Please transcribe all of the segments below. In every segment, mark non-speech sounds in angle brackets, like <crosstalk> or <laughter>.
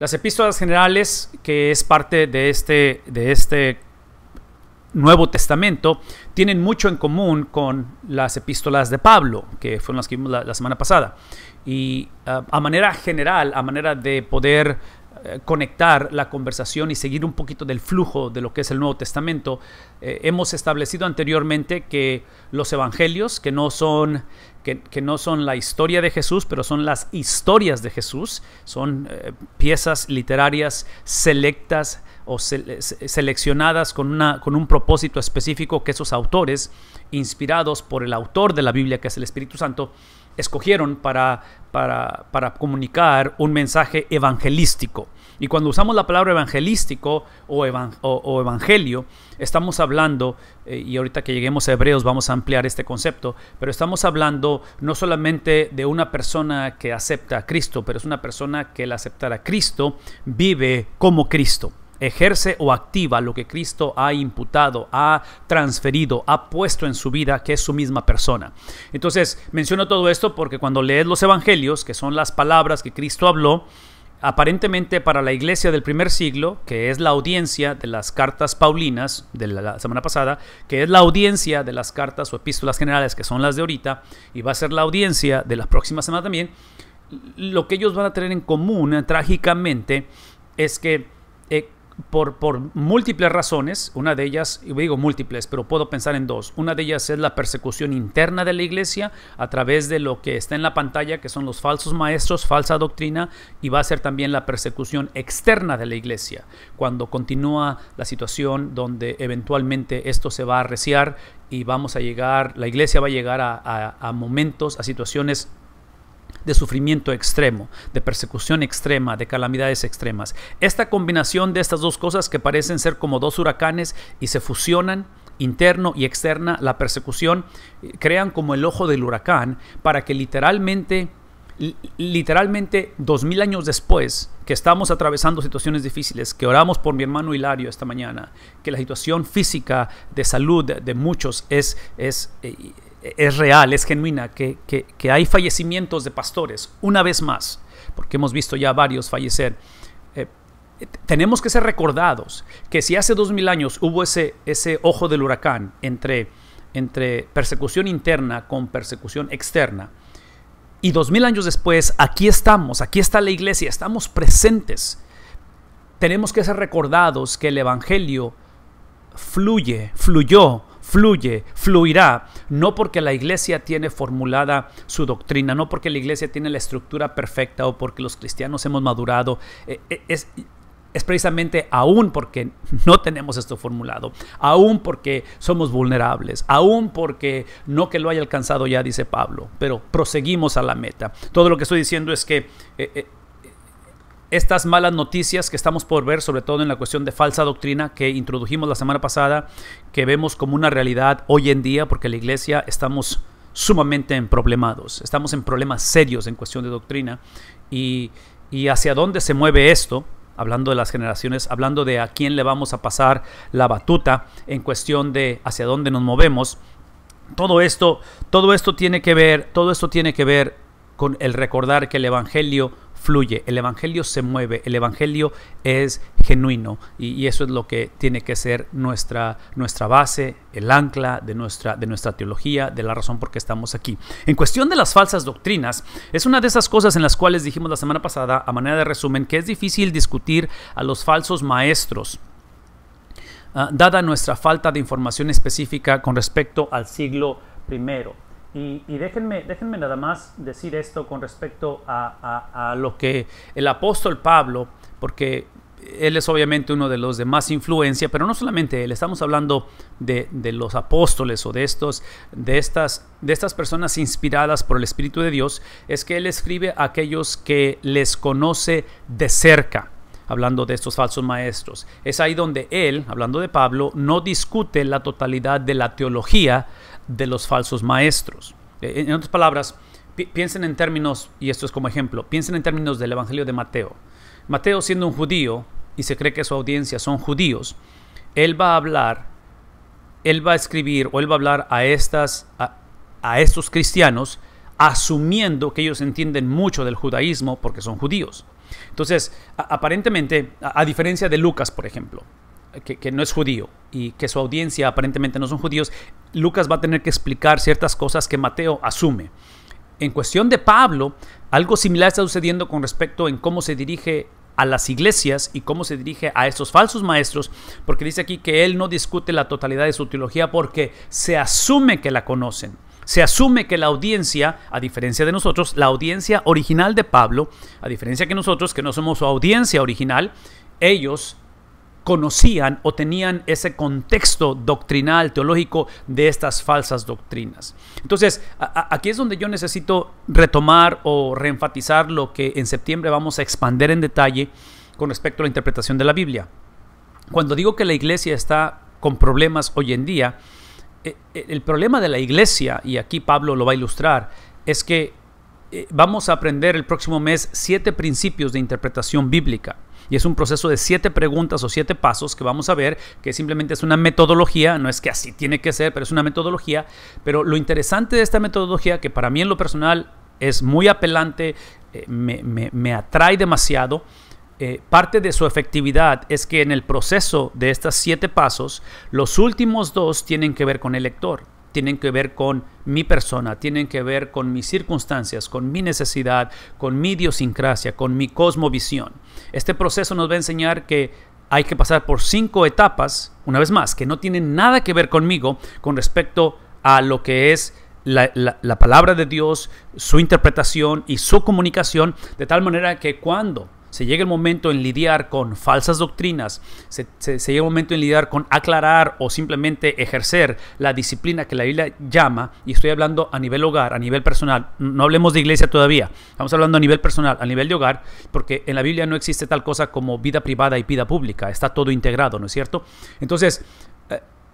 Las epístolas generales, que es parte de este, de este Nuevo Testamento, tienen mucho en común con las epístolas de Pablo, que fueron las que vimos la, semana pasada. Y ah, a manera general, a manera de poder eh, conectar la conversación y seguir un poquito del flujo de lo que es el Nuevo Testamento, eh, hemos establecido anteriormente que los evangelios, que no son que, no son la historia de Jesús, pero son las historias de Jesús, son eh, piezas literarias selectas o seleccionadas con, con un propósito específico que esos autores, inspirados por el autor de la Biblia, que es el Espíritu Santo, escogieron para, para, para comunicar un mensaje evangelístico. Y cuando usamos la palabra evangelístico o, o, evangelio, estamos hablando, eh, y ahorita que lleguemos a Hebreos vamos a ampliar este concepto, pero estamos hablando no solamente de una persona que acepta a Cristo, pero es una persona que al aceptar a Cristo vive como Cristo ejerce o activa lo que Cristo ha imputado, ha transferido, ha puesto en su vida, que es su misma persona. Entonces, menciono todo esto porque cuando lees los evangelios, que son las palabras que Cristo habló, Aparentemente para la iglesia del primer siglo, que es la audiencia de las cartas paulinas de la semana pasada, que es la audiencia de las cartas o epístolas generales, que son las de ahorita, y va a ser la audiencia de la próxima semana también, lo que ellos van a tener en común eh, trágicamente es que eh, por, múltiples razones, una de ellas, y digo múltiples, pero puedo pensar en dos. Una de ellas es la persecución interna de la iglesia a través de lo que está en la pantalla, que son los falsos maestros, falsa doctrina, y va a ser también la persecución externa de la iglesia, cuando continúa la situación donde eventualmente esto se va a arreciar y vamos a llegar, la iglesia va a llegar a, a momentos, a situaciones de sufrimiento extremo, de persecución extrema, de calamidades extremas. Esta combinación de estas dos cosas que parecen ser como dos huracanes y se fusionan interno y externa, la persecución, eh, crean como el ojo del huracán para que literalmente literalmente dos mil años después que estamos atravesando situaciones difíciles, que oramos por mi hermano Hilario esta mañana, que la situación física de salud de, muchos es, es, eh, es real, es genuina, que, hay fallecimientos de pastores, una vez más, porque hemos visto ya varios fallecer. Eh, tenemos que ser recordados que si hace dos mil años hubo ese, ese ojo del huracán entre, entre persecución interna con persecución externa, y dos mil años después, aquí estamos, aquí está la iglesia, estamos presentes. Tenemos que ser recordados que el Evangelio fluye, fluyó fluye, fluirá, no porque la iglesia tiene formulada su doctrina, no porque la iglesia tiene la estructura perfecta o porque los cristianos hemos madurado. Eh, eh, es, precisamente aún porque <laughs> no tenemos esto formulado, aún porque somos vulnerables, aún porque no que lo haya alcanzado ya, dice Pablo, pero proseguimos a la meta. Todo lo que estoy diciendo es que eh, estas malas noticias que estamos por ver, sobre todo en la cuestión de falsa doctrina que introdujimos la semana pasada, que vemos como una realidad hoy en día, porque la iglesia estamos sumamente en problemados, estamos en problemas serios en cuestión de doctrina y, y hacia dónde se mueve esto, hablando de las generaciones, hablando de a quién le vamos a pasar la batuta en cuestión de hacia dónde nos movemos. Todo esto, todo esto tiene que ver, todo esto tiene que ver con el recordar que el evangelio fluye, el Evangelio se mueve, el Evangelio es genuino y, eso es lo que tiene que ser nuestra, nuestra base, el ancla de nuestra, de nuestra teología, de la razón por qué estamos aquí. En cuestión de las falsas doctrinas, es una de esas cosas en las cuales dijimos la semana pasada, a manera de resumen, que es difícil discutir a los falsos maestros. Ah, dada nuestra falta de información específica con respecto al siglo primero. Y, déjenme, déjenme, nada más decir esto con respecto a, lo que el apóstol Pablo, porque él es obviamente uno de los de más influencia, pero no solamente él, estamos hablando de, los apóstoles o de, estos, de, estas, de estas personas inspiradas por el Espíritu de Dios, es que él escribe a aquellos que les conoce de cerca, hablando de estos falsos maestros. Es ahí donde él, hablando de Pablo, no discute la totalidad de la teología, de los falsos maestros. Eh, en otras palabras, piensen en términos, y esto es como ejemplo, piensen en términos del Evangelio de Mateo. Mateo siendo un judío, y se cree que su audiencia son judíos, él va a hablar, él va a escribir o él va a hablar a, estas, a, estos cristianos asumiendo que ellos entienden mucho del judaísmo porque son judíos. Entonces, aparentemente, a diferencia de Lucas, por ejemplo, que, no es judío y que su audiencia aparentemente no son judíos, Lucas va a tener que explicar ciertas cosas que Mateo asume. En cuestión de Pablo, algo similar está sucediendo con respecto en cómo se dirige a las iglesias y cómo se dirige a estos falsos maestros, porque dice aquí que él no discute la totalidad de su teología porque se asume que la conocen. Se asume que la audiencia, a diferencia de nosotros, la audiencia original de Pablo, a diferencia que nosotros, que no somos su audiencia original, ellos conocían o tenían ese contexto doctrinal, teológico de estas falsas doctrinas. Entonces, aquí es donde yo necesito retomar o reenfatizar lo que en septiembre vamos a expander en detalle con respecto a la interpretación de la Biblia. Cuando digo que la iglesia está con problemas hoy en día, eh, eh, el problema de la iglesia, y aquí Pablo lo va a ilustrar, es que eh, vamos a aprender el próximo mes siete principios de interpretación bíblica. Y es un proceso de siete preguntas o siete pasos que vamos a ver, que simplemente es una metodología, no es que así tiene que ser, pero es una metodología. Pero lo interesante de esta metodología, que para mí en lo personal es muy apelante, eh, me, atrae demasiado, eh, parte de su efectividad es que en el proceso de estas siete pasos, los últimos dos tienen que ver con el lector tienen que ver con mi persona, tienen que ver con mis circunstancias, con mi necesidad, con mi idiosincrasia, con mi cosmovisión. Este proceso nos va a enseñar que hay que pasar por cinco etapas, una vez más, que no tienen nada que ver conmigo con respecto a lo que es la, la palabra de Dios, su interpretación y su comunicación, de tal manera que cuando se llega el momento en lidiar con falsas doctrinas, se, llega el momento en lidiar con aclarar o simplemente ejercer la disciplina que la Biblia llama, y estoy hablando a nivel hogar, a nivel personal, no hablemos de iglesia todavía, estamos hablando a nivel personal, a nivel de hogar, porque en la Biblia no existe tal cosa como vida privada y vida pública, está todo integrado, ¿no es cierto? Entonces,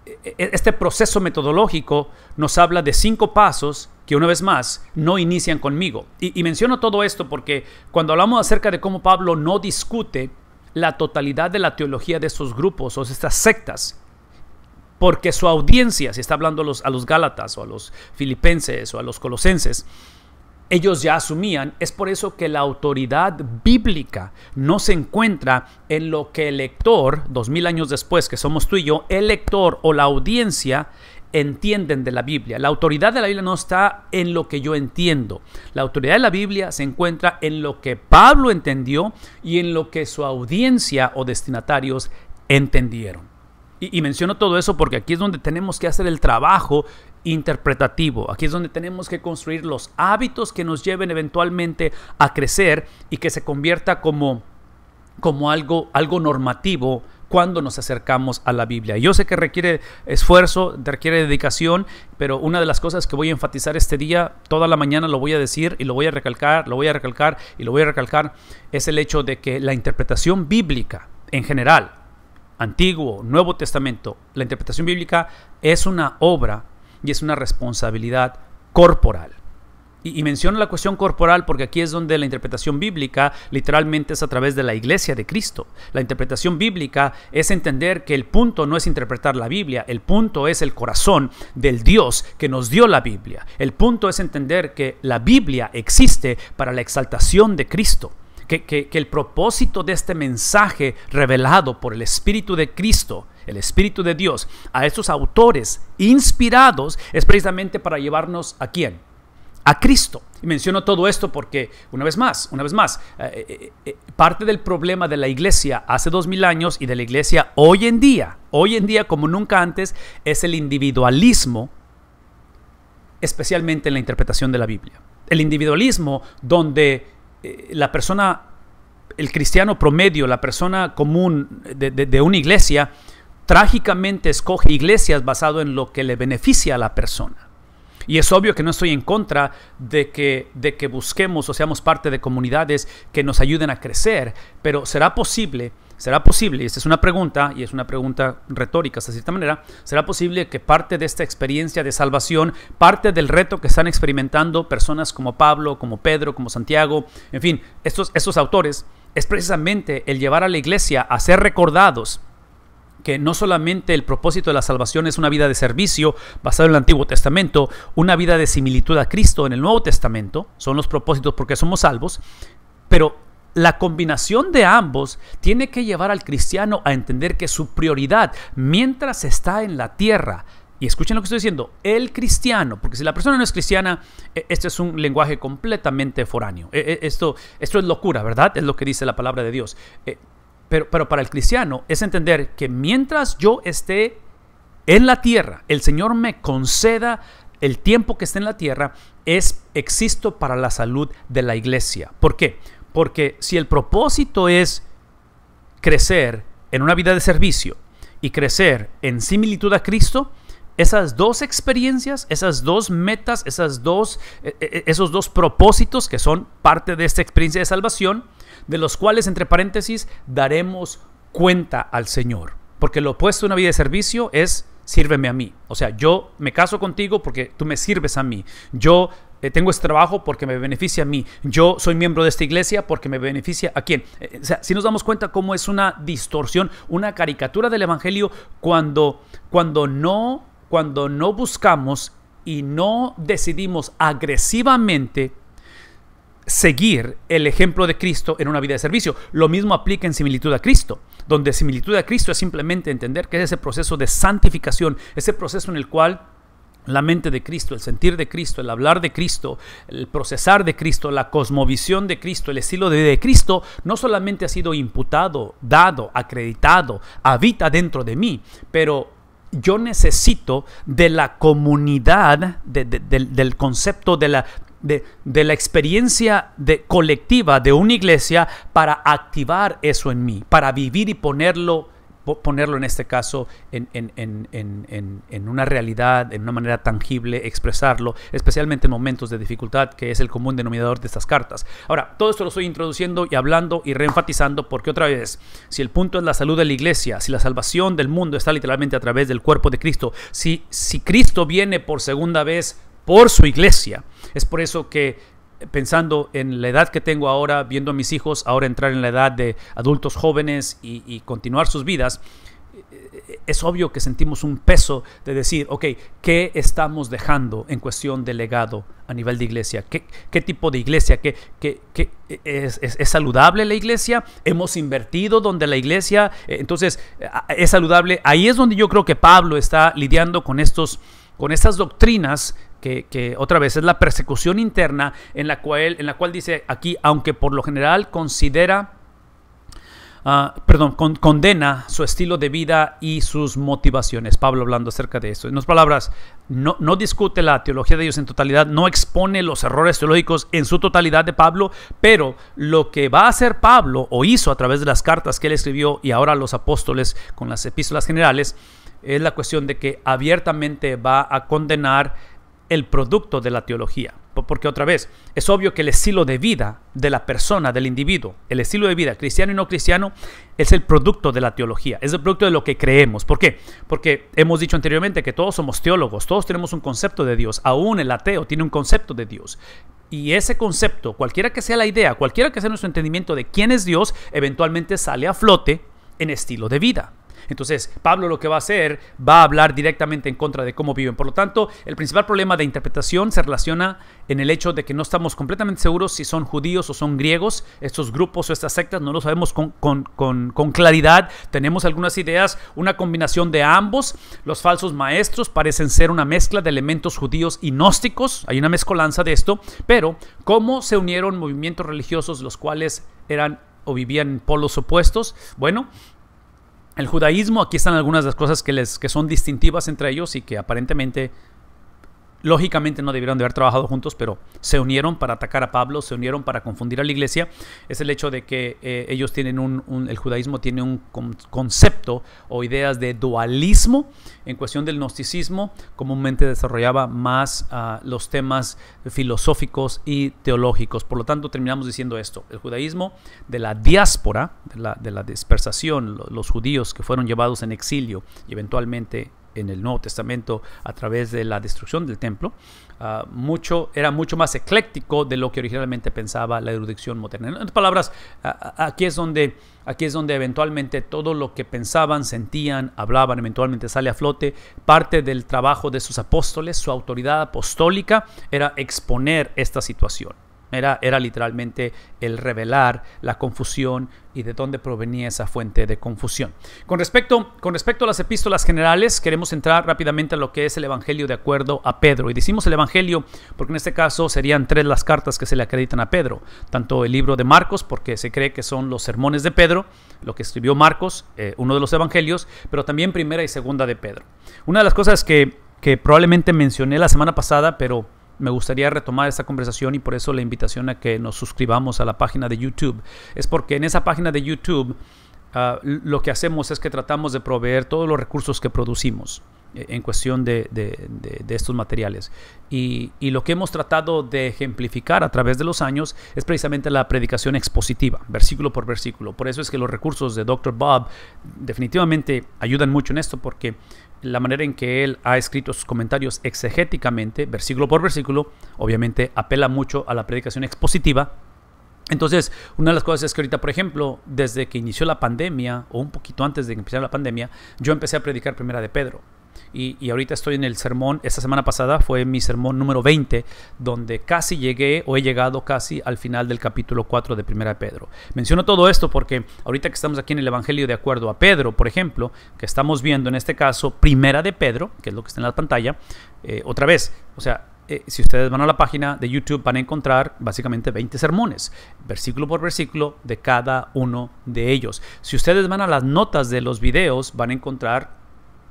e-, e-, este proceso metodológico nos habla de cinco pasos que una vez más no inician conmigo. Y, menciono todo esto porque cuando hablamos acerca de cómo Pablo no discute la totalidad de la teología de estos grupos o de estas sectas, porque su audiencia, si está hablando los, a los Gálatas o a los Filipenses o a los Colosenses, ellos ya asumían. Es por eso que la autoridad bíblica no se encuentra en lo que el lector, dos mil años después que somos tú y yo, el lector o la audiencia entienden de la Biblia. La autoridad de la Biblia no está en lo que yo entiendo. La autoridad de la Biblia se encuentra en lo que Pablo entendió y en lo que su audiencia o destinatarios entendieron. Y, menciono todo eso porque aquí es donde tenemos que hacer el trabajo interpretativo. Aquí es donde tenemos que construir los hábitos que nos lleven eventualmente a crecer y que se convierta como, como algo, algo normativo cuando nos acercamos a la Biblia. Yo sé que requiere esfuerzo, requiere dedicación, pero una de las cosas que voy a enfatizar este día, toda la mañana lo voy a decir y lo voy a recalcar, lo voy a recalcar y lo voy a recalcar, es el hecho de que la interpretación bíblica en general, Antiguo, Nuevo Testamento, la interpretación bíblica es una obra y es una responsabilidad corporal. Y, menciono la cuestión corporal porque aquí es donde la interpretación bíblica literalmente es a través de la iglesia de Cristo. La interpretación bíblica es entender que el punto no es interpretar la Biblia, el punto es el corazón del Dios que nos dio la Biblia. El punto es entender que la Biblia existe para la exaltación de Cristo. Que, que, que el propósito de este mensaje revelado por el Espíritu de Cristo el Espíritu de Dios, a estos autores inspirados, es precisamente para llevarnos a quién? A Cristo. Y menciono todo esto porque, una vez más, una vez más, eh, eh, eh, parte del problema de la iglesia hace dos mil años y de la iglesia hoy en día, hoy en día como nunca antes, es el individualismo, especialmente en la interpretación de la Biblia. El individualismo donde la persona el cristiano promedio, la persona común de, una iglesia, trágicamente escoge iglesias basado en lo que le beneficia a la persona. Y es obvio que no estoy en contra de que, de que busquemos o seamos parte de comunidades que nos ayuden a crecer, pero ¿será posible ¿Será posible, y esta es una pregunta, y es una pregunta retórica hasta cierta manera, ¿será posible que parte de esta experiencia de salvación, parte del reto que están experimentando personas como Pablo, como Pedro, como Santiago, en fin, estos, estos autores, es precisamente el llevar a la iglesia a ser recordados que no solamente el propósito de la salvación es una vida de servicio basado en el Antiguo Testamento, una vida de similitud a Cristo en el Nuevo Testamento, son los propósitos porque somos salvos, pero la combinación de ambos tiene que llevar al cristiano a entender que su prioridad mientras está en la tierra, y escuchen lo que estoy diciendo, el cristiano, porque si la persona no es cristiana, e, este es un lenguaje completamente foráneo. E, e, esto, esto es locura, ¿verdad? Es lo que dice la palabra de Dios. Pero, para el cristiano es entender que mientras yo esté en la tierra, el Señor me conceda el tiempo que esté en la tierra, es existo para la salud de la iglesia. ¿Por qué? Porque si el propósito es crecer en una vida de servicio y crecer en similitud a Cristo, esas dos experiencias, esas dos metas, esas dos, eh, eh, esos dos propósitos que son parte de esta experiencia de salvación, de los cuales, entre paréntesis, daremos cuenta al Señor. Porque lo opuesto a una vida de servicio es sírveme a mí. O sea, yo me caso contigo porque tú me sirves a mí. Yo eh, tengo este trabajo porque me beneficia a mí. Yo soy miembro de esta iglesia porque me beneficia a quién. Eh, eh, o sea, si nos damos cuenta cómo es una distorsión, una caricatura del evangelio cuando cuando no cuando no buscamos y no decidimos agresivamente seguir el ejemplo de Cristo en una vida de servicio. Lo mismo aplica en similitud a Cristo, donde similitud a Cristo es simplemente entender que es ese proceso de santificación, ese proceso en el cual la mente de Cristo, el sentir de Cristo, el hablar de Cristo, el procesar de Cristo, la cosmovisión de Cristo, el estilo de vida de Cristo, no solamente ha sido imputado, dado, acreditado, habita dentro de mí, pero yo necesito de la comunidad, del concepto de la de, la experiencia de, colectiva de una iglesia para activar eso en mí, para vivir y ponerlo ponerlo en este caso en, una realidad, en una manera tangible, expresarlo, especialmente en momentos de dificultad, que es el común denominador de estas cartas. Ahora, todo esto lo estoy introduciendo y hablando y reenfatizando porque otra vez, si el punto es la salud de la iglesia, si la salvación del mundo está literalmente a través del cuerpo de Cristo, si, si Cristo viene por segunda vez por su iglesia, es por eso que pensando en la edad que tengo ahora, viendo a mis hijos ahora entrar en la edad de adultos jóvenes y, continuar sus vidas, es obvio que sentimos un peso de decir, ok, ¿qué estamos dejando en cuestión de legado a nivel de iglesia? ¿Qué, tipo de iglesia? ¿Qué, es, saludable la iglesia? ¿Hemos invertido donde la iglesia? Eh, entonces, ¿es saludable? Ahí es donde yo creo que Pablo está lidiando con estos con estas doctrinas que, otra vez es la persecución interna en la cual, en la cual dice aquí, aunque por lo general considera, ah, perdón, condena su estilo de vida y sus motivaciones. Pablo hablando acerca de esto. En otras palabras, no, no discute la teología de Dios en totalidad, no expone los errores teológicos en su totalidad de Pablo, pero lo que va a hacer Pablo o hizo a través de las cartas que él escribió y ahora los apóstoles con las epístolas generales, es la cuestión de que abiertamente va a condenar el producto de la teología. Porque otra vez, es obvio que el estilo de vida de la persona, del individuo, el estilo de vida cristiano y no cristiano, es el producto de la teología, es el producto de lo que creemos. ¿Por qué? Porque hemos dicho anteriormente que todos somos teólogos, todos tenemos un concepto de Dios, aún el ateo tiene un concepto de Dios. Y ese concepto, cualquiera que sea la idea, cualquiera que sea nuestro entendimiento de quién es Dios, eventualmente sale a flote en estilo de vida. Entonces, Pablo lo que va a hacer va a hablar directamente en contra de cómo viven. Por lo tanto, el principal problema de interpretación se relaciona en el hecho de que no estamos completamente seguros si son judíos o son griegos, estos grupos o estas sectas, no lo sabemos con, con, claridad. Tenemos algunas ideas, una combinación de ambos. Los falsos maestros parecen ser una mezcla de elementos judíos y gnósticos, hay una mezcolanza de esto, pero ¿cómo se unieron movimientos religiosos los cuales eran o vivían en polos opuestos? Bueno, el judaísmo, aquí están algunas de las cosas que, les, que son distintivas entre ellos y que aparentemente Lógicamente no debieron de haber trabajado juntos, pero se unieron para atacar a Pablo, se unieron para confundir a la iglesia. Es el hecho de que eh, ellos tienen un, el judaísmo tiene un concepto o ideas de dualismo en cuestión del gnosticismo, comúnmente desarrollaba más ah, los temas filosóficos y teológicos. Por lo tanto, terminamos diciendo esto, el judaísmo de la diáspora, de la, de la dispersación, los judíos que fueron llevados en exilio y eventualmente en el Nuevo Testamento a través de la destrucción del templo, ah, mucho, era mucho más ecléctico de lo que originalmente pensaba la erudición moderna. En otras palabras, aquí, es donde, aquí es donde eventualmente todo lo que pensaban, sentían, hablaban, eventualmente sale a flote. Parte del trabajo de sus apóstoles, su autoridad apostólica, era exponer esta situación. Era, literalmente el revelar la confusión y de dónde provenía esa fuente de confusión. Con respecto, con respecto a las epístolas generales, queremos entrar rápidamente a lo que es el Evangelio de acuerdo a Pedro. Y decimos el Evangelio porque en este caso serían tres las cartas que se le acreditan a Pedro. Tanto el libro de Marcos, porque se cree que son los sermones de Pedro, lo que escribió Marcos, eh, uno de los Evangelios, pero también primera y segunda de Pedro. Una de las cosas que, que probablemente mencioné la semana pasada, pero me gustaría retomar esta conversación y por eso la invitación a que nos suscribamos a la página de YouTube. Es porque en esa página de YouTube ah, lo que hacemos es que tratamos de proveer todos los recursos que producimos eh, en cuestión de, estos materiales. Y, y, lo que hemos tratado de ejemplificar a través de los años es precisamente la predicación expositiva, versículo por versículo. Por eso es que los recursos de Dr. Bob definitivamente ayudan mucho en esto, porque la manera en que él ha escrito sus comentarios exegéticamente, versículo por versículo, obviamente apela mucho a la predicación expositiva. Entonces, una de las cosas es que ahorita, por ejemplo, desde que inició la pandemia, o un poquito antes de que empezara la pandemia, yo empecé a predicar primera de Pedro. Y, ahorita estoy en el sermón, esta semana pasada fue mi sermón número 20, donde casi llegué o he llegado casi al final del capítulo 4 de Primera de Pedro. Menciono todo esto porque ahorita que estamos aquí en el Evangelio de acuerdo a Pedro, por ejemplo, que estamos viendo en este caso Primera de Pedro, que es lo que está en la pantalla, eh, otra vez, o sea, eh, si ustedes van a la página de YouTube van a encontrar básicamente 20 sermones, versículo por versículo de cada uno de ellos. Si ustedes van a las notas de los videos van a encontrar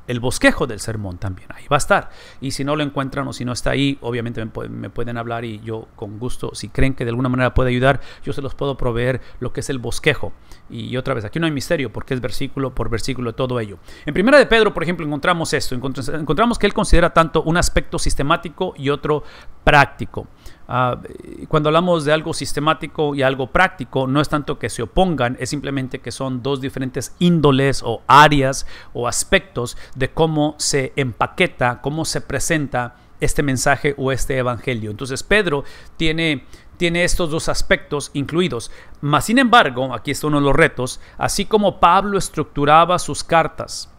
el bosquejo del sermón también. Ahí va a estar. Y si no lo encuentran o si no está ahí, obviamente me, pueden, hablar y yo con gusto, si creen que de alguna manera puede ayudar, yo se los puedo proveer lo que es el bosquejo. Y otra vez, aquí no hay misterio porque es versículo por versículo todo ello. En Primera de Pedro, por ejemplo, encontramos esto. Encontramos que él considera tanto un aspecto sistemático y otro práctico. Ah, cuando hablamos de algo sistemático y algo práctico, no es tanto que se opongan, es simplemente que son dos diferentes índoles o áreas o aspectos de cómo se empaqueta, cómo se presenta este mensaje o este evangelio. Entonces Pedro tiene, tiene estos dos aspectos incluidos. más sin embargo, aquí está uno de los retos, así como Pablo estructuraba sus cartas,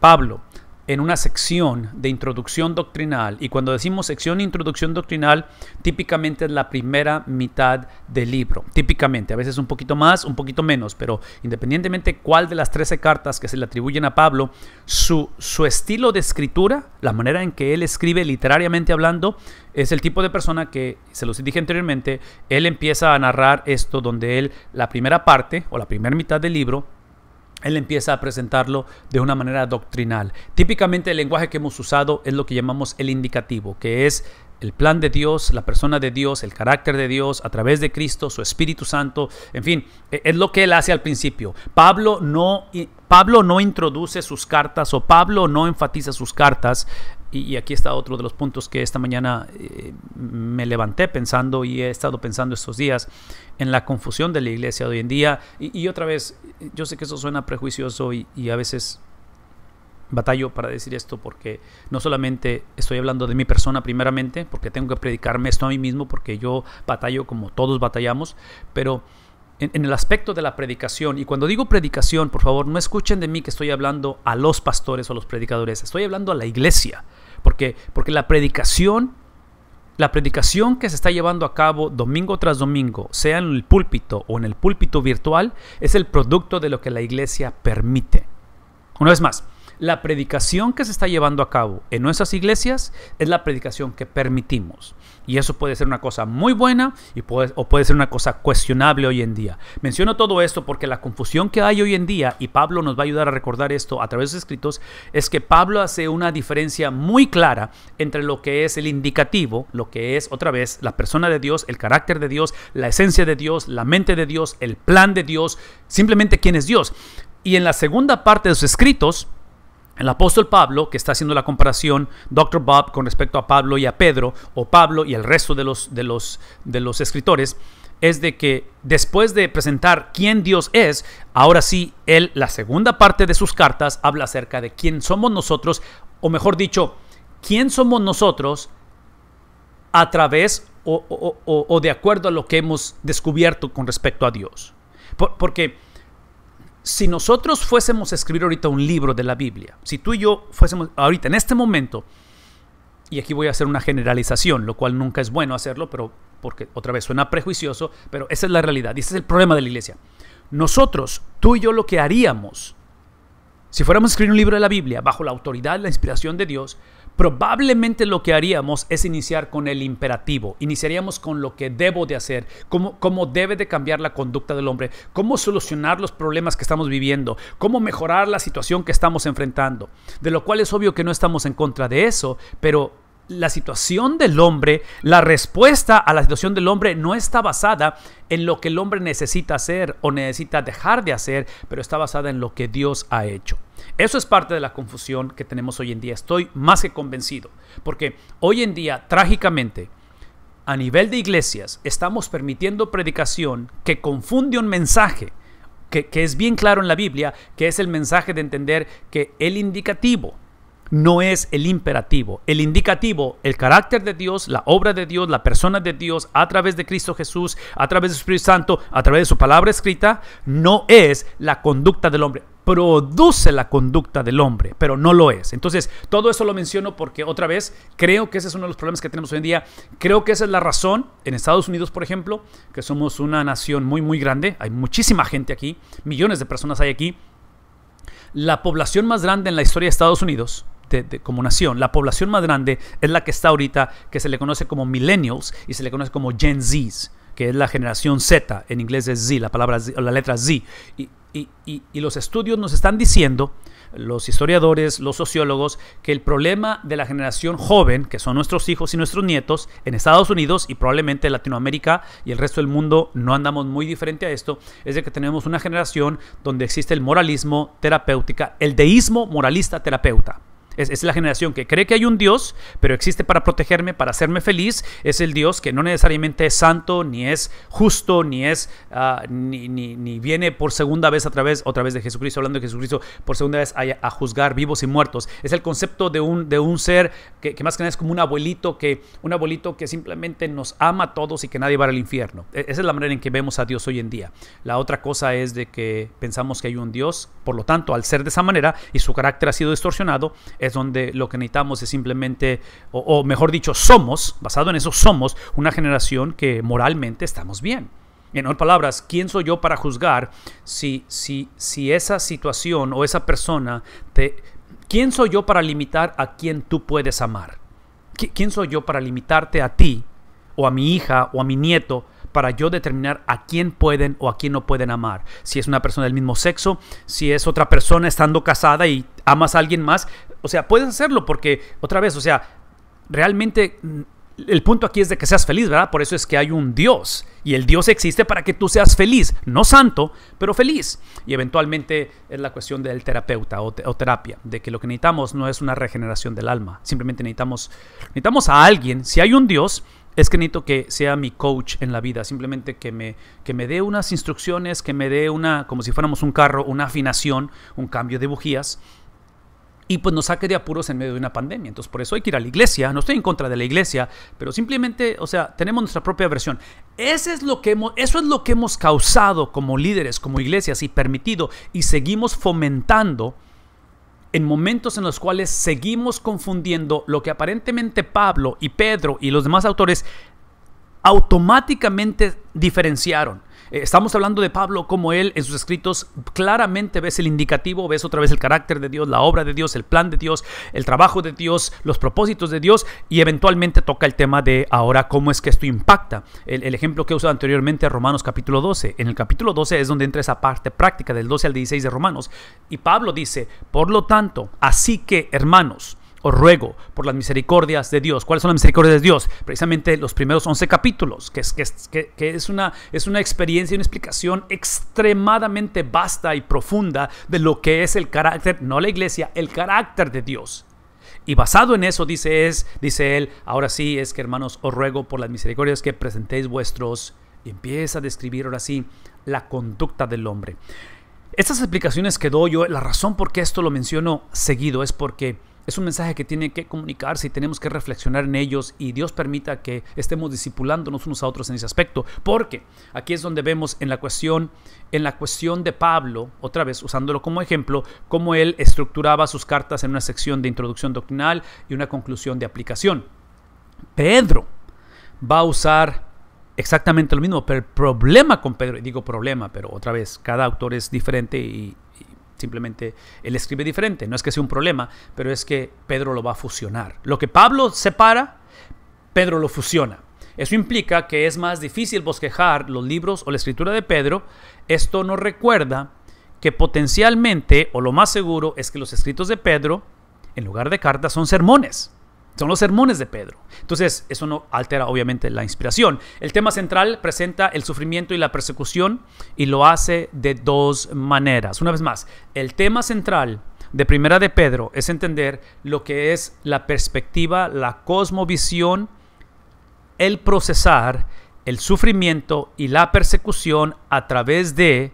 Pablo, en una sección de introducción doctrinal, y cuando decimos sección de introducción doctrinal, típicamente es la primera mitad del libro, típicamente, a veces un poquito más, un poquito menos, pero independientemente cuál de las 13 cartas que se le atribuyen a Pablo, su, su estilo de escritura, la manera en que él escribe literariamente hablando, es el tipo de persona que, se los dije anteriormente, él empieza a narrar esto donde él, la primera parte o la primera mitad del libro, él empieza a presentarlo de una manera doctrinal. Típicamente el lenguaje que hemos usado es lo que llamamos el indicativo, que es el plan de Dios, la persona de Dios, el carácter de Dios a través de Cristo, su Espíritu Santo, en fin, e, es lo que él hace al principio. Pablo no, Pablo no introduce sus cartas o Pablo no enfatiza sus cartas y, aquí está otro de los puntos que esta mañana eh, me levanté pensando y he estado pensando estos días en la confusión de la iglesia de hoy en día. Y, otra vez, yo sé que eso suena prejuicioso y, a veces batallo para decir esto porque no solamente estoy hablando de mi persona primeramente, porque tengo que predicarme esto a mí mismo, porque yo batallo como todos batallamos, pero... En, el aspecto de la predicación, y cuando digo predicación, por favor, no escuchen de mí que estoy hablando a los pastores o a los predicadores, estoy hablando a la iglesia. Porque, porque la predicación, la predicación que se está llevando a cabo domingo tras domingo, sea en el púlpito o en el púlpito virtual, es el producto de lo que la iglesia permite. Una vez más, la predicación que se está llevando a cabo en nuestras iglesias es la predicación que permitimos. Y eso puede ser una cosa muy buena y o puede ser una cosa cuestionable hoy en día. Menciono todo esto porque la confusión que hay hoy en día, y Pablo nos va a ayudar a recordar esto a través de sus escritos, es que Pablo hace una diferencia muy clara entre lo que es el indicativo, lo que es otra vez la persona de Dios, el carácter de Dios, la esencia de Dios, la mente de Dios, el plan de Dios, simplemente quién es Dios. Y en la segunda parte de sus escritos, el apóstol Pablo, que está haciendo la comparación, Dr. Bob, con respecto a Pablo y a Pedro, o Pablo y el resto de los, de los, de los escritores, es de que después de presentar quién Dios es, ahora sí, él, la segunda parte de sus cartas, habla acerca de quién somos nosotros, o mejor dicho, quién somos nosotros a través o, o, o, de acuerdo a lo que hemos descubierto con respecto a Dios. porque si nosotros fuésemos a escribir ahorita un libro de la Biblia, si tú y yo fuésemos ahorita en este momento, y aquí voy a hacer una generalización, lo cual nunca es bueno hacerlo, pero porque otra vez suena prejuicioso, pero esa es la realidad y ese es el problema de la iglesia. Nosotros, tú y yo, lo que haríamos, si fuéramos a escribir un libro de la Biblia bajo la autoridad, la inspiración de Dios, probablemente lo que haríamos es iniciar con el imperativo. Iniciaríamos con lo que debo de hacer, cómo, debe de cambiar la conducta del hombre, cómo solucionar los problemas que estamos viviendo, cómo mejorar la situación que estamos enfrentando. De lo cual es obvio que no estamos en contra de eso, pero la situación del hombre, la respuesta a la situación del hombre no está basada en lo que el hombre necesita hacer o necesita dejar de hacer, pero está basada en lo que Dios ha hecho. Eso es parte de la confusión que tenemos hoy en día. Estoy más que convencido, porque hoy en día, trágicamente, a nivel de iglesias, estamos permitiendo predicación que confunde un mensaje, que, es bien claro en la Biblia, que es el mensaje de entender que el indicativo, no es el imperativo. El indicativo, el carácter de Dios, la obra de Dios, la persona de Dios a través de Cristo Jesús, a través de Espíritu Santo, a través de su palabra escrita, no es la conducta del hombre produce la conducta del hombre, pero no lo es. Entonces, todo eso lo menciono porque otra vez creo que ese es uno de los problemas que tenemos hoy en día. Creo que esa es la razón en Estados Unidos, por ejemplo, que somos una nación muy, muy grande. Hay muchísima gente aquí, millones de personas hay aquí. La población más grande en la historia de Estados Unidos como nación, la población más grande es la que está ahorita, que se le conoce como millennials y se le conoce como Gen Zs, que es la generación Z, en inglés es Z, la, palabra o la letra Z. Y, y los estudios nos están diciendo los historiadores, los sociólogos, que el problema de la generación joven, que son nuestros hijos y nuestros nietos, en Estados Unidos y probablemente Latinoamérica y el resto del mundo no andamos muy diferente a esto, es de que tenemos una generación donde existe el moralismo terapéutica, el deísmo moralista terapeuta. Es, la generación que cree que hay un Dios, pero existe para protegerme, para hacerme feliz. Es el Dios que no necesariamente es santo, ni es justo, ni es ah, ni, ni, viene por segunda vez a través, otra vez de Jesucristo, hablando de Jesucristo, por segunda vez a, juzgar vivos y muertos. Es el concepto de un, de un ser que, más que nada es como un abuelito que, un abuelito que simplemente nos ama a todos y que nadie va al infierno. E, esa es la manera en que vemos a Dios hoy en día. La otra cosa es de que pensamos que hay un Dios, por lo tanto, al ser de esa manera y su carácter ha sido distorsionado, es donde lo que necesitamos es simplemente, o, mejor dicho, somos, basado en eso, somos una generación que moralmente estamos bien. En otras palabras, ¿quién soy yo para juzgar si, si, si esa situación o esa persona te... ¿Quién soy yo para limitar a quien tú puedes amar? ¿Quién soy yo para limitarte a ti o a mi hija o a mi nieto para yo determinar a quién pueden o a quién no pueden amar. Si es una persona del mismo sexo, si es otra persona estando casada y amas a alguien más, o sea, puedes hacerlo porque otra vez, o sea, realmente mm, el punto aquí es de que seas feliz, ¿verdad? Por eso es que hay un Dios. Y el Dios existe para que tú seas feliz, no santo, pero feliz. Y eventualmente es la cuestión del terapeuta o, terapia, de que lo que necesitamos no es una regeneración del alma, simplemente necesitamos, necesitamos a alguien, si hay un Dios, es que necesito que sea mi coach en la vida, simplemente que me, que me dé unas instrucciones, que me dé una, como si fuéramos un carro, una afinación, un cambio de bujías, y pues nos saque de apuros en medio de una pandemia. Entonces, por eso hay que ir a la iglesia. No estoy en contra de la iglesia, pero simplemente, o sea, tenemos nuestra propia versión. Ese es lo que hemos, eso es lo que hemos causado como líderes, como iglesias y permitido y seguimos fomentando en momentos en los cuales seguimos confundiendo lo que aparentemente Pablo y Pedro y los demás autores automáticamente diferenciaron. Eh, estamos hablando de Pablo como él en sus escritos claramente ves el indicativo, ves otra vez el carácter de Dios, la obra de Dios, el plan de Dios, el trabajo de Dios, los propósitos de Dios y eventualmente toca el tema de ahora cómo es que esto impacta. El, ejemplo que he usado anteriormente Romanos capítulo 12. En el capítulo 12 es donde entra esa parte práctica del 12 al 16 de Romanos y Pablo dice, por lo tanto, así que hermanos, os ruego por las misericordias de Dios. ¿Cuáles son las misericordias de Dios? Precisamente los primeros 11 capítulos, que es, que, es, una, es una experiencia y una explicación extremadamente vasta y profunda de lo que es el carácter, no la iglesia, el carácter de Dios. Y basado en eso, dice, es, dice él, ahora sí es que hermanos, os ruego por las misericordias que presentéis vuestros. Y empieza a describir ahora sí la conducta del hombre. Estas explicaciones que doy yo, la razón por qué esto lo menciono seguido es porque es un mensaje que tiene que comunicarse y tenemos que reflexionar en ellos y Dios permita que estemos discipulándonos unos a otros en ese aspecto, porque aquí es donde vemos en la cuestión en la cuestión de Pablo, otra vez usándolo como ejemplo, cómo él estructuraba sus cartas en una sección de introducción doctrinal y una conclusión de aplicación. Pedro va a usar exactamente lo mismo, pero el problema con Pedro, y digo problema, pero otra vez, cada autor es diferente y Simplemente él escribe diferente. No es que sea un problema, pero es que Pedro lo va a fusionar. Lo que Pablo separa, Pedro lo fusiona. Eso implica que es más difícil bosquejar los libros o la escritura de Pedro. Esto nos recuerda que potencialmente, o lo más seguro, es que los escritos de Pedro, en lugar de cartas, son sermones. Son los sermones de Pedro. Entonces, eso no altera obviamente la inspiración. El tema central presenta el sufrimiento y la persecución y lo hace de dos maneras. Una vez más, el tema central de Primera de Pedro es entender lo que es la perspectiva, la cosmovisión, el procesar el sufrimiento y la persecución a través de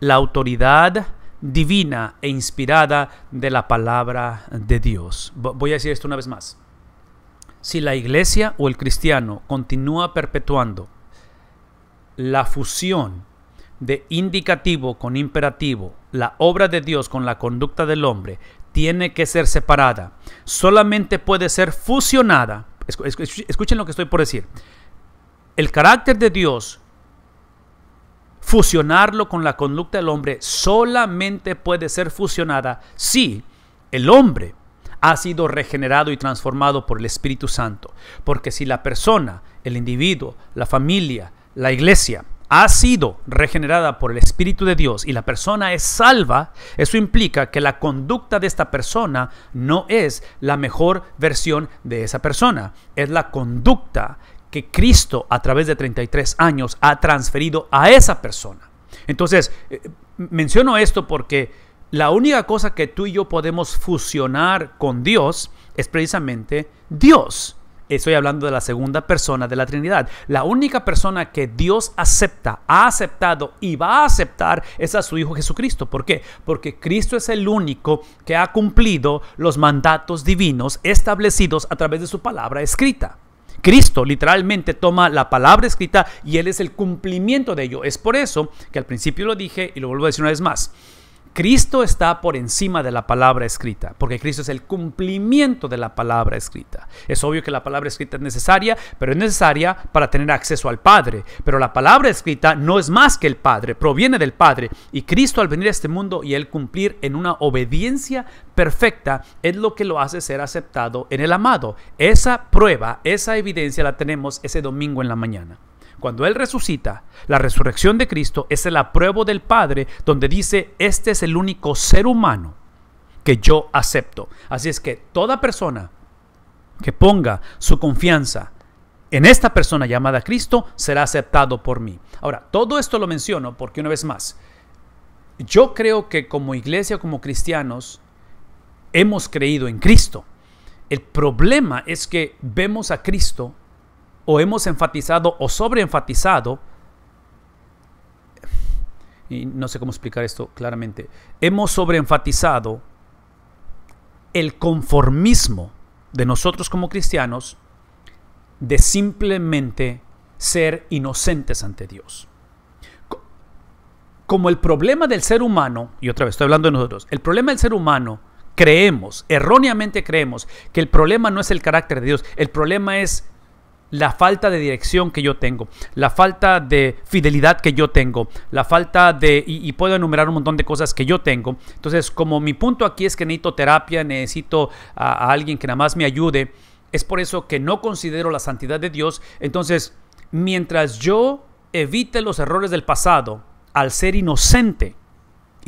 la autoridad divina e inspirada de la palabra de Dios. Voy a decir esto una vez más si la iglesia o el cristiano continúa perpetuando la fusión de indicativo con imperativo, la obra de Dios con la conducta del hombre, tiene que ser separada. Solamente puede ser fusionada. Escuchen lo que estoy por decir. El carácter de Dios, fusionarlo con la conducta del hombre, solamente puede ser fusionada si el hombre ha sido regenerado y transformado por el Espíritu Santo. Porque si la persona, el individuo, la familia, la iglesia, ha sido regenerada por el Espíritu de Dios y la persona es salva, eso implica que la conducta de esta persona no es la mejor versión de esa persona, es la conducta que Cristo a través de 33 años ha transferido a esa persona. Entonces, eh, menciono esto porque la única cosa que tú y yo podemos fusionar con Dios es precisamente Dios. Estoy hablando de la segunda persona de la Trinidad. La única persona que Dios acepta, ha aceptado y va a aceptar es a su Hijo Jesucristo. ¿Por qué? Porque Cristo es el único que ha cumplido los mandatos divinos establecidos a través de su palabra escrita. Cristo literalmente toma la palabra escrita y Él es el cumplimiento de ello. Es por eso que al principio lo dije y lo vuelvo a decir una vez más. Cristo está por encima de la palabra escrita, porque Cristo es el cumplimiento de la palabra escrita. Es obvio que la palabra escrita es necesaria, pero es necesaria para tener acceso al Padre. Pero la palabra escrita no es más que el Padre, proviene del Padre. Y Cristo al venir a este mundo y el cumplir en una obediencia perfecta es lo que lo hace ser aceptado en el amado. Esa prueba, esa evidencia la tenemos ese domingo en la mañana cuando Él resucita, la resurrección de Cristo es el apruebo del Padre donde dice, este es el único ser humano que yo acepto. Así es que toda persona que ponga su confianza en esta persona llamada Cristo será aceptado por mí. Ahora, todo esto lo menciono porque una vez más, yo creo que como iglesia, como cristianos, hemos creído en Cristo. El problema es que vemos a Cristo o hemos enfatizado o sobreenfatizado, y no sé cómo explicar esto claramente, hemos sobreenfatizado el conformismo de nosotros como cristianos de simplemente ser inocentes ante Dios. Como el problema del ser humano, y otra vez estoy hablando de nosotros, el problema del ser humano creemos, erróneamente creemos, que el problema no es el carácter de Dios, el problema es la falta de dirección que yo tengo, la falta de fidelidad que yo tengo, la falta de... Y, puedo enumerar un montón de cosas que yo tengo. Entonces, como mi punto aquí es que necesito terapia, necesito a alguien que nada más me ayude, es por eso que no considero la santidad de Dios. Entonces, mientras yo evite los errores del pasado al ser inocente,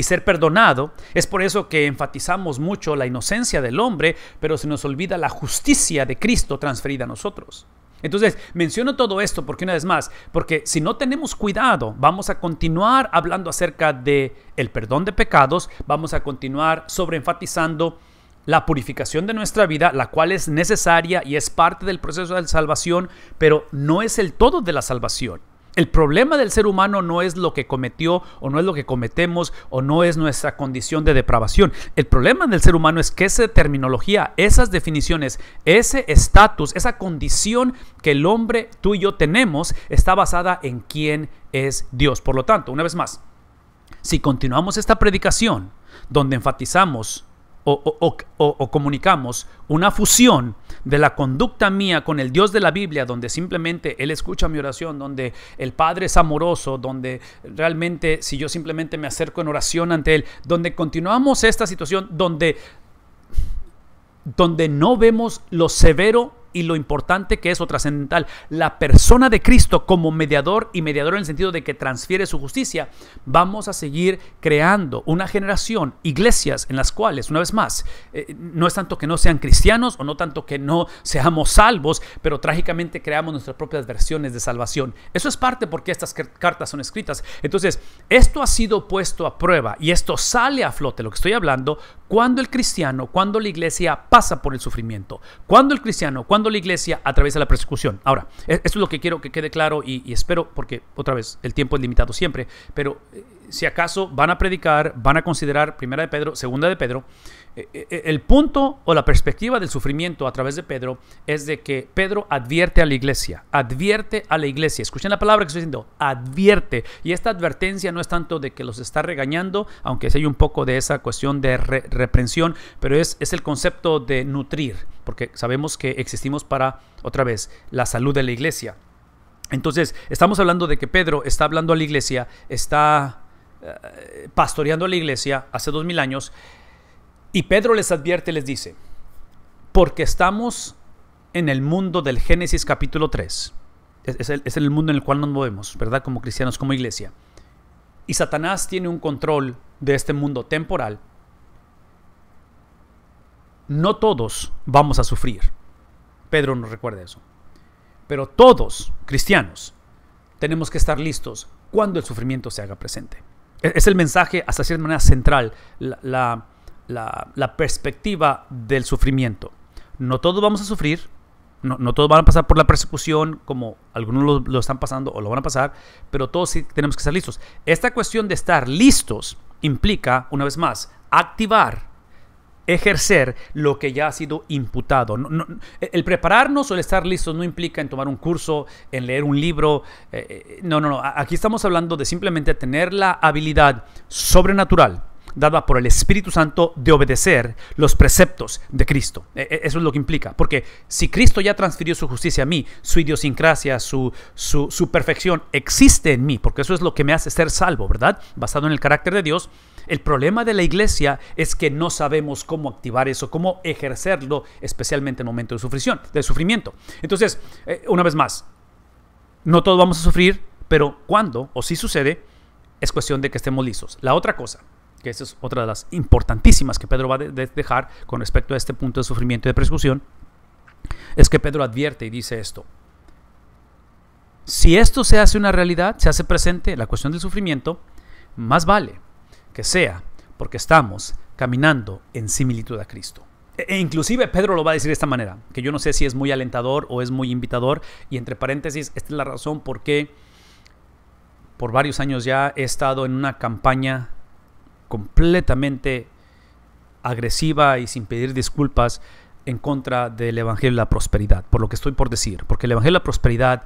y ser perdonado. Es por eso que enfatizamos mucho la inocencia del hombre, pero se nos olvida la justicia de Cristo transferida a nosotros. Entonces, menciono todo esto porque una vez más, porque si no tenemos cuidado, vamos a continuar hablando acerca de el perdón de pecados, vamos a continuar sobre enfatizando la purificación de nuestra vida, la cual es necesaria y es parte del proceso de salvación, pero no es el todo de la salvación. El problema del ser humano no es lo que cometió o no es lo que cometemos o no es nuestra condición de depravación. El problema del ser humano es que esa terminología, esas definiciones, ese estatus, esa condición que el hombre, tú y yo tenemos, está basada en quién es Dios. Por lo tanto, una vez más, si continuamos esta predicación donde enfatizamos o, comunicamos una fusión de la conducta mía con el Dios de la Biblia, donde simplemente Él escucha mi oración, donde el Padre es amoroso, donde realmente si yo simplemente me acerco en oración ante Él, donde continuamos esta situación, donde, donde no vemos lo severo y lo importante que es o trascendental, la persona de Cristo como mediador y mediador en el sentido de que transfiere su justicia, vamos a seguir creando una generación, iglesias en las cuales, una vez más, eh, no es tanto que no sean cristianos o no tanto que no seamos salvos, pero trágicamente creamos nuestras propias versiones de salvación. Eso es parte porque estas cartas son escritas. Entonces, esto ha sido puesto a prueba y esto sale a flote, lo que estoy hablando, cuando el cristiano, cuando la iglesia pasa por el sufrimiento, cuando el cristiano, cuando la iglesia atraviesa la persecución. Ahora, e-, esto es lo que quiero que quede claro y, espero, porque otra vez, el tiempo es limitado siempre, pero eh, si acaso van a predicar, van a considerar primera de Pedro, segunda de Pedro, eh, eh, eh, el punto o la perspectiva del sufrimiento a través de Pedro es de que Pedro advierte a la iglesia, advierte a la iglesia. Escuchen la palabra que estoy diciendo, advierte. Y esta advertencia no es tanto de que los está regañando, aunque sí hay un poco de esa cuestión de reprensión, pero es, es el concepto de nutrir, porque sabemos que existimos para, otra vez, la salud de la iglesia. Entonces, estamos hablando de que Pedro está hablando a la iglesia, está pastoreando a la iglesia hace dos mil años y Pedro les advierte, les dice, porque estamos en el mundo del Génesis capítulo 3. Es, el, mundo en el cual nos movemos, ¿verdad? Como cristianos, como iglesia. Y Satanás tiene un control de este mundo temporal. No todos vamos a sufrir. Pedro nos recuerda eso. Pero todos, cristianos, tenemos que estar listos cuando el sufrimiento se haga presente. E, es, el mensaje, hasta cierta manera, central. la la, perspectiva del sufrimiento. No todos vamos a sufrir, no, todos van a pasar por la persecución como algunos lo, están pasando o lo van a pasar, pero todos sí tenemos que estar listos. Esta cuestión de estar listos implica, una vez más, activar, ejercer lo que ya ha sido imputado. el prepararnos o el estar listos no implica en tomar un curso, en leer un libro. Eh, eh, no, no, no. Aquí estamos hablando de simplemente tener la habilidad sobrenatural dada por el Espíritu Santo de obedecer los preceptos de Cristo. E, e, eso es lo que implica, porque si Cristo ya transfirió su justicia a mí, su idiosincrasia, su, su, perfección existe en mí, porque eso es lo que me hace ser salvo, ¿verdad? Basado en el carácter de Dios. El problema de la iglesia es que no sabemos cómo activar eso, cómo ejercerlo, especialmente en momentos de, de sufrimiento. Entonces, eh, una vez más, no todos vamos a sufrir, pero cuando o si sucede, es cuestión de que estemos listos. La otra cosa, que esa es otra de las importantísimas que Pedro va a dejar con respecto a este punto de sufrimiento y de persecución, es que Pedro advierte y dice esto. Si esto se hace una realidad, se hace presente la cuestión del sufrimiento, más vale que sea porque estamos caminando en similitud a Cristo. E, e inclusive Pedro lo va a decir de esta manera, que yo no sé si es muy alentador o es muy invitador, y entre paréntesis, esta es la razón por qué por varios años ya he estado en una campaña completamente agresiva y sin pedir disculpas en contra del Evangelio de la Prosperidad, por lo que estoy por decir, porque el Evangelio de la Prosperidad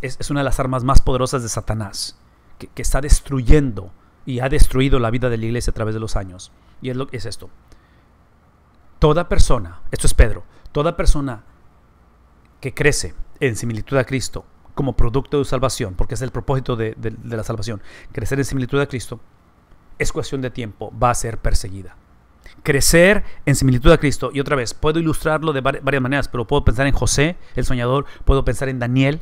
es, una de las armas más poderosas de Satanás, que, está destruyendo y ha destruido la vida de la iglesia a través de los años. Y es, lo, es esto. Toda persona, esto es Pedro, toda persona que crece en similitud a Cristo como producto de salvación, porque es el propósito de la salvación, crecer en similitud a Cristo, es cuestión de tiempo, va a ser perseguida. Crecer en similitud a Cristo. Y otra vez, puedo ilustrarlo de varias maneras, pero puedo pensar en José, el soñador, puedo pensar en Daniel,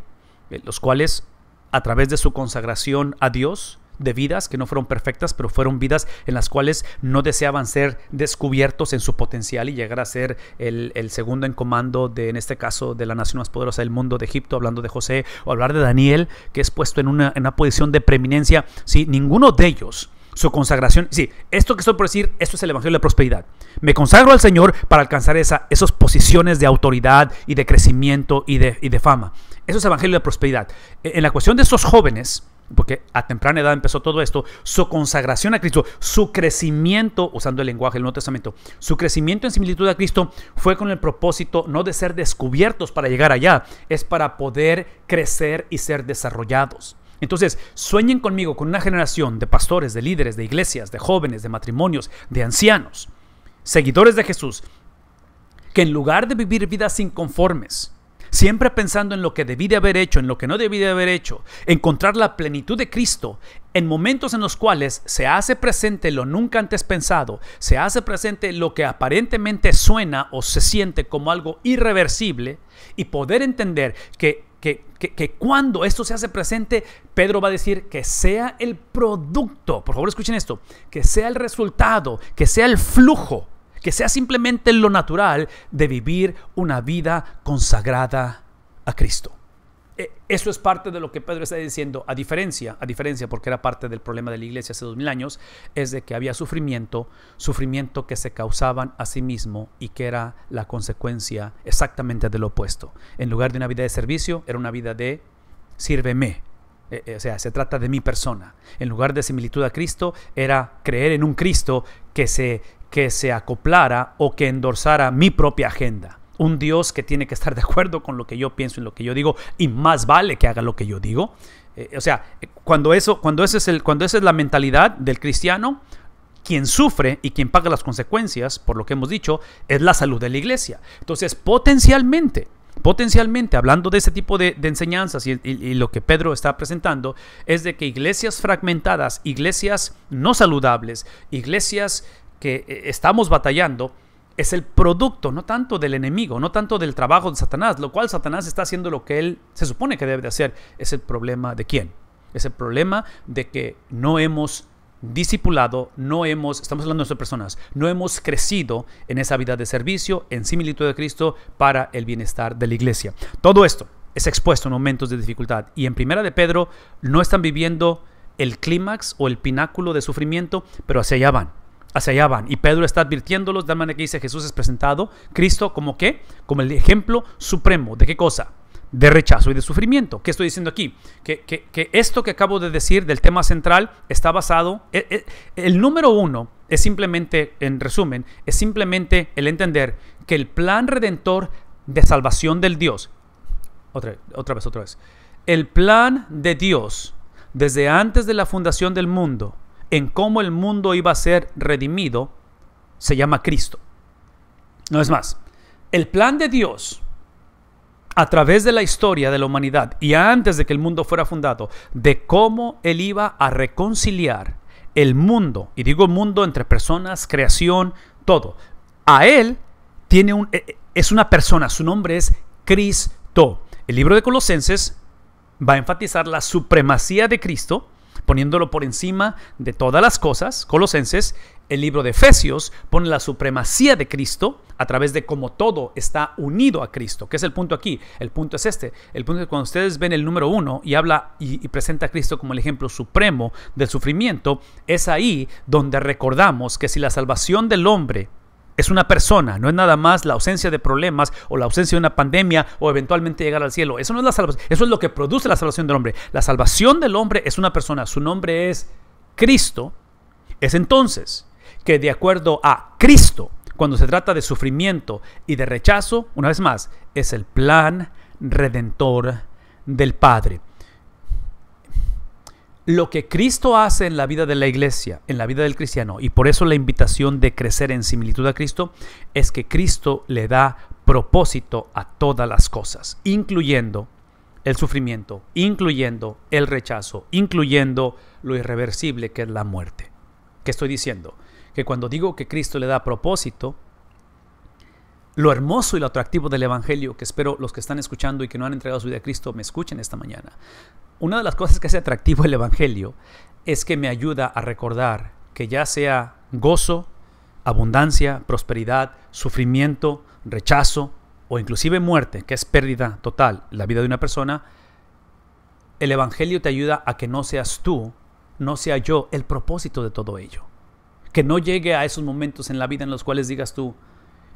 eh, los cuales a través de su consagración a Dios, de vidas que no fueron perfectas, pero fueron vidas en las cuales no deseaban ser descubiertos en su potencial y llegar a ser el, segundo en comando de, en este caso, de la nación más poderosa del mundo, de Egipto, hablando de José, o hablar de Daniel, que es puesto en una, posición de preeminencia. si ninguno de ellos su consagración, sí, esto que estoy por decir, esto es el Evangelio de la Prosperidad. Me consagro al Señor para alcanzar esa, esas posiciones de autoridad y de crecimiento y de, y de fama. Eso es el Evangelio de Prosperidad. E, en la cuestión de esos jóvenes, porque a temprana edad empezó todo esto, su consagración a Cristo, su crecimiento, usando el lenguaje del Nuevo Testamento, su crecimiento en similitud a Cristo fue con el propósito no de ser descubiertos para llegar allá, es para poder crecer y ser desarrollados. Entonces, sueñen conmigo con una generación de pastores, de líderes, de iglesias, de jóvenes, de matrimonios, de ancianos, seguidores de Jesús, que en lugar de vivir vidas inconformes, siempre pensando en lo que debí de haber hecho, en lo que no debí de haber hecho, encontrar la plenitud de Cristo en momentos en los cuales se hace presente lo nunca antes pensado, se hace presente lo que aparentemente suena o se siente como algo irreversible y poder entender que que, cuando esto se hace presente, Pedro va a decir que sea el producto, por favor escuchen esto, que sea el resultado, que sea el flujo, que sea simplemente lo natural de vivir una vida consagrada a Cristo. Eh, eso es parte de lo que Pedro está diciendo, a diferencia, a diferencia, porque era parte del problema de la iglesia hace dos mil años, es de que había sufrimiento, sufrimiento que se causaban a sí mismo y que era la consecuencia exactamente del opuesto. En lugar de una vida de servicio, era una vida de sírveme. Eh, eh, o sea, se trata de mi persona. En lugar de similitud a Cristo, era creer en un Cristo que se, que se acoplara o que endorsara mi propia agenda un Dios que tiene que estar de acuerdo con lo que yo pienso y lo que yo digo, y más vale que haga lo que yo digo. Eh, o sea, cuando, eso, cuando, ese es el, cuando esa es la mentalidad del cristiano, quien sufre y quien paga las consecuencias, por lo que hemos dicho, es la salud de la iglesia. Entonces, potencialmente, potencialmente, hablando de ese tipo de, enseñanzas y, lo que Pedro está presentando, es de que iglesias fragmentadas, iglesias no saludables, iglesias que eh, estamos batallando, es el producto, no tanto del enemigo, no tanto del trabajo de Satanás, lo cual Satanás está haciendo lo que él se supone que debe de hacer. Es el problema de quién? Es el problema de que no hemos discipulado, no hemos, estamos hablando de nuestras personas, no hemos crecido en esa vida de servicio, en similitud de Cristo, para el bienestar de la iglesia. Todo esto es expuesto en momentos de dificultad. Y en Primera de Pedro no están viviendo el clímax o el pináculo de sufrimiento, pero hacia allá van hacia allá van. Y Pedro está advirtiéndolos de la manera que dice Jesús es presentado, Cristo como qué, como el ejemplo supremo. ¿De qué cosa? De rechazo y de sufrimiento. ¿Qué estoy diciendo aquí? Que, esto que acabo de decir del tema central está basado, e, e, el, número uno es simplemente, en resumen, es simplemente el entender que el plan redentor de salvación del Dios, otra, otra vez, otra vez, el plan de Dios desde antes de la fundación del mundo, en cómo el mundo iba a ser redimido se llama Cristo. No es más, el plan de Dios a través de la historia de la humanidad y antes de que el mundo fuera fundado, de cómo Él iba a reconciliar el mundo, y digo mundo entre personas, creación, todo. A Él tiene un, e, e, es una persona, su nombre es Cristo. El libro de Colosenses va a enfatizar la supremacía de Cristo poniéndolo por encima de todas las cosas. Colosenses, el libro de Efesios pone la supremacía de Cristo a través de cómo todo está unido a Cristo, que es el punto aquí. El punto es este. El punto es que cuando ustedes ven el número uno y habla y, y presenta a Cristo como el ejemplo supremo del sufrimiento, es ahí donde recordamos que si la salvación del hombre es una persona, no es nada más la ausencia de problemas o la ausencia de una pandemia o eventualmente llegar al cielo. Eso no es la salvación, eso es lo que produce la salvación del hombre. La salvación del hombre es una persona, su nombre es Cristo. Es entonces que de acuerdo a Cristo, cuando se trata de sufrimiento y de rechazo, una vez más, es el plan redentor del Padre lo que Cristo hace en la vida de la iglesia, en la vida del cristiano, y por eso la invitación de crecer en similitud a Cristo, es que Cristo le da propósito a todas las cosas, incluyendo el sufrimiento, incluyendo el rechazo, incluyendo lo irreversible que es la muerte. ¿Qué estoy diciendo? Que cuando digo que Cristo le da propósito, lo hermoso y lo atractivo del Evangelio, que espero los que están escuchando y que no han entregado su vida a Cristo me escuchen esta mañana. Una de las cosas que hace atractivo el Evangelio es que me ayuda a recordar que ya sea gozo, abundancia, prosperidad, sufrimiento, rechazo o inclusive muerte, que es pérdida total la vida de una persona, el Evangelio te ayuda a que no seas tú, no sea yo el propósito de todo ello. Que no llegue a esos momentos en la vida en los cuales digas tú,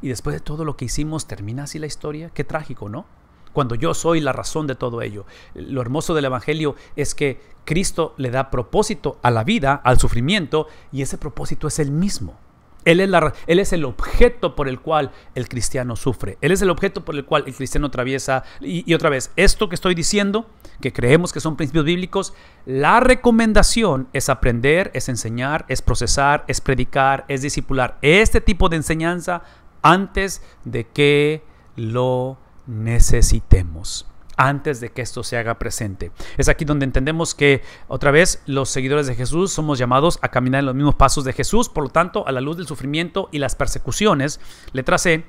y después de todo lo que hicimos, termina así la historia. Qué trágico, ¿no? Cuando yo soy la razón de todo ello. Lo hermoso del Evangelio es que Cristo le da propósito a la vida, al sufrimiento, y ese propósito es el mismo. Él es, él es, el objeto por el cual el cristiano sufre. Él es el objeto por el cual el cristiano atraviesa. Y, otra vez, esto que estoy diciendo, que creemos que son principios bíblicos, la recomendación es aprender, es enseñar, es procesar, es predicar, es discipular. Este tipo de enseñanza antes de que lo necesitemos antes de que esto se haga presente. Es aquí donde entendemos que otra vez los seguidores de Jesús somos llamados a caminar en los mismos pasos de Jesús, por lo tanto, a la luz del sufrimiento y las persecuciones, letra C,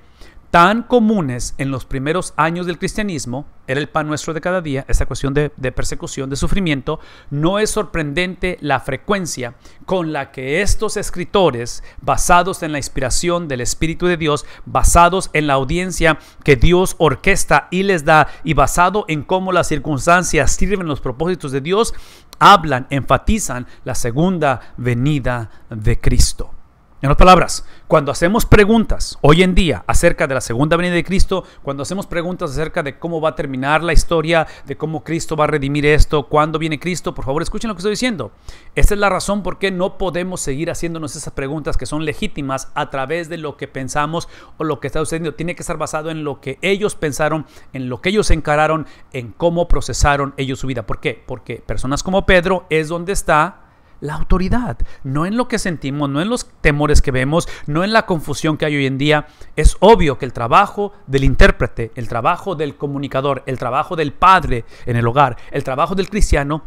tan comunes en los primeros años del cristianismo, era el pan nuestro de cada día, esa cuestión de, de, persecución, de sufrimiento, no es sorprendente la frecuencia con la que estos escritores, basados en la inspiración del Espíritu de Dios, basados en la audiencia que Dios orquesta y les da, y basado en cómo las circunstancias sirven los propósitos de Dios, hablan, enfatizan la segunda venida de Cristo. En otras palabras, cuando hacemos preguntas hoy en día acerca de la segunda venida de Cristo, cuando hacemos preguntas acerca de cómo va a terminar la historia, de cómo Cristo va a redimir esto, cuándo viene Cristo, por favor escuchen lo que estoy diciendo. Esta es la razón por qué no podemos seguir haciéndonos esas preguntas que son legítimas a través de lo que pensamos o lo que está sucediendo. Tiene que estar basado en lo que ellos pensaron, en lo que ellos encararon, en cómo procesaron ellos su vida. ¿Por qué? Porque personas como Pedro es donde está la autoridad, no en lo que sentimos, no en los temores que vemos, no en la confusión que hay hoy en día. Es obvio que el trabajo del intérprete, el trabajo del comunicador, el trabajo del padre en el hogar, el trabajo del cristiano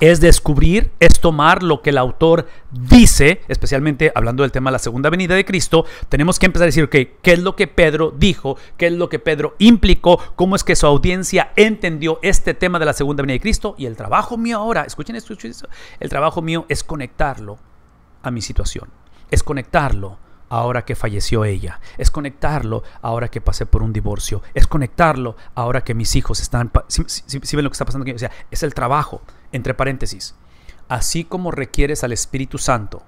es descubrir, es tomar lo que el autor dice, especialmente hablando del tema de la segunda venida de Cristo, tenemos que empezar a decir, ok, ¿qué es lo que Pedro dijo? ¿Qué es lo que Pedro implicó? ¿Cómo es que su audiencia entendió este tema de la segunda venida de Cristo? Y el trabajo mío ahora, escuchen esto, el trabajo mío es conectarlo a mi situación, es conectarlo ahora que falleció ella, es conectarlo ahora que pasé por un divorcio, es conectarlo ahora que mis hijos están... si ven lo que está pasando aquí, o sea, es el trabajo, entre paréntesis, así como requieres al Espíritu Santo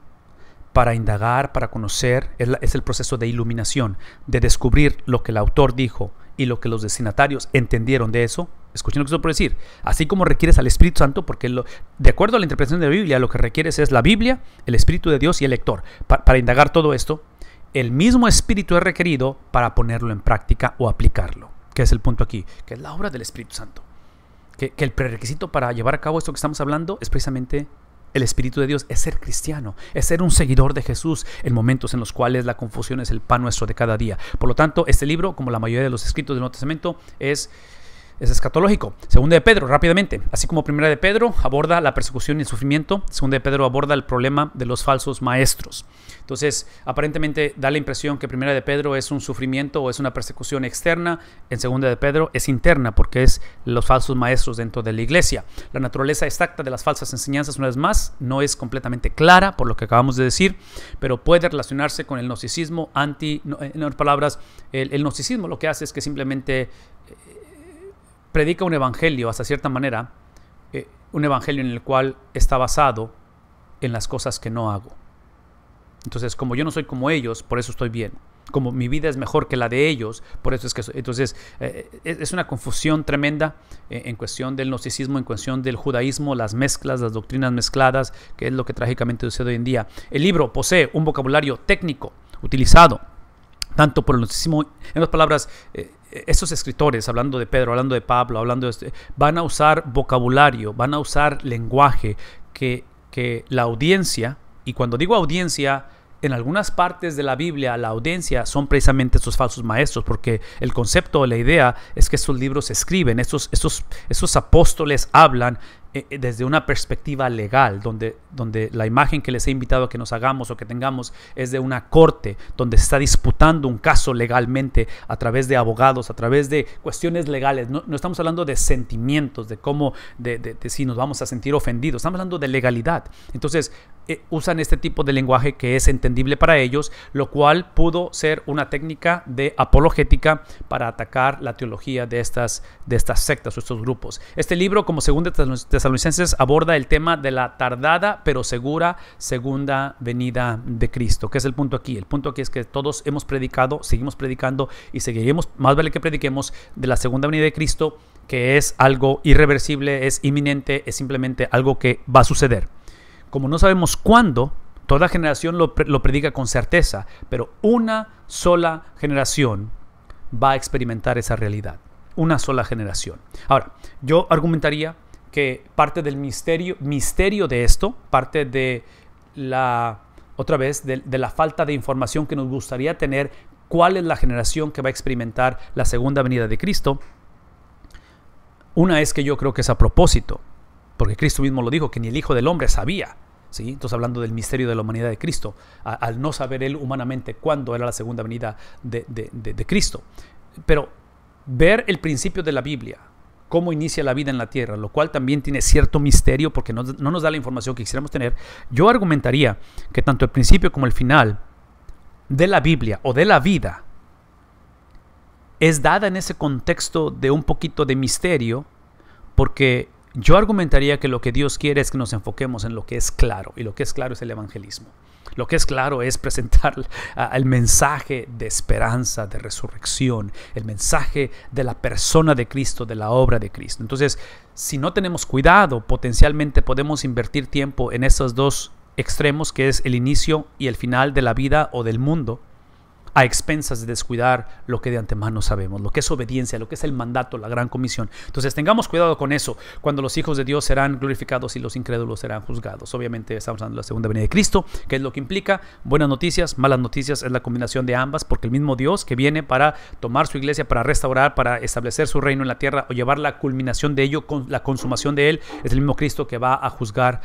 para indagar, para conocer, es el proceso de iluminación, de descubrir lo que el autor dijo y lo que los destinatarios entendieron de eso. Escuchen lo que estoy por decir. Así como requieres al Espíritu Santo, porque lo, de acuerdo a la interpretación de la Biblia, lo que requieres es la Biblia, el Espíritu de Dios y el lector. para indagar todo esto, el mismo Espíritu es requerido para ponerlo en práctica o aplicarlo, que es el punto aquí, que es la obra del Espíritu Santo que, el prerequisito para llevar a cabo esto que estamos hablando es precisamente el Espíritu de Dios es ser cristiano, es ser un seguidor de Jesús en momentos en los cuales la confusión es el pan nuestro de cada día. Por lo tanto, este libro, como la mayoría de los escritos del Nuevo Testamento, es es escatológico. Segunda de Pedro, rápidamente, así como Primera de Pedro aborda la persecución y el sufrimiento, Segunda de Pedro aborda el problema de los falsos maestros. Entonces, aparentemente da la impresión que Primera de Pedro es un sufrimiento o es una persecución externa, en Segunda de Pedro es interna porque es los falsos maestros dentro de la iglesia. La naturaleza exacta de las falsas enseñanzas, una vez más, no es completamente clara por lo que acabamos de decir, pero puede relacionarse con el gnosticismo anti, en otras palabras, el, el gnosticismo lo que hace es que simplemente predica un evangelio, hasta cierta manera, eh, un evangelio en el cual está basado en las cosas que no hago. Entonces, como yo no soy como ellos, por eso estoy bien. Como mi vida es mejor que la de ellos, por eso es que... Entonces, eh, es una confusión tremenda eh, en cuestión del gnosticismo, en cuestión del judaísmo, las mezclas, las doctrinas mezcladas, que es lo que trágicamente sucede hoy en día. El libro posee un vocabulario técnico utilizado tanto por el En otras palabras, eh, estos escritores, hablando de Pedro, hablando de Pablo, hablando de este, van a usar vocabulario, van a usar lenguaje que, que la audiencia, y cuando digo audiencia, en algunas partes de la Biblia la audiencia son precisamente estos falsos maestros, porque el concepto, o la idea es que estos libros se escriben, estos, estos, estos apóstoles hablan eh, eh, desde una perspectiva legal, donde, donde la imagen que les he invitado a que nos hagamos o que tengamos es de una corte donde se está disputando un caso legalmente a través de abogados, a través de cuestiones legales. No, no estamos hablando de sentimientos, de cómo, de, de, de, si nos vamos a sentir ofendidos, estamos hablando de legalidad. Entonces, eh, usan este tipo de lenguaje que es entendible para ellos, lo cual pudo ser una técnica de apologética para atacar la teología de estas, de estas sectas o estos grupos. Este libro, como segunda tesalonicenses, aborda el tema de la tardada pero segura segunda venida de Cristo, que es el punto aquí. El punto aquí es que todos hemos predicado, seguimos predicando y seguiremos, más vale que prediquemos de la segunda venida de Cristo, que es algo irreversible, es inminente, es simplemente algo que va a suceder. Como no sabemos cuándo, toda generación lo, predica con certeza, pero una sola generación va a experimentar esa realidad. Una sola generación. Ahora, yo argumentaría que parte del misterio, misterio de esto, parte de la, otra vez, de, de, la falta de información que nos gustaría tener, cuál es la generación que va a experimentar la segunda venida de Cristo. Una es que yo creo que es a propósito. Porque Cristo mismo lo dijo, que ni el Hijo del Hombre sabía. ¿sí? Entonces hablando del misterio de la humanidad de Cristo, al no saber él humanamente cuándo era la segunda venida de, Cristo. Pero ver el principio de la Biblia, cómo inicia la vida en la tierra, lo cual también tiene cierto misterio porque no, no, nos da la información que quisiéramos tener, yo argumentaría que tanto el principio como el final de la Biblia o de la vida es dada en ese contexto de un poquito de misterio porque yo argumentaría que lo que Dios quiere es que nos enfoquemos en lo que es claro, y lo que es claro es el evangelismo. Lo que es claro es presentar el mensaje de esperanza, de resurrección, el mensaje de la persona de Cristo, de la obra de Cristo. Entonces, si no tenemos cuidado, potencialmente podemos invertir tiempo en esos dos extremos, que es el inicio y el final de la vida o del mundo, a expensas de descuidar lo que de antemano sabemos, lo que es obediencia, lo que es el mandato, la gran comisión. Entonces tengamos cuidado con eso cuando los hijos de Dios serán glorificados y los incrédulos serán juzgados. Obviamente estamos hablando de la segunda venida de Cristo, que es lo que implica buenas noticias, malas noticias, es la combinación de ambas, porque el mismo Dios que viene para tomar su iglesia, para restaurar, para establecer su reino en la tierra o llevar la culminación de ello, con la consumación de él, es el mismo Cristo que va a juzgar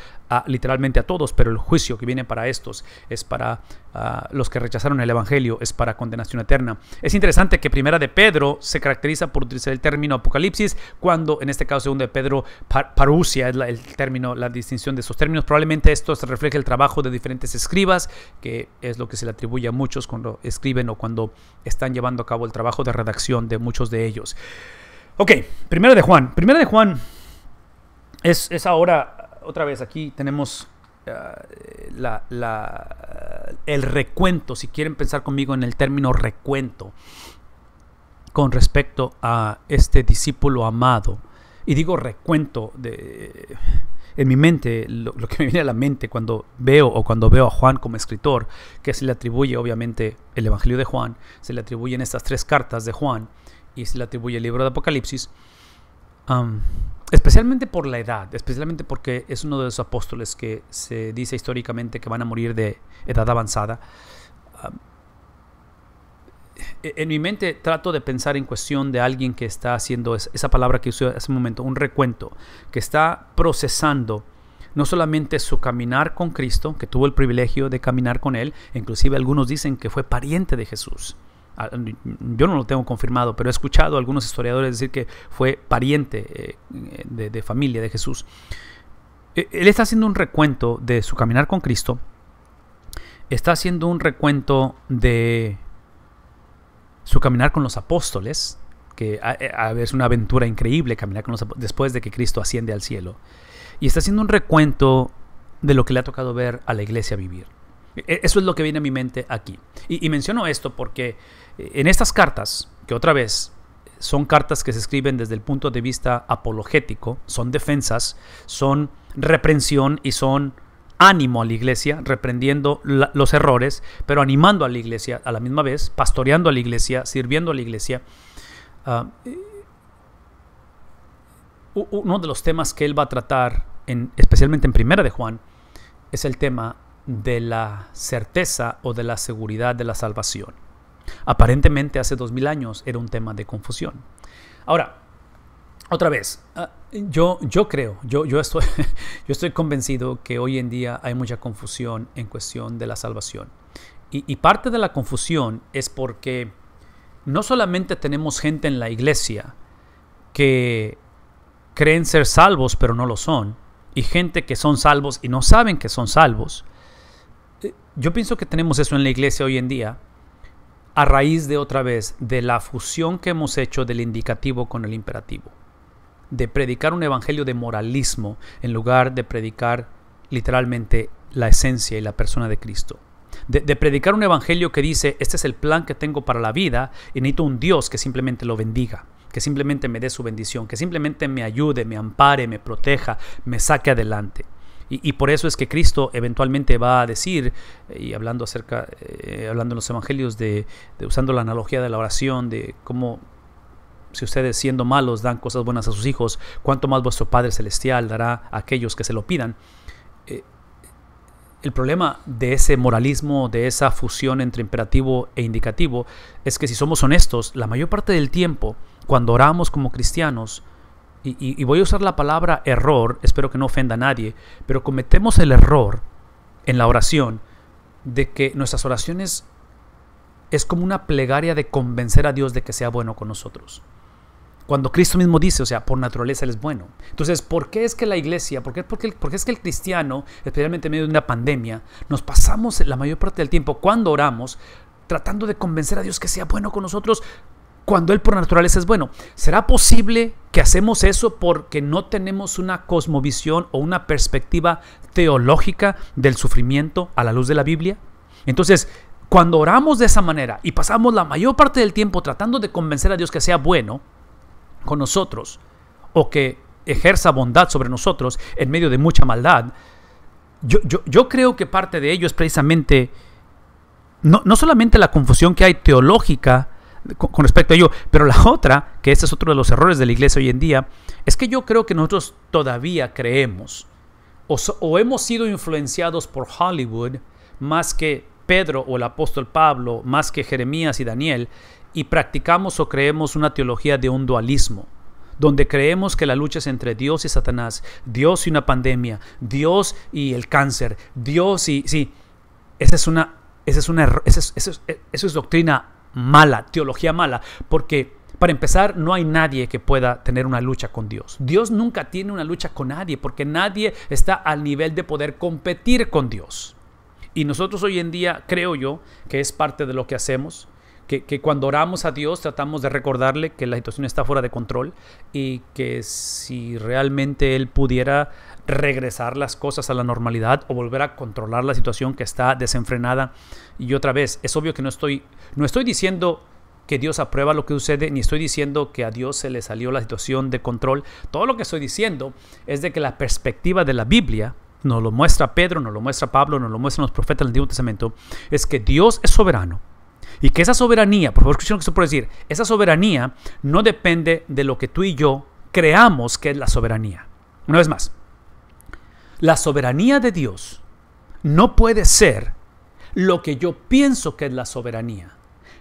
literalmente a todos, pero el juicio que viene para estos es para ah, los que rechazaron el Evangelio, es para condenación eterna. Es interesante que Primera de Pedro se caracteriza por utilizar el término Apocalipsis, cuando en este caso Segunda de Pedro par parusia es la, el término, la distinción de esos términos. Probablemente esto se refleja el trabajo de diferentes escribas, que es lo que se le atribuye a muchos cuando escriben o cuando están llevando a cabo el trabajo de redacción de muchos de ellos. Ok, Primera de Juan. Primera de Juan es, es ahora, otra vez, aquí tenemos el recuento, si quieren pensar conmigo en el término recuento, con respecto a este discípulo amado. Y digo recuento de, en mi mente, lo, que me viene a la mente cuando veo o cuando veo a Juan como escritor, que se le atribuye obviamente el Evangelio de Juan, se le atribuyen estas tres cartas de Juan y se le atribuye el libro de Apocalipsis especialmente por la edad, especialmente porque es uno de los apóstoles que se dice históricamente que van a morir de edad avanzada. E, en mi mente trato de pensar en cuestión de alguien que está haciendo esa palabra que usó hace un momento, un recuento, que está procesando no solamente su caminar con Cristo, que tuvo el privilegio de caminar con Él, inclusive algunos dicen que fue pariente de Jesús, yo no lo tengo confirmado, pero he escuchado a algunos historiadores decir que fue pariente eh, de, familia de Jesús. E, él está haciendo un recuento de su caminar con Cristo, está haciendo un recuento de su caminar con los apóstoles, que a, eh, es una aventura increíble caminar con los después de que Cristo asciende al cielo. Y está haciendo un recuento de lo que le ha tocado ver a la iglesia vivir. E, eso es lo que viene a mi mente aquí. y menciono esto porque en estas cartas, que otra vez son cartas que se escriben desde el punto de vista apologético, son defensas, son reprensión y son ánimo a la iglesia, reprendiendo los errores, pero animando a la iglesia a la misma vez, pastoreando a la iglesia, sirviendo a la iglesia. Ah, uno de los temas que él va a tratar, especialmente en Primera de Juan, es el tema de la certeza o de la seguridad de la salvación. Aparentemente hace 2000 años era un tema de confusión. Ahora, otra vez, ah, yo, yo creo, yo, yo, estoy, <laughs> yo estoy convencido que hoy en día hay mucha confusión en cuestión de la salvación. Y, y parte de la confusión es porque no solamente tenemos gente en la iglesia que creen ser salvos pero no lo son, y gente que son salvos y no saben que son salvos. Eh, yo pienso que tenemos eso en la iglesia hoy en día, a raíz de otra vez de la fusión que hemos hecho del indicativo con el imperativo, de predicar un evangelio de moralismo en lugar de predicar literalmente la esencia y la persona de Cristo. De, predicar un evangelio que dice, este es el plan que tengo para la vida y necesito un Dios que simplemente lo bendiga, que simplemente me dé su bendición, que simplemente me ayude, me ampare, me proteja, me saque adelante. Y, por eso es que Cristo eventualmente va a decir, eh, y hablando acerca, eh, hablando en los evangelios, de, usando la analogía de la oración, de cómo si ustedes siendo malos dan cosas buenas a sus hijos, cuánto más vuestro Padre Celestial dará a aquellos que se lo pidan. Eh, el problema de ese moralismo, de esa fusión entre imperativo e indicativo, es que si somos honestos, la mayor parte del tiempo, cuando oramos como cristianos, y, voy a usar la palabra error, espero que no ofenda a nadie, pero cometemos el error en la oración de que nuestras oraciones es como una plegaria de convencer a Dios de que sea bueno con nosotros. Cuando Cristo mismo dice, o sea, por naturaleza Él es bueno. Entonces, ¿por qué es que la iglesia, por qué, es que el cristiano, especialmente en medio de una pandemia, nos pasamos la mayor parte del tiempo cuando oramos tratando de convencer a Dios que sea bueno con nosotros cuando Él por naturaleza es bueno. ¿Será posible que hacemos eso porque no tenemos una cosmovisión o una perspectiva teológica del sufrimiento a la luz de la Biblia? Entonces, cuando oramos de esa manera y pasamos la mayor parte del tiempo tratando de convencer a Dios que sea bueno con nosotros o que ejerza bondad sobre nosotros en medio de mucha maldad, yo, creo que parte de ello es precisamente no, no solamente la confusión que hay teológica, con respecto a ello. Pero la otra, que este es otro de los errores de la iglesia hoy en día, es que yo creo que nosotros todavía creemos o, hemos sido influenciados por Hollywood más que Pedro o el apóstol Pablo, más que Jeremías y Daniel, y practicamos o creemos una teología de un dualismo donde creemos que la lucha es entre Dios y Satanás, Dios y una pandemia, Dios y el cáncer, Dios y... Sí, esa es una... Esa es una esa es, esa es, e, esa es doctrina mala, teología mala, porque para empezar, no hay nadie que pueda tener una lucha con Dios. Dios nunca tiene una lucha con nadie porque nadie está al nivel de poder competir con Dios. Y nosotros hoy en día, creo yo, que es parte de lo que hacemos, que, cuando oramos a Dios tratamos de recordarle que la situación está fuera de control y que si realmente Él pudiera regresar las cosas a la normalidad o volver a controlar la situación que está desenfrenada. Y otra vez, es obvio que no estoy, no estoy diciendo que Dios aprueba lo que sucede, ni estoy diciendo que a Dios se le salió la situación de control. Todo lo que estoy diciendo es de que la perspectiva de la Biblia, nos lo muestra Pedro, nos lo muestra Pablo, nos lo muestran los profetas del Antiguo Testamento, es que Dios es soberano y que esa soberanía, por favor escuchen lo que se puede decir, esa soberanía no depende de lo que tú y yo creamos que es la soberanía. Una vez más, la soberanía de Dios no puede ser lo que yo pienso que es la soberanía.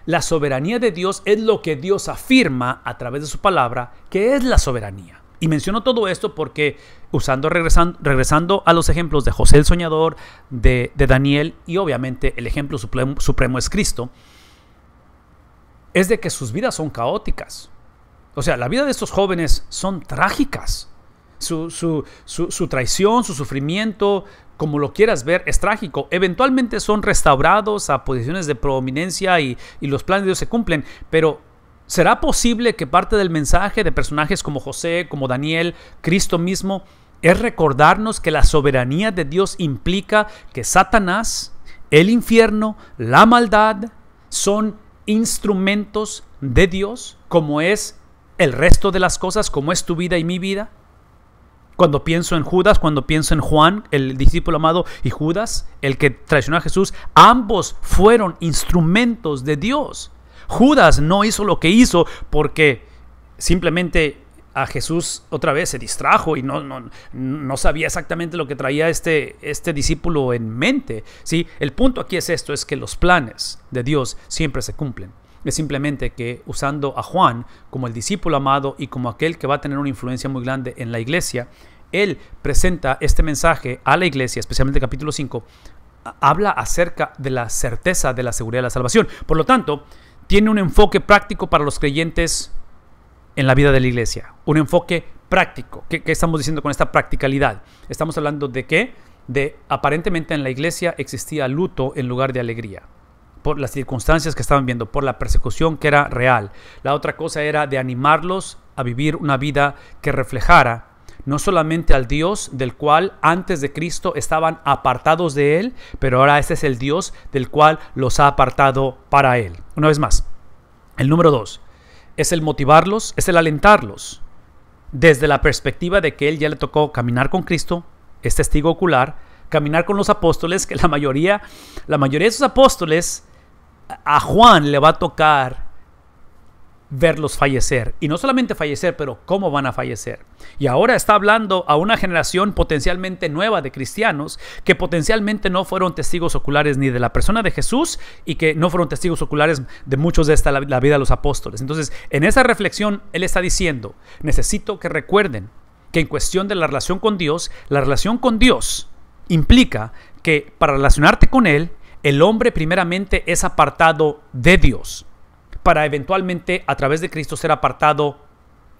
La soberanía de Dios es lo que Dios afirma a través de su palabra que es la soberanía. Y menciono todo esto porque, usando, regresando, a los ejemplos de José el Soñador, de, Daniel y obviamente el ejemplo supremo, supremo es Cristo, es de que sus vidas son caóticas. O sea, la vida de estos jóvenes son trágicas su, traición, su sufrimiento, como lo quieras ver, es trágico. Eventualmente son restaurados a posiciones de prominencia y, y los planes de Dios se cumplen, pero ¿será posible que parte del mensaje de personajes como José, como Daniel, Cristo mismo, es recordarnos que la soberanía de Dios implica que Satanás, el infierno, la maldad son instrumentos de Dios, como es el resto de las cosas, como es tu vida y mi vida? Cuando pienso en Judas, cuando pienso en Juan, el discípulo amado, y Judas, el que traicionó a Jesús, ambos fueron instrumentos de Dios. Judas no hizo lo que hizo porque simplemente a Jesús otra vez se distrajo y no, no, sabía exactamente lo que traía este, este discípulo en mente. ¿sí? El punto aquí es esto, es que los planes de Dios siempre se cumplen es simplemente que usando a Juan como el discípulo amado y como aquel que va a tener una influencia muy grande en la iglesia, él presenta este mensaje a la iglesia, especialmente capítulo 5, habla acerca de la certeza de la seguridad de la salvación. Por lo tanto, tiene un enfoque práctico para los creyentes en la vida de la iglesia. Un enfoque práctico. ¿Qué, estamos diciendo con esta practicalidad? Estamos hablando de que de aparentemente en la iglesia existía luto en lugar de alegría por las circunstancias que estaban viendo, por la persecución que era real. La otra cosa era de animarlos a vivir una vida que reflejara no solamente al Dios del cual antes de Cristo estaban apartados de Él, pero ahora este es el Dios del cual los ha apartado para Él. Una vez más, el número dos es el motivarlos, es el alentarlos, desde la perspectiva de que Él ya le tocó caminar con Cristo, es testigo ocular, caminar con los apóstoles, que la mayoría, la mayoría de esos apóstoles a Juan le va a tocar verlos fallecer. Y no solamente fallecer, pero cómo van a fallecer. Y ahora está hablando a una generación potencialmente nueva de cristianos que potencialmente no fueron testigos oculares ni de la persona de Jesús y que no fueron testigos oculares de muchos de esta, la, la vida de los apóstoles. Entonces, en esa reflexión, él está diciendo, necesito que recuerden que en cuestión de la relación con Dios, la relación con Dios implica que para relacionarte con Él el hombre primeramente es apartado de Dios para eventualmente a través de Cristo ser apartado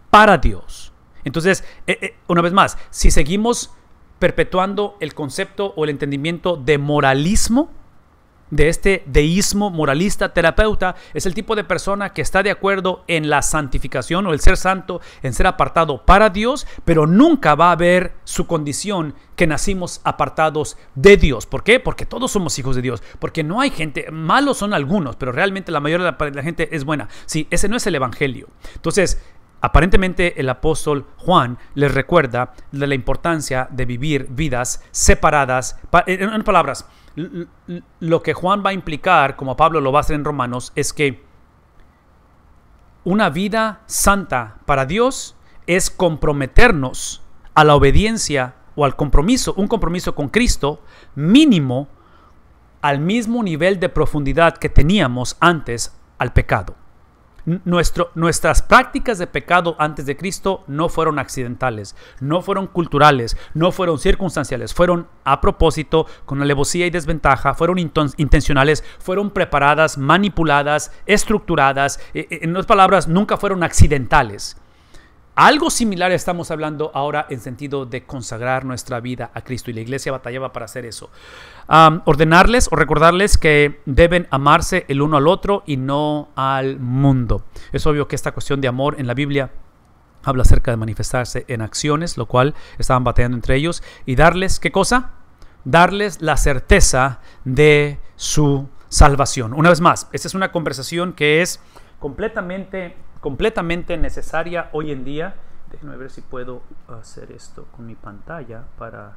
para Dios. Entonces, eh, eh, una vez más, si seguimos perpetuando el concepto o el entendimiento de moralismo, de este deísmo moralista terapeuta es el tipo de persona que está de acuerdo en la santificación o el ser santo, en ser apartado para Dios, pero nunca va a ver su condición que nacimos apartados de Dios. ¿Por qué? Porque todos somos hijos de Dios. Porque no hay gente, malos son algunos, pero realmente la mayoría de la gente es buena. Sí, ese no es el Evangelio. Entonces, Aparentemente el apóstol Juan les recuerda la importancia de vivir vidas separadas, en, en palabras, lo que Juan va a implicar, como Pablo lo va a hacer en Romanos, es que una vida santa para Dios es comprometernos a la obediencia o al compromiso, un compromiso con Cristo mínimo al mismo nivel de profundidad que teníamos antes al pecado. Nuestro, nuestras prácticas de pecado antes de Cristo no fueron accidentales, no fueron culturales, no fueron circunstanciales, fueron a propósito, con alevosía y desventaja, fueron intencionales, fueron preparadas, manipuladas, estructuradas. E, e, en otras palabras, nunca fueron accidentales. Algo similar estamos hablando ahora en sentido de consagrar nuestra vida a Cristo y la iglesia batallaba para hacer eso. ordenarles o recordarles que deben amarse el uno al otro y no al mundo. Es obvio que esta cuestión de amor en la Biblia habla acerca de manifestarse en acciones, lo cual estaban batallando entre ellos, y darles, ¿qué cosa? Darles la certeza de su salvación. Una vez más, esta es una conversación que es completamente completamente necesaria hoy en día. Déjenme ver si puedo hacer esto con mi pantalla para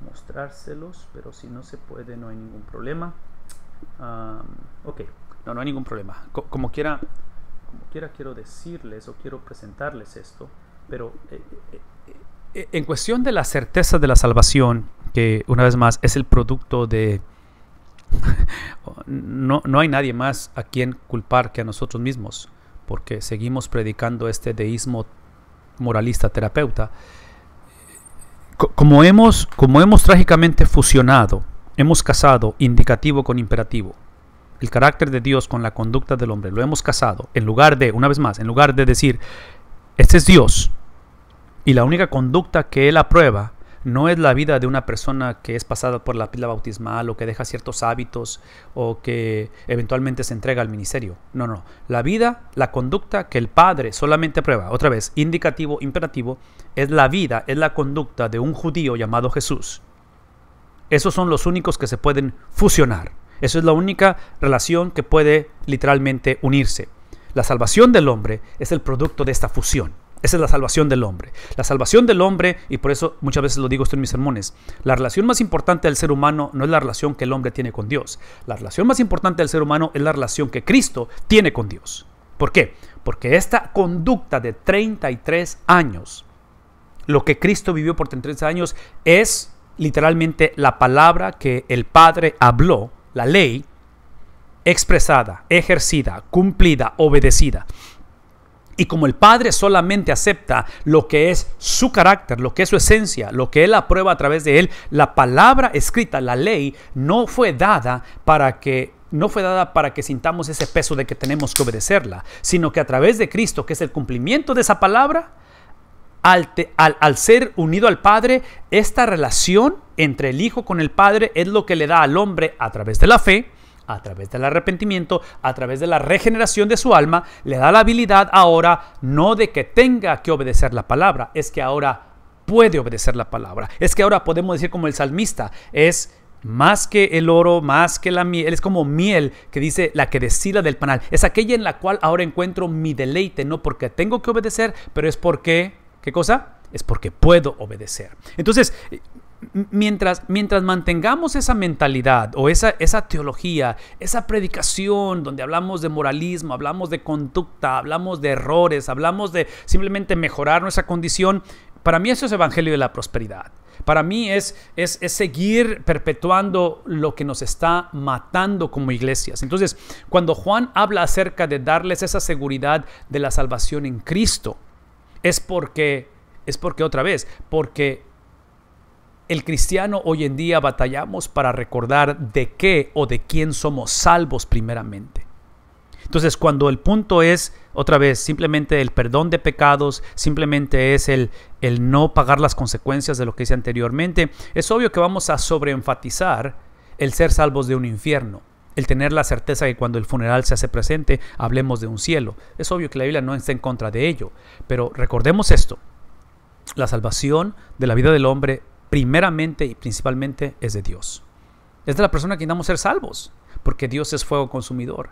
mostrárselos, pero si no se puede no hay ningún problema. ok, no, no hay ningún problema. como, quiera, como quiera quiero decirles o quiero presentarles esto, pero eh, eh, eh, en cuestión de la certeza de la salvación, que una vez más es el producto de... <laughs> no, no hay nadie más a quien culpar que a nosotros mismos porque seguimos predicando este deísmo moralista terapeuta, como hemos, como hemos trágicamente fusionado, hemos casado indicativo con imperativo, el carácter de Dios con la conducta del hombre, lo hemos casado, en lugar de, una vez más, en lugar de decir, este es Dios, y la única conducta que Él aprueba no es la vida de una persona que es pasada por la pila bautismal o que deja ciertos hábitos o que eventualmente se entrega al ministerio. No, no. La vida, la conducta que el Padre solamente prueba, otra vez, indicativo, imperativo, es la vida, es la conducta de un judío llamado Jesús. Esos son los únicos que se pueden fusionar. Esa es la única relación que puede literalmente unirse. La salvación del hombre es el producto de esta fusión. Esa es la salvación del hombre. La salvación del hombre, y por eso muchas veces lo digo esto en mis sermones, la relación más importante del ser humano no es la relación que el hombre tiene con Dios. La relación más importante del ser humano es la relación que Cristo tiene con Dios. ¿Por qué? Porque esta conducta de 33 años, lo que Cristo vivió por 33 años, es literalmente la palabra que el Padre habló, la ley, expresada, ejercida, cumplida, obedecida. Y como el Padre solamente acepta lo que es su carácter, lo que es su esencia, lo que Él aprueba a través de Él, la palabra escrita, la ley, no fue dada para que no fue dada para que sintamos ese peso de que tenemos que obedecerla, sino que a través de Cristo, que es el cumplimiento de esa palabra, al, al, ser unido al Padre, esta relación entre el Hijo con el Padre es lo que le da al hombre, a través de la fe, a través del arrepentimiento, a través de la regeneración de su alma, le da la habilidad ahora no de que tenga que obedecer la palabra, es que ahora puede obedecer la palabra. Es que ahora podemos decir como el salmista, es más que el oro, más que la miel, es como miel que dice la que decida del panal. Es aquella en la cual ahora encuentro mi deleite, no porque tengo que obedecer, pero es porque, ¿qué cosa? Es porque puedo obedecer. Entonces, mientras, mientras mantengamos esa mentalidad o esa, esa teología, esa predicación donde hablamos de moralismo, hablamos de conducta, hablamos de errores, hablamos de simplemente mejorar nuestra condición, para mí eso es evangelio de la prosperidad. Para mí es, es, seguir perpetuando lo que nos está matando como iglesias. Entonces, cuando Juan habla acerca de darles esa seguridad de la salvación en Cristo, es porque, es porque otra vez, porque el cristiano hoy en día batallamos para recordar de qué o de quién somos salvos primeramente. Entonces, cuando el punto es, otra vez, simplemente el perdón de pecados, simplemente es el, el no pagar las consecuencias de lo que hice anteriormente, es obvio que vamos a sobreenfatizar el ser salvos de un infierno, el tener la certeza que cuando el funeral se hace presente, hablemos de un cielo. Es obvio que la Biblia no está en contra de ello, pero recordemos esto, la salvación de la vida del hombre primeramente y principalmente es de Dios. Es de la persona que damos ser salvos, porque Dios es fuego consumidor.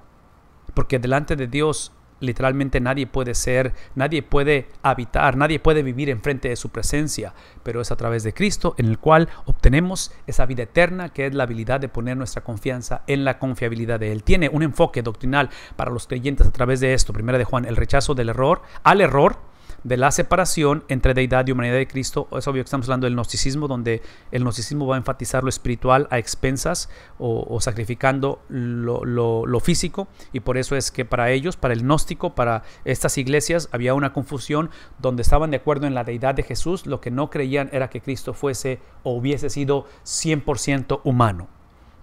Porque delante de Dios literalmente nadie puede ser, nadie puede habitar, nadie puede vivir enfrente de su presencia, pero es a través de Cristo en el cual obtenemos esa vida eterna que es la habilidad de poner nuestra confianza en la confiabilidad de Él. Tiene un enfoque doctrinal para los creyentes a través de esto, primera de Juan, el rechazo del error, al error, de la separación entre deidad y humanidad de Cristo. Es obvio que estamos hablando del gnosticismo, donde el gnosticismo va a enfatizar lo espiritual a expensas o, sacrificando lo, lo, físico. Y por eso es que para ellos, para el gnóstico, para estas iglesias, había una confusión donde estaban de acuerdo en la deidad de Jesús. Lo que no creían era que Cristo fuese o hubiese sido 100% humano.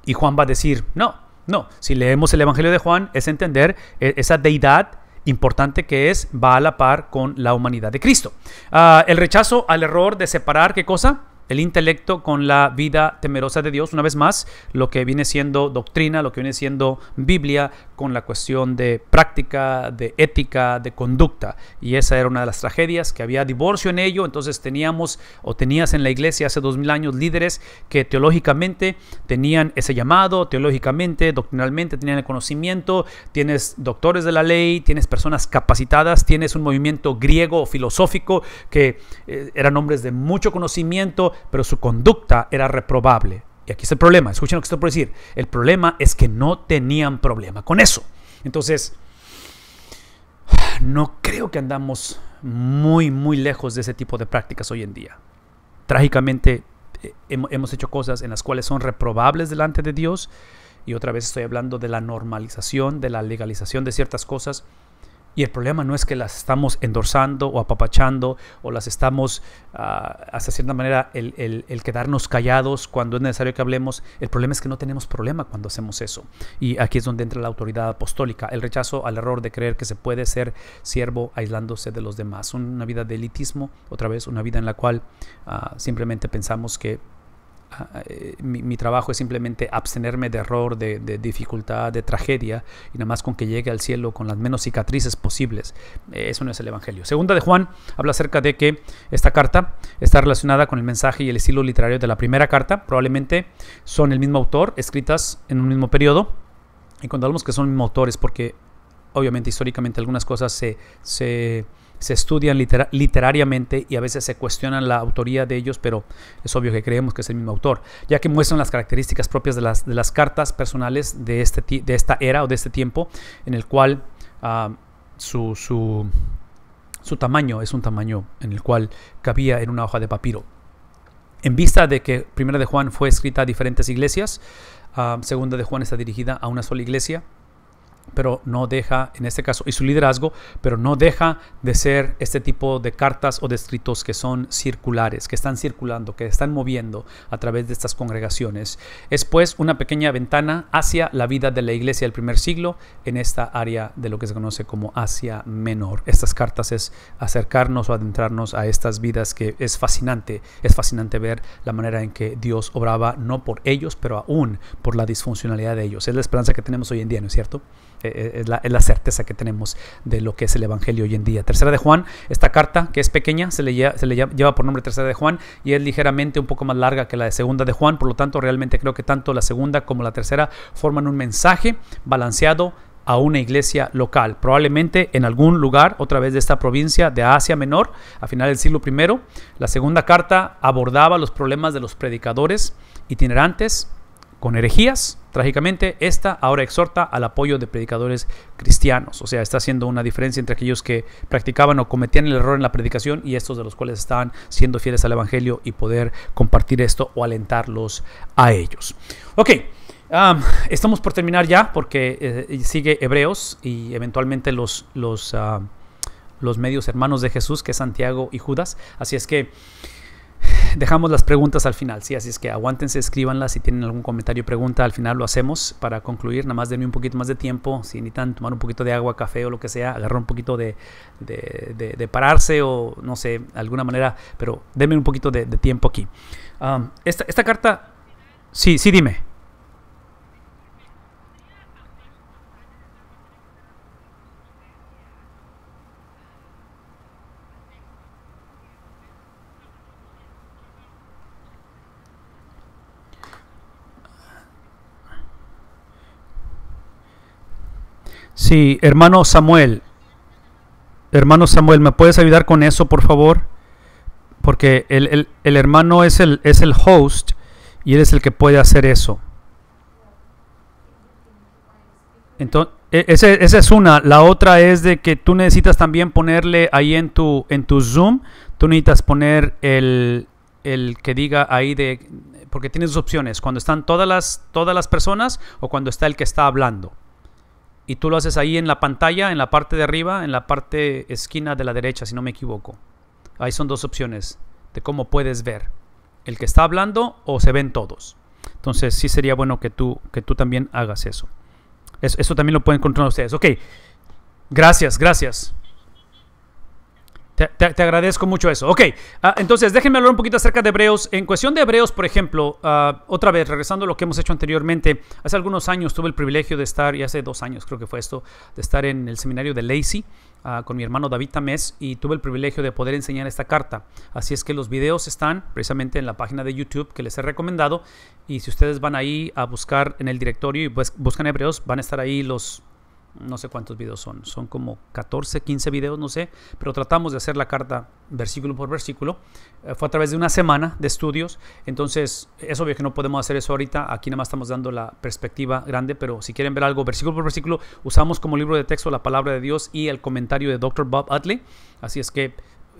Y Juan va a decir, no, no, si leemos el Evangelio de Juan es entender e, esa deidad importante que es, va a la par con la humanidad de Cristo. Ah, el rechazo al error de separar, ¿qué cosa? el intelecto con la vida temerosa de Dios, una vez más, lo que viene siendo doctrina, lo que viene siendo Biblia, con la cuestión de práctica, de ética, de conducta. Y esa era una de las tragedias, que había divorcio en ello, entonces teníamos o tenías en la iglesia hace dos mil años líderes que teológicamente tenían ese llamado, teológicamente, doctrinalmente tenían el conocimiento, tienes doctores de la ley, tienes personas capacitadas, tienes un movimiento griego filosófico que eh, eran hombres de mucho conocimiento, pero su conducta era reprobable. Y aquí está el problema, escuchen lo que estoy por decir. El problema es que no tenían problema con eso. Entonces, no creo que andamos muy, muy lejos de ese tipo de prácticas hoy en día. Trágicamente eh, hemos hecho cosas en las cuales son reprobables delante de Dios. Y otra vez estoy hablando de la normalización, de la legalización de ciertas cosas y el problema no es que las estamos endorsando o apapachando o las estamos, ah, hasta cierta manera, el, quedarnos callados cuando es necesario que hablemos. El problema es que no tenemos problema cuando hacemos eso. Y aquí es donde entra la autoridad apostólica, el rechazo al error de creer que se puede ser siervo aislándose de los demás. Una vida de elitismo, otra vez, una vida en la cual ah, simplemente pensamos que Ah, eh, mi, trabajo es simplemente abstenerme de error, de, dificultad, de tragedia, y nada más con que llegue al cielo con las menos cicatrices posibles. Eh, eso no es el Evangelio. Segunda de Juan habla acerca de que esta carta está relacionada con el mensaje y el estilo literario de la primera carta. Probablemente son el mismo autor, escritas en un mismo periodo. Y cuando hablamos que son el porque obviamente históricamente algunas cosas se, se se estudian literariamente y a veces se cuestionan la autoría de ellos, pero es obvio que creemos que es el mismo autor, ya que muestran las características propias de las, de las cartas personales de, este esta era o de este tiempo, en el cual ah, su, tamaño es un tamaño en el cual cabía en una hoja de papiro. En vista de que Primera de Juan fue escrita a diferentes iglesias, ah, Segunda de Juan está dirigida a una sola iglesia, pero no deja, en este caso, y su liderazgo, pero no deja de ser este tipo de cartas o de escritos que son circulares, que están circulando, que están moviendo a través de estas congregaciones. Es pues una pequeña ventana hacia la vida de la iglesia del primer siglo en esta área de lo que se conoce como Asia Menor. Estas cartas es acercarnos o adentrarnos a estas vidas que es fascinante, es fascinante ver la manera en que Dios obraba, no por ellos, pero aún por la disfuncionalidad de ellos. Es la esperanza que tenemos hoy en día, ¿no es cierto? Eh, eh, es, la, certeza que tenemos de lo que es el Evangelio hoy en día. Tercera de Juan, esta carta que es pequeña, se le, se le lleva por nombre Tercera de Juan y es ligeramente un poco más larga que la de Segunda de Juan, por lo tanto realmente creo que tanto la segunda como la tercera forman un mensaje balanceado, a una iglesia local, probablemente en algún lugar, otra vez de esta provincia de Asia Menor, a final del siglo I. La segunda carta abordaba los problemas de los predicadores itinerantes, con herejías, trágicamente, esta ahora exhorta al apoyo de predicadores cristianos. O sea, está haciendo una diferencia entre aquellos que practicaban o cometían el error en la predicación y estos de los cuales están siendo fieles al Evangelio y poder compartir esto o alentarlos a ellos. Ok. estamos por terminar ya porque eh, sigue Hebreos y eventualmente los, los, ah, los medios hermanos de Jesús, que es Santiago y Judas. Así es que dejamos las preguntas al final, sí, así es que aguántense, escríbanlas, si tienen algún comentario o pregunta, al final lo hacemos para concluir, nada más denme un poquito más de tiempo, si necesitan tomar un poquito de agua, café o lo que sea, agarrar un poquito de, de, pararse o no sé, alguna manera, pero denme un poquito de, tiempo aquí. Ah, esta, esta carta, sí, sí, dime. Sí, hermano Samuel. Hermano Samuel, ¿me puedes ayudar con eso, por favor? Porque el, hermano es el, es el host y él es el que puede hacer eso. Entonces, e, esa es una. La otra es de que tú necesitas también ponerle ahí en tu, en tu Zoom, tú necesitas poner el, el que diga ahí de... Porque tienes dos opciones, cuando están todas las, todas las personas o cuando está el que está hablando y tú lo haces ahí en la pantalla, en la parte de arriba, en la parte esquina de la derecha, si no me equivoco. Ahí son dos opciones de cómo puedes ver el que está hablando o se ven todos. Entonces sí sería bueno que tú, que tú también hagas eso. eso. Eso también lo pueden controlar ustedes. Ok, gracias, gracias. Te, agradezco mucho eso. Ok, ah, entonces déjenme hablar un poquito acerca de Hebreos. En cuestión de Hebreos, por ejemplo, ah, otra vez, regresando a lo que hemos hecho anteriormente, hace algunos años tuve el privilegio de estar, y hace dos años creo que fue esto, de estar en el seminario de Lacey ah, con mi hermano David Tamés y tuve el privilegio de poder enseñar esta carta. Así es que los videos están precisamente en la página de YouTube que les he recomendado y si ustedes van ahí a buscar en el directorio y buscan Hebreos, van a estar ahí los no sé cuántos videos son, son como 14, 15 videos, no sé, pero tratamos de hacer la carta versículo por versículo. Eh, fue a través de una semana de estudios, entonces es obvio que no podemos hacer eso ahorita, aquí nada más estamos dando la perspectiva grande, pero si quieren ver algo versículo por versículo, usamos como libro de texto la palabra de Dios y el comentario de Dr. Bob Utley, así es que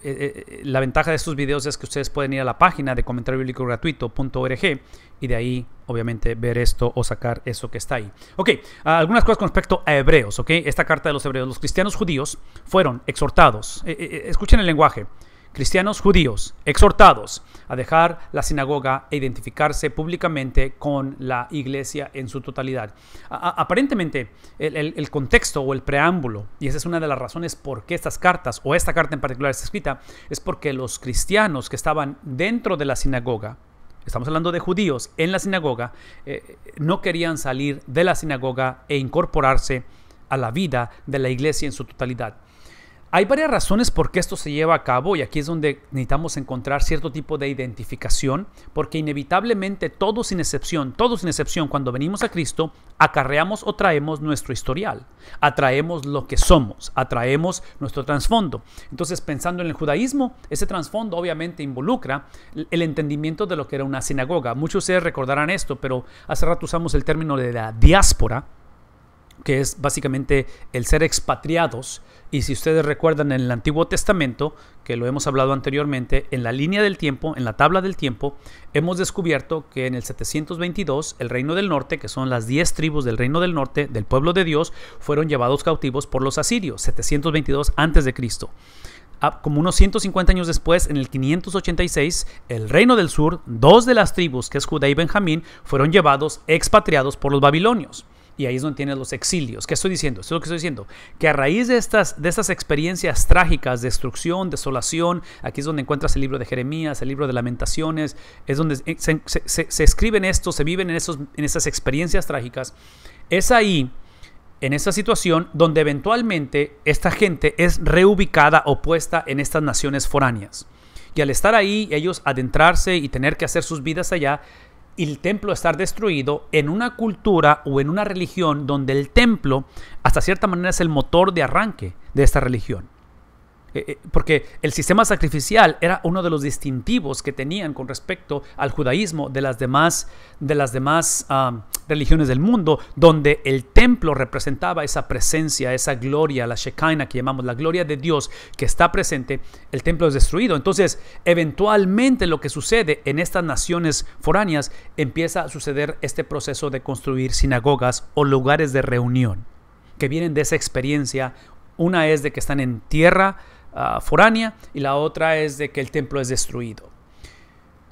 eh, eh, eh, la ventaja de estos videos es que ustedes pueden ir a la página de comentario bíblico gratuito.org y de ahí, obviamente, ver esto o sacar eso que está ahí. Ok, algunas cosas con respecto a hebreos, ok. Esta carta de los hebreos, los cristianos judíos fueron exhortados. escuchen el lenguaje cristianos judíos, exhortados a dejar la sinagoga e identificarse públicamente con la iglesia en su totalidad. aparentemente, el, contexto o el preámbulo, y esa es una de las razones por qué estas cartas, o esta carta en particular está escrita, es porque los cristianos que estaban dentro de la sinagoga, estamos hablando de judíos en la sinagoga, eh, no querían salir de la sinagoga e incorporarse a la vida de la iglesia en su totalidad. Hay varias razones por qué esto se lleva a cabo y aquí es donde necesitamos encontrar cierto tipo de identificación, porque inevitablemente todos sin excepción, todos sin excepción, cuando venimos a Cristo, acarreamos o traemos nuestro historial, atraemos lo que somos, atraemos nuestro trasfondo. Entonces, pensando en el judaísmo, ese trasfondo obviamente involucra el entendimiento de lo que era una sinagoga. Muchos de ustedes recordarán esto, pero hace rato usamos el término de la diáspora que es básicamente el ser expatriados. Y si ustedes recuerdan en el Antiguo Testamento, que lo hemos hablado anteriormente, en la línea del tiempo, en la tabla del tiempo, hemos descubierto que en el 722 el reino del norte, que son las 10 tribus del reino del norte, del pueblo de Dios, fueron llevados cautivos por los asirios, 722 a.C. Ah, como unos 150 años después, en el 586, el reino del sur, dos de las tribus, que es Judá y Benjamín, fueron llevados expatriados por los babilonios y ahí es donde tienes los exilios. ¿Qué estoy diciendo? Esto es lo que estoy diciendo. Que a raíz de estas, de estas experiencias trágicas, destrucción, desolación, aquí es donde encuentras el libro de Jeremías, el libro de Lamentaciones, es donde se, escriben estos, se viven en, esos en experiencias trágicas. Es ahí en esa situación donde eventualmente esta gente es reubicada o puesta en estas naciones foráneas. Y al estar ahí, ellos adentrarse y tener que hacer sus vidas allá, el templo estar destruido en una cultura o en una religión donde el templo hasta cierta manera es el motor de arranque de esta religión. Eh, eh, porque el sistema sacrificial era uno de los distintivos que tenían con respecto al judaísmo de las demás, de las demás religiones del mundo, donde el templo representaba esa presencia, esa gloria, la Shekinah que llamamos la gloria de Dios que está presente, el templo es destruido. Entonces, eventualmente lo que sucede en estas naciones foráneas empieza a suceder este proceso de construir sinagogas o lugares de reunión que vienen de esa experiencia. Una es de que están en tierra Ah, foránea y la otra es de que el templo es destruido.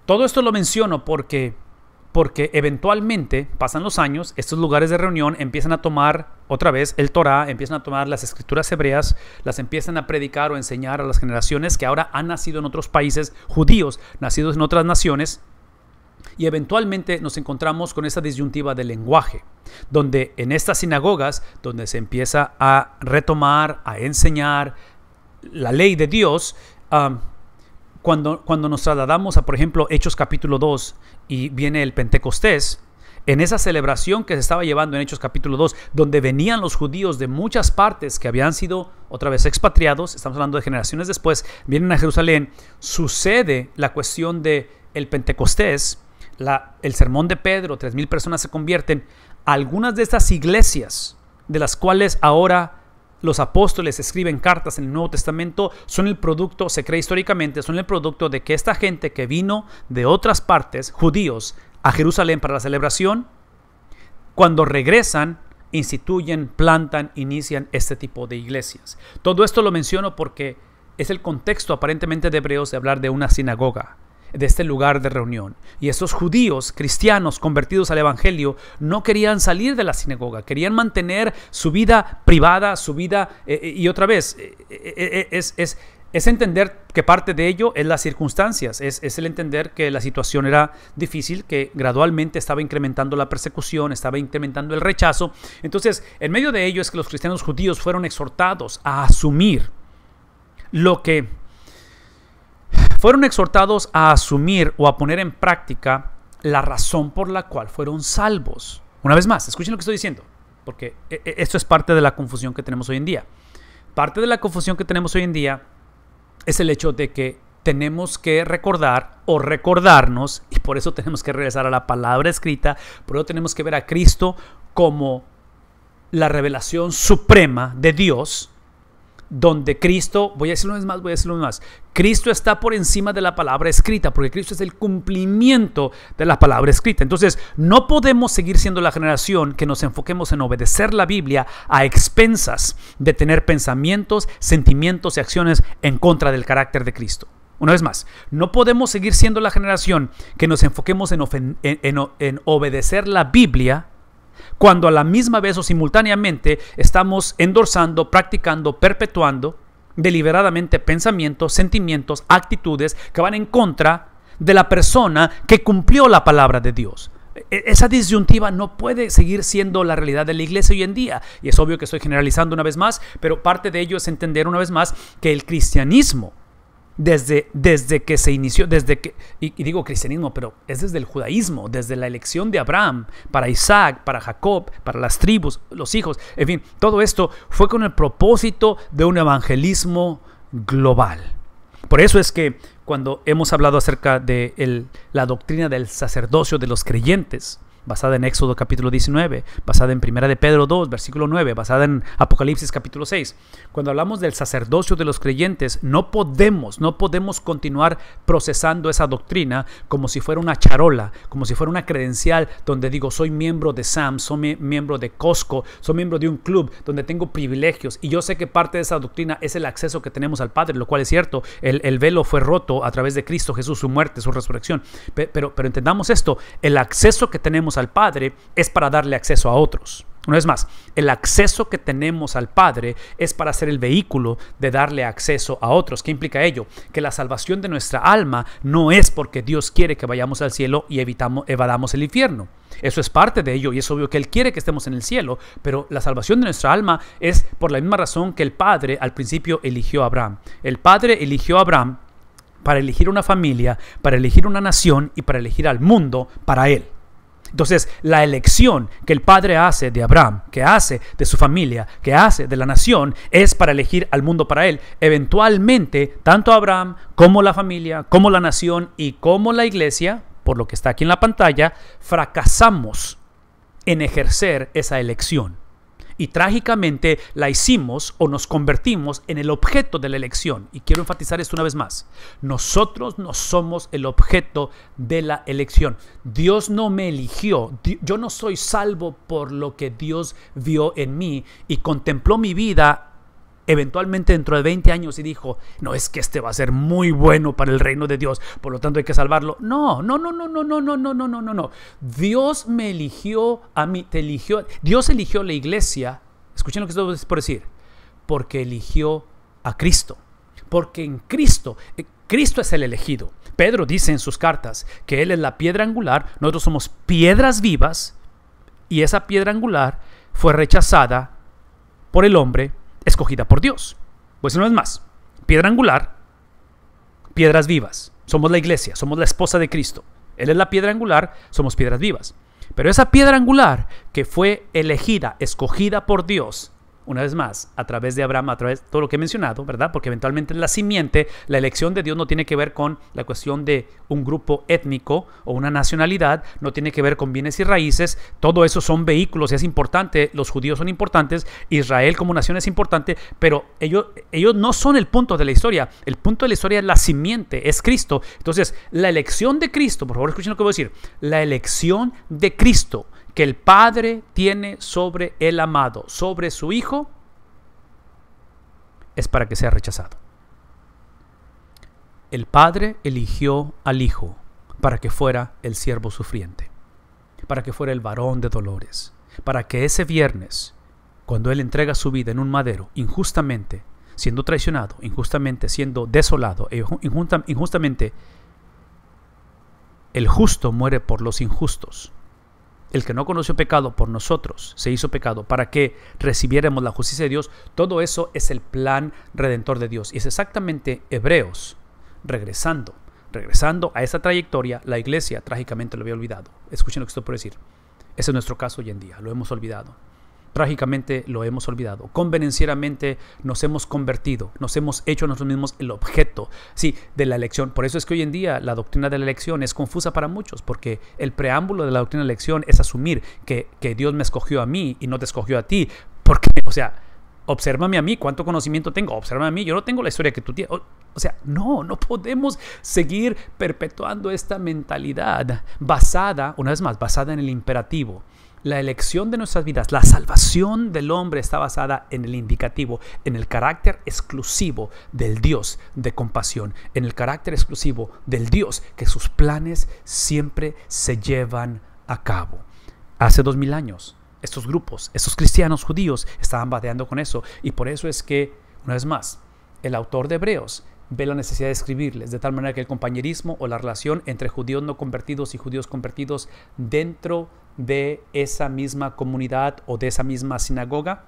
Todo esto lo menciono porque, porque eventualmente pasan los años, estos lugares de reunión empiezan a tomar otra vez el Torah, empiezan a tomar las escrituras hebreas, las empiezan a predicar o enseñar a las generaciones que ahora han nacido en otros países judíos, nacidos en otras naciones, y eventualmente nos encontramos con esa disyuntiva del lenguaje, donde en estas sinagogas, donde se empieza a retomar, a enseñar, la ley de Dios, cuando, cuando nos trasladamos a, por ejemplo, Hechos capítulo 2 y viene el Pentecostés, en esa celebración que se estaba llevando en Hechos capítulo 2, donde venían los judíos de muchas partes que habían sido otra vez expatriados, estamos hablando de generaciones después, vienen a Jerusalén, sucede la cuestión de el Pentecostés, la, el sermón de Pedro, tres mil personas se convierten, algunas de estas iglesias, de las cuales ahora los apóstoles escriben cartas en el Nuevo Testamento son el producto, se cree históricamente, son el producto de que esta gente que vino de otras partes, judíos, a Jerusalén para la celebración, cuando regresan, instituyen, plantan, inician este tipo de iglesias. Todo esto lo menciono porque es el contexto aparentemente de Hebreos de hablar de una sinagoga de este lugar de reunión. Y estos judíos, cristianos convertidos al Evangelio, no querían salir de la sinagoga, querían mantener su vida privada, su vida, eh, eh, y otra vez, eh, es, es, entender que parte de ello es las circunstancias, es, es el entender que la situación era difícil, que gradualmente estaba incrementando la persecución, estaba incrementando el rechazo. Entonces, en medio de ello es que los cristianos judíos fueron exhortados a asumir lo que fueron exhortados a asumir o a poner en práctica la razón por la cual fueron salvos. Una vez más, escuchen lo que estoy diciendo, porque e, e, esto es parte de la confusión que tenemos hoy en día. Parte de la confusión que tenemos hoy en día es el hecho de que tenemos que recordar o recordarnos, y por eso tenemos que regresar a la palabra escrita, por eso tenemos que ver a Cristo como la revelación suprema de Dios, donde Cristo, voy a decirlo una vez más, voy a decirlo una vez más, Cristo está por encima de la palabra escrita, porque Cristo es el cumplimiento de la palabra escrita. Entonces, no podemos seguir siendo la generación que nos enfoquemos en obedecer la Biblia a expensas de tener pensamientos, sentimientos y acciones en contra del carácter de Cristo. Una vez más, no podemos seguir siendo la generación que nos enfoquemos en, obedecer la Biblia cuando a la misma vez o simultáneamente estamos endorsando, practicando, perpetuando deliberadamente pensamientos, sentimientos, actitudes que van en contra de la persona que cumplió la palabra de Dios. E-, esa disyuntiva no puede seguir siendo la realidad de la iglesia hoy en día. Y es obvio que estoy generalizando una vez más, pero parte de ello es entender una vez más que el cristianismo desde, que se inició, desde que, y, digo cristianismo, pero es desde el judaísmo, desde la elección de Abraham, para Isaac, para Jacob, para las tribus, los hijos, en fin, todo esto fue con el propósito de un evangelismo global. Por eso es que cuando hemos hablado acerca de la doctrina del sacerdocio de los creyentes, basada en Éxodo capítulo 19, basada en Primera de Pedro 2, versículo 9, basada en Apocalipsis capítulo 6. Cuando hablamos del sacerdocio de los creyentes, no podemos, no podemos continuar procesando esa doctrina como si fuera una charola, como si fuera una credencial donde digo, soy miembro de SAM, soy miembro de Costco, soy miembro de un club donde tengo privilegios y yo sé que parte de esa doctrina es el acceso que tenemos al Padre, lo cual es cierto, el, velo fue roto a través de Cristo Jesús, su muerte, su resurrección. Pero, pero entendamos esto, el acceso que tenemos al Padre es para darle acceso a otros. Una vez más, el acceso que tenemos al Padre es para ser el vehículo de darle acceso a otros. ¿Qué implica ello? Que la salvación de nuestra alma no es porque Dios quiere que vayamos al cielo y evitamos, evadamos el infierno. Eso es parte de ello y es obvio que Él quiere que estemos en el cielo, pero la salvación de nuestra alma es por la misma razón que el Padre al principio eligió a Abraham. El Padre eligió a Abraham para elegir una familia, para elegir una nación y para elegir al mundo para Él. Entonces, la elección que el Padre hace de Abraham, que hace de su familia, que hace de la nación, es para elegir al mundo para él. Eventualmente, tanto Abraham como la familia, como la nación y como la iglesia, por lo que está aquí en la pantalla, fracasamos en ejercer esa elección y trágicamente la hicimos o nos convertimos en el objeto de la elección. Y quiero enfatizar esto una vez más. Nosotros no somos el objeto de la elección. Dios no me eligió. Yo no soy salvo por lo que Dios vio en mí y contempló mi vida eventualmente dentro de 20 años y dijo, no es que este va a ser muy bueno para el reino de Dios, por lo tanto hay que salvarlo. No, no, no, no, no, no, no, no, no, no, no. no. Dios me eligió a mí, te eligió, Dios eligió la iglesia, escuchen lo que estoy por decir, porque eligió a Cristo, porque en Cristo, Cristo es el elegido. Pedro dice en sus cartas que Él es la piedra angular, nosotros somos piedras vivas y esa piedra angular fue rechazada por el hombre escogida por Dios. Pues no es más, piedra angular, piedras vivas. Somos la iglesia, somos la esposa de Cristo. Él es la piedra angular, somos piedras vivas. Pero esa piedra angular que fue elegida, escogida por Dios, una vez más, a través de Abraham, a través de todo lo que he mencionado, ¿verdad? Porque eventualmente la simiente, la elección de Dios no tiene que ver con la cuestión de un grupo étnico o una nacionalidad, no tiene que ver con bienes y raíces, todo eso son vehículos y es importante, los judíos son importantes, Israel como nación es importante, pero ellos, ellos no son el punto de la historia, el punto de la historia es la simiente, es Cristo. Entonces, la elección de Cristo, por favor escuchen lo que voy a decir, la elección de Cristo que el Padre tiene sobre el amado, sobre su Hijo, es para que sea rechazado. El Padre eligió al Hijo para que fuera el siervo sufriente, para que fuera el varón de dolores, para que ese viernes, cuando Él entrega su vida en un madero, injustamente, siendo traicionado, injustamente, siendo desolado, e injustamente, el justo muere por los injustos el que no conoció pecado por nosotros se hizo pecado para que recibiéramos la justicia de Dios, todo eso es el plan redentor de Dios. Y es exactamente Hebreos regresando, regresando a esa trayectoria, la iglesia trágicamente lo había olvidado. Escuchen lo que estoy por decir. Ese es nuestro caso hoy en día, lo hemos olvidado. Trágicamente lo hemos olvidado. Convenencieramente nos hemos convertido, nos hemos hecho nosotros mismos el objeto, sí, de la elección. Por eso es que hoy en día la doctrina de la elección es confusa para muchos, porque el preámbulo de la doctrina de la elección es asumir que, Dios me escogió a mí y no te escogió a ti. Porque, o sea, obsérvame a mí, cuánto conocimiento tengo, obsérvame a mí, yo no tengo la historia que tú tienes. o, sea, no, no podemos seguir perpetuando esta mentalidad basada, una vez más, basada en el imperativo. La elección de nuestras vidas, la salvación del hombre está basada en el indicativo, en el carácter exclusivo del Dios de compasión, en el carácter exclusivo del Dios que sus planes siempre se llevan a cabo. Hace dos mil años, estos grupos, estos cristianos judíos estaban bateando con eso y por eso es que, una vez más, el autor de Hebreos ve la necesidad de escribirles, de tal manera que el compañerismo o la relación entre judíos no convertidos y judíos convertidos dentro de de esa misma comunidad o de esa misma sinagoga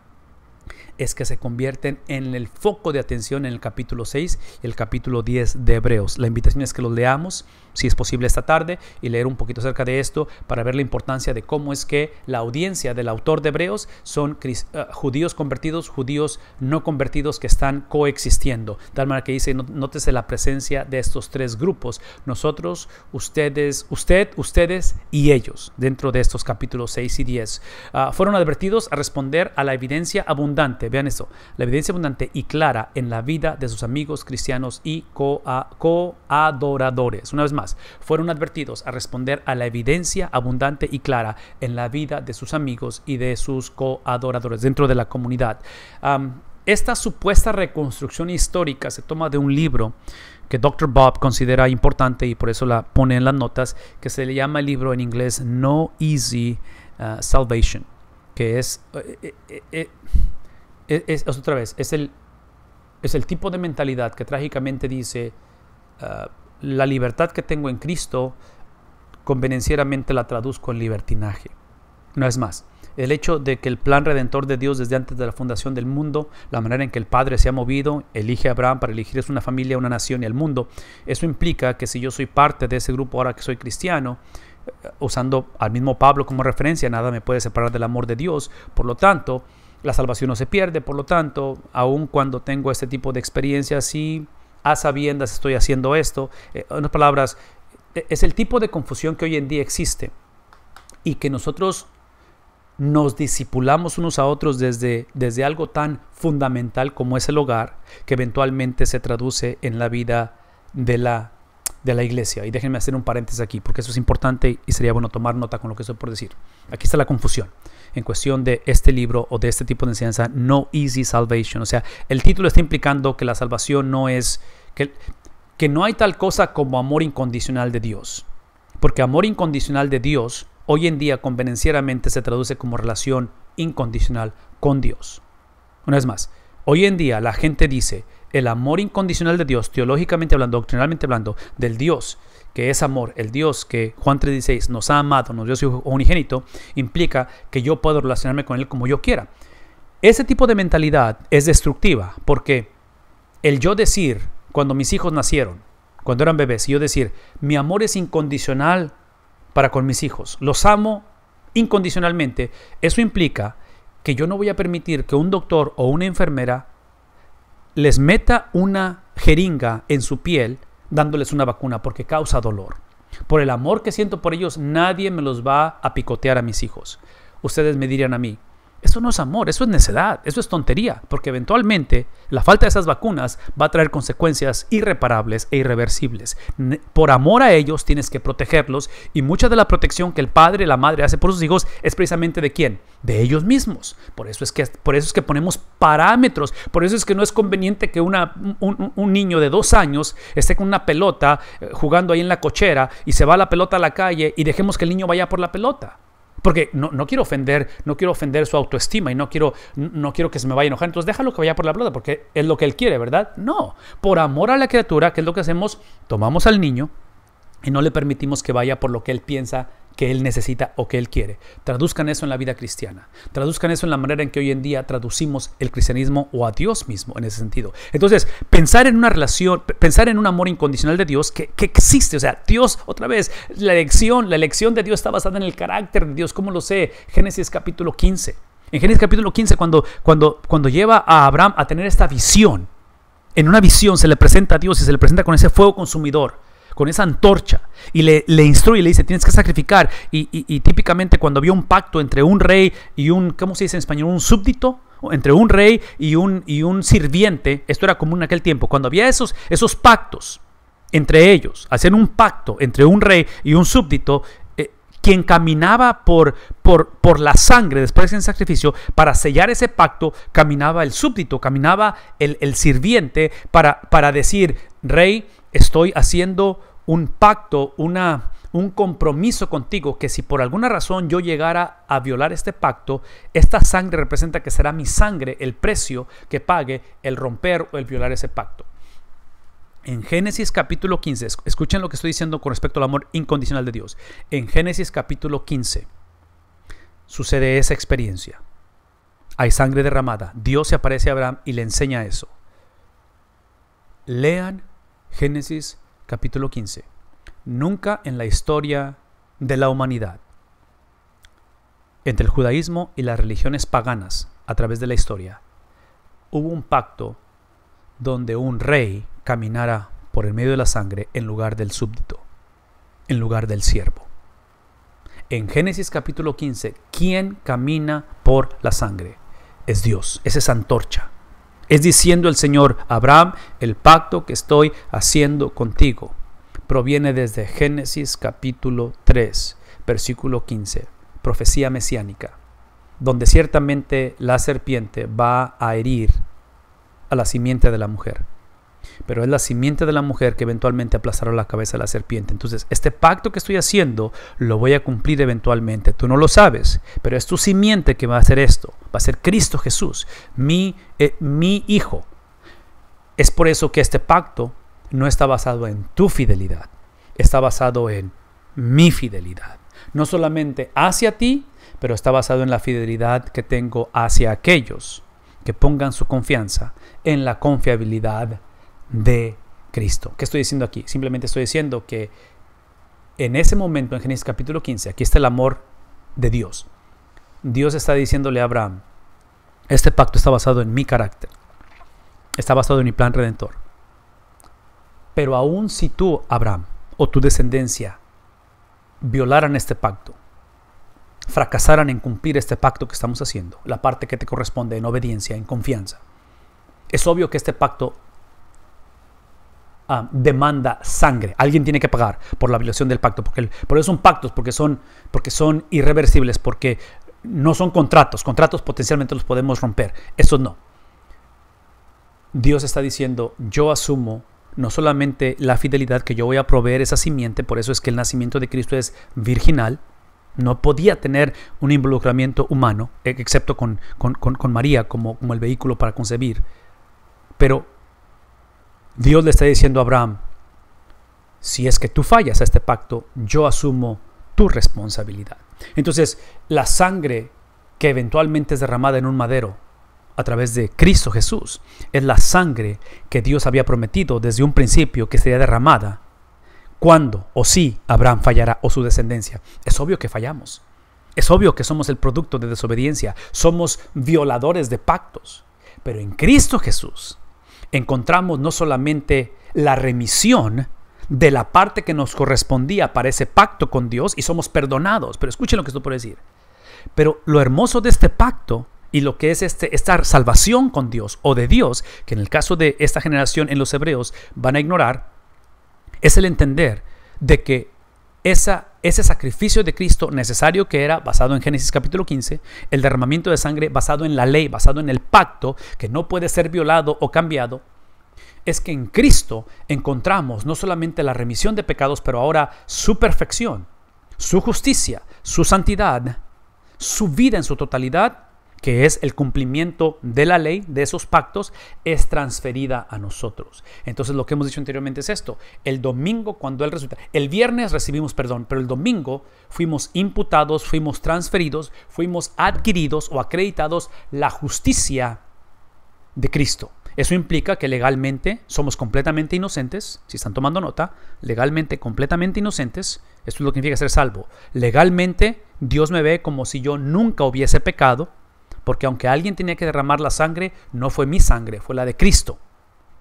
es que se convierten en el foco de atención en el capítulo 6 y el capítulo 10 de Hebreos. La invitación es que los leamos, si es posible esta tarde, y leer un poquito acerca de esto para ver la importancia de cómo es que la audiencia del autor de Hebreos son eh, judíos convertidos, judíos no convertidos que están coexistiendo. Tal manera que dice, nótese la presencia de estos tres grupos, nosotros, ustedes, usted, ustedes y ellos, dentro de estos capítulos 6 y 10. Ah, fueron advertidos a responder a la evidencia abundante Vean eso, la evidencia abundante y clara en la vida de sus amigos cristianos y coadoradores. Co Una vez más, fueron advertidos a responder a la evidencia abundante y clara en la vida de sus amigos y de sus coadoradores dentro de la comunidad. esta supuesta reconstrucción histórica se toma de un libro que Dr. Bob considera importante y por eso la pone en las notas, que se le llama el libro en inglés No Easy ah, Salvation, que es... Eh, eh, eh, es, otra vez, es el, es el tipo de mentalidad que trágicamente dice, ah, la libertad que tengo en Cristo, convenencieramente la traduzco en libertinaje. No es más. El hecho de que el plan redentor de Dios desde antes de la fundación del mundo, la manera en que el Padre se ha movido, elige a Abraham para elegir una familia, una nación y el mundo, eso implica que si yo soy parte de ese grupo ahora que soy cristiano, eh, usando al mismo Pablo como referencia, nada me puede separar del amor de Dios. Por lo tanto, la salvación no se pierde, por lo tanto, aun cuando tengo este tipo de experiencias, sí, a sabiendas estoy haciendo esto. Eh, en otras palabras, e, es el tipo de confusión que hoy en día existe y que nosotros nos disipulamos unos a otros desde, desde algo tan fundamental como es el hogar, que eventualmente se traduce en la vida de la, de la iglesia. Y déjenme hacer un paréntesis aquí, porque eso es importante y sería bueno tomar nota con lo que estoy por decir. Aquí está la confusión en cuestión de este libro o de este tipo de enseñanza, No Easy Salvation. O sea, el título está implicando que la salvación no es, que, que no hay tal cosa como amor incondicional de Dios. Porque amor incondicional de Dios hoy en día convenencieramente se traduce como relación incondicional con Dios. Una vez más, hoy en día la gente dice, el amor incondicional de Dios, teológicamente hablando, doctrinalmente hablando, del Dios que es amor, el Dios que Juan 3:16 nos ha amado, nos dio su unigénito, implica que yo puedo relacionarme con Él como yo quiera. Ese tipo de mentalidad es destructiva porque el yo decir, cuando mis hijos nacieron, cuando eran bebés, y yo decir, mi amor es incondicional para con mis hijos, los amo incondicionalmente, eso implica que yo no voy a permitir que un doctor o una enfermera les meta una jeringa en su piel dándoles una vacuna porque causa dolor. Por el amor que siento por ellos, nadie me los va a picotear a mis hijos. Ustedes me dirían a mí, eso no es amor, eso es necedad, eso es tontería, porque eventualmente la falta de esas vacunas va a traer consecuencias irreparables e irreversibles. Por amor a ellos tienes que protegerlos y mucha de la protección que el padre y la madre hace por sus hijos es precisamente de quién? De ellos mismos. Por eso es que, por eso es que ponemos parámetros, por eso es que no es conveniente que un, un niño de dos años esté con una pelota eh, jugando ahí en la cochera y se va la pelota a la calle y dejemos que el niño vaya por la pelota. Porque no, quiero ofender, no quiero ofender su autoestima y no quiero, no quiero que se me vaya a enojar. Entonces déjalo que vaya por la plata, porque es lo que él quiere, ¿verdad? No. Por amor a la criatura, que es lo que hacemos? Tomamos al niño y no le permitimos que vaya por lo que él piensa que él necesita o que él quiere. Traduzcan eso en la vida cristiana. Traduzcan eso en la manera en que hoy en día traducimos el cristianismo o a Dios mismo en ese sentido. Entonces, pensar en una relación, pensar en un amor incondicional de Dios que, existe. O sea, Dios, otra vez, la elección, la elección de Dios está basada en el carácter de Dios. ¿Cómo lo sé? Génesis capítulo 15. En Génesis capítulo 15, cuando, cuando, cuando lleva a Abraham a tener esta visión, en una visión se le presenta a Dios y se le presenta con ese fuego consumidor con esa antorcha y le, instruye, le dice, tienes que sacrificar. Y, típicamente cuando había un pacto entre un rey y un, ¿cómo se dice en español? Un súbdito, entre un rey y un, y un sirviente, esto era común en aquel tiempo, cuando había esos, esos pactos entre ellos, hacían un pacto entre un rey y un súbdito, eh, quien caminaba por, por, por la sangre después del sacrificio, para sellar ese pacto, caminaba el súbdito, caminaba el, sirviente para, para decir, rey, estoy haciendo un pacto, una, un compromiso contigo que si por alguna razón yo llegara a violar este pacto, esta sangre representa que será mi sangre el precio que pague el romper o el violar ese pacto. En Génesis capítulo 15, escuchen lo que estoy diciendo con respecto al amor incondicional de Dios. En Génesis capítulo 15 sucede esa experiencia. Hay sangre derramada. Dios se aparece a Abraham y le enseña eso. Lean Génesis capítulo 15. Nunca en la historia de la humanidad, entre el judaísmo y las religiones paganas a través de la historia, hubo un pacto donde un rey caminara por el medio de la sangre en lugar del súbdito, en lugar del siervo. En Génesis capítulo 15, ¿quién camina por la sangre? Es Dios, es esa antorcha. Es diciendo el Señor, Abraham, el pacto que estoy haciendo contigo. Proviene desde Génesis capítulo 3, versículo 15, profecía mesiánica, donde ciertamente la serpiente va a herir a la simiente de la mujer pero es la simiente de la mujer que eventualmente aplazará la cabeza de la serpiente. Entonces, este pacto que estoy haciendo lo voy a cumplir eventualmente. Tú no lo sabes, pero es tu simiente que va a hacer esto. Va a ser Cristo Jesús, mi, eh, mi hijo. Es por eso que este pacto no está basado en tu fidelidad, está basado en mi fidelidad. No solamente hacia ti, pero está basado en la fidelidad que tengo hacia aquellos que pongan su confianza en la confiabilidad de Cristo. ¿Qué estoy diciendo aquí? Simplemente estoy diciendo que en ese momento, en Génesis capítulo 15, aquí está el amor de Dios. Dios está diciéndole a Abraham, este pacto está basado en mi carácter, está basado en mi plan redentor. Pero aún si tú, Abraham, o tu descendencia violaran este pacto, fracasaran en cumplir este pacto que estamos haciendo, la parte que te corresponde en obediencia, en confianza, es obvio que este pacto Ah, demanda sangre. Alguien tiene que pagar por la violación del pacto. Porque por eso son pactos, porque son, porque son irreversibles, porque no son contratos. Contratos potencialmente los podemos romper. eso no. Dios está diciendo, yo asumo no solamente la fidelidad que yo voy a proveer esa simiente, por eso es que el nacimiento de Cristo es virginal, no podía tener un involucramiento humano, e, excepto con, con, con, con María como, como el vehículo para concebir, pero Dios le está diciendo a Abraham, si es que tú fallas a este pacto, yo asumo tu responsabilidad. Entonces, la sangre que eventualmente es derramada en un madero a través de Cristo Jesús es la sangre que Dios había prometido desde un principio que sería derramada cuando o si Abraham fallará o su descendencia. Es obvio que fallamos. Es obvio que somos el producto de desobediencia. Somos violadores de pactos. Pero en Cristo Jesús encontramos no solamente la remisión de la parte que nos correspondía para ese pacto con Dios y somos perdonados, pero escuchen lo que esto puede decir. Pero lo hermoso de este pacto y lo que es este, esta salvación con Dios o de Dios, que en el caso de esta generación en los hebreos van a ignorar, es el entender de que esa, ese sacrificio de Cristo necesario que era basado en Génesis capítulo 15, el derramamiento de sangre basado en la ley, basado en el pacto que no puede ser violado o cambiado, es que en Cristo encontramos no solamente la remisión de pecados, pero ahora su perfección, su justicia, su santidad, su vida en su totalidad que es el cumplimiento de la ley, de esos pactos, es transferida a nosotros. Entonces lo que hemos dicho anteriormente es esto. El domingo, cuando Él resulta, el viernes recibimos perdón, pero el domingo fuimos imputados, fuimos transferidos, fuimos adquiridos o acreditados la justicia de Cristo. Eso implica que legalmente somos completamente inocentes, si están tomando nota, legalmente completamente inocentes, esto es lo que significa ser salvo. Legalmente Dios me ve como si yo nunca hubiese pecado, porque aunque alguien tenía que derramar la sangre, no fue mi sangre, fue la de Cristo.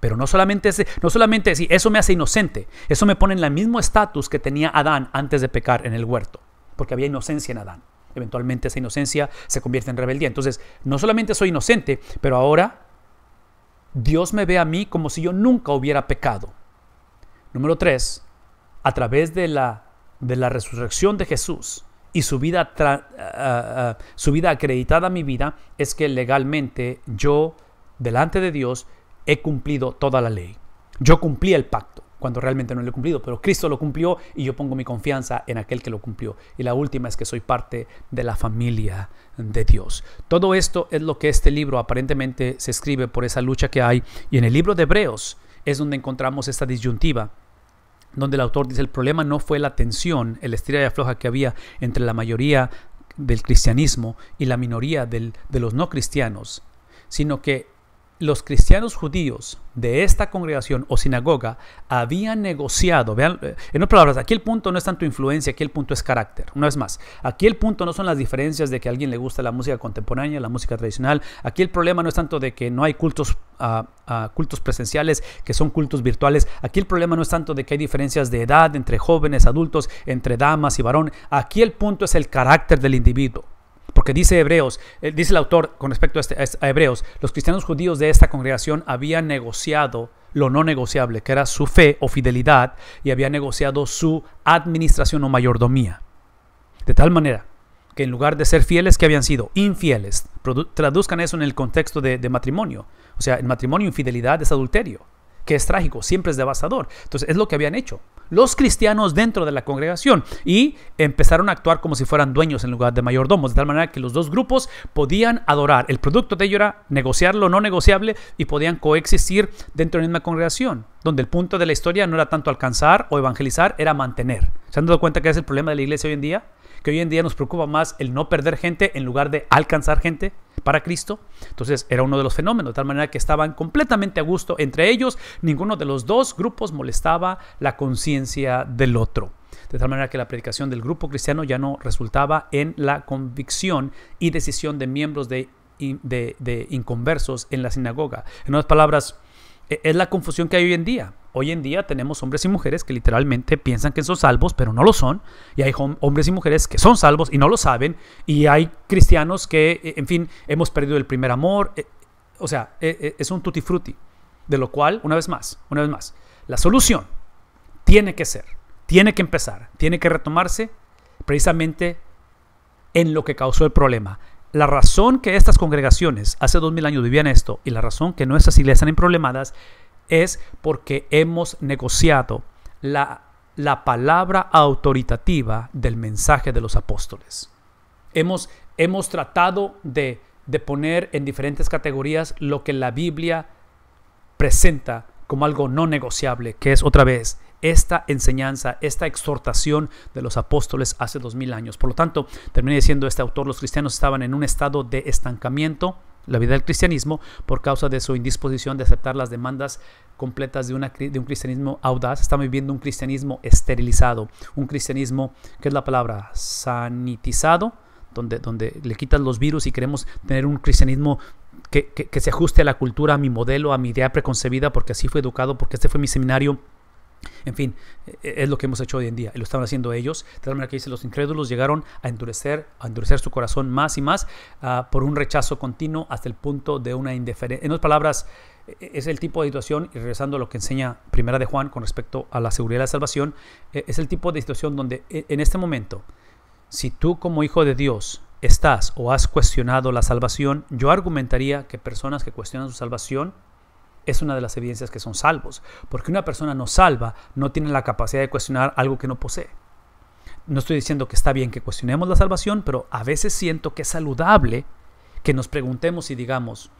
Pero no solamente, no solamente eso me hace inocente, eso me pone en el mismo estatus que tenía Adán antes de pecar en el huerto, porque había inocencia en Adán. Eventualmente esa inocencia se convierte en rebeldía. Entonces, no solamente soy inocente, pero ahora Dios me ve a mí como si yo nunca hubiera pecado. Número tres, a través de la, de la resurrección de Jesús, y su vida, ah, ah, ah, su vida acreditada a mi vida es que legalmente yo, delante de Dios, he cumplido toda la ley. Yo cumplí el pacto cuando realmente no lo he cumplido, pero Cristo lo cumplió y yo pongo mi confianza en aquel que lo cumplió. Y la última es que soy parte de la familia de Dios. Todo esto es lo que este libro aparentemente se escribe por esa lucha que hay y en el libro de Hebreos es donde encontramos esta disyuntiva donde el autor dice el problema no fue la tensión, el estrella y afloja que había entre la mayoría del cristianismo y la minoría de los no cristianos, sino que los cristianos judíos de esta congregación o sinagoga habían negociado, vean, eh, en otras palabras, aquí el punto no es tanto influencia, aquí el punto es carácter. Una vez más, aquí el punto no son las diferencias de que a alguien le gusta la música contemporánea, la música tradicional, aquí el problema no es tanto de que no hay cultos, ah, ah, cultos presenciales, que son cultos virtuales, aquí el problema no es tanto de que hay diferencias de edad entre jóvenes, adultos, entre damas y varón, aquí el punto es el carácter del individuo. Porque dice Hebreos, eh, dice el autor con respecto este, este, a, Hebreos, los cristianos judíos de esta congregación habían negociado lo no negociable, que era su fe o fidelidad, y habían negociado su administración o mayordomía. De tal manera que en lugar de ser fieles, que habían sido infieles. Traduzcan eso en el contexto de, de matrimonio. O sea, el matrimonio infidelidad es adulterio que es trágico, siempre es devastador. Entonces es lo que habían hecho los cristianos dentro de la congregación y empezaron a actuar como si fueran dueños en lugar de mayordomos, de tal manera que los dos grupos podían adorar. El producto de ello era negociarlo, no negociable y podían coexistir dentro de la misma congregación, donde el punto de la historia no era tanto alcanzar o evangelizar, era mantener. ¿Se han dado cuenta que es el problema de la iglesia hoy en día? que hoy en día nos preocupa más el no perder gente en lugar de alcanzar gente para Cristo. Entonces era uno de los fenómenos, de tal manera que estaban completamente a gusto entre ellos, ninguno de los dos grupos molestaba la conciencia del otro. De tal manera que la predicación del grupo cristiano ya no resultaba en la convicción y decisión de miembros de, de, inconversos en la sinagoga. En otras palabras, e, es la confusión que hay hoy en día. Hoy en día tenemos hombres y mujeres que literalmente piensan que son salvos, pero no lo son. Y hay hombres y mujeres que son salvos y no lo saben. Y hay cristianos que, e, en fin, hemos perdido el primer amor. E, o sea, es un tutti frutti. De lo cual, una vez más, una vez más, la solución tiene que ser, tiene que empezar, tiene que retomarse precisamente en lo que causó el problema, la razón que estas congregaciones hace dos mil años vivían esto y la razón que nuestras iglesias están problemadas es porque hemos negociado la, palabra autoritativa del mensaje de los apóstoles. Hemos, hemos tratado de, de poner en diferentes categorías lo que la Biblia presenta como algo no negociable, que es otra vez esta enseñanza, esta exhortación de los apóstoles hace dos mil años. Por lo tanto, terminé diciendo este autor, los cristianos estaban en un estado de estancamiento, la vida del cristianismo, por causa de su indisposición de aceptar las demandas completas de, de un cristianismo audaz. Estamos viviendo un cristianismo esterilizado, un cristianismo, que es la palabra? Sanitizado, donde, donde le quitan los virus y queremos tener un cristianismo que se ajuste a la cultura, a mi modelo, a mi idea preconcebida, porque así fue educado, porque este fue mi seminario en fin, e-, es lo que hemos hecho hoy en día, y lo están haciendo ellos. De tal manera que dice, los incrédulos llegaron a endurecer, a endurecer su corazón más y más ah, por un rechazo continuo hasta el punto de una indiferencia. En otras palabras, e-, es el tipo de situación, y regresando a lo que enseña Primera de Juan con respecto a la seguridad de la salvación, e-, es el tipo de situación donde en este momento, si tú como hijo de Dios estás o has cuestionado la salvación, yo argumentaría que personas que cuestionan su salvación es una de las evidencias que son salvos, porque una persona no salva no tiene la capacidad de cuestionar algo que no posee. No estoy diciendo que está bien que cuestionemos la salvación, pero a veces siento que es saludable que nos preguntemos y digamos,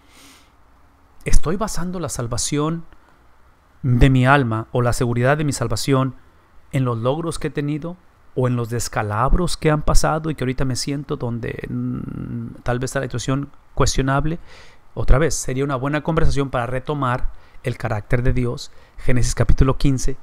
¿estoy basando la salvación de mi alma o la seguridad de mi salvación en los logros que he tenido o en los descalabros que han pasado y que ahorita me siento donde mm, tal vez está la situación cuestionable otra vez, sería una buena conversación para retomar el carácter de Dios, Génesis capítulo 15,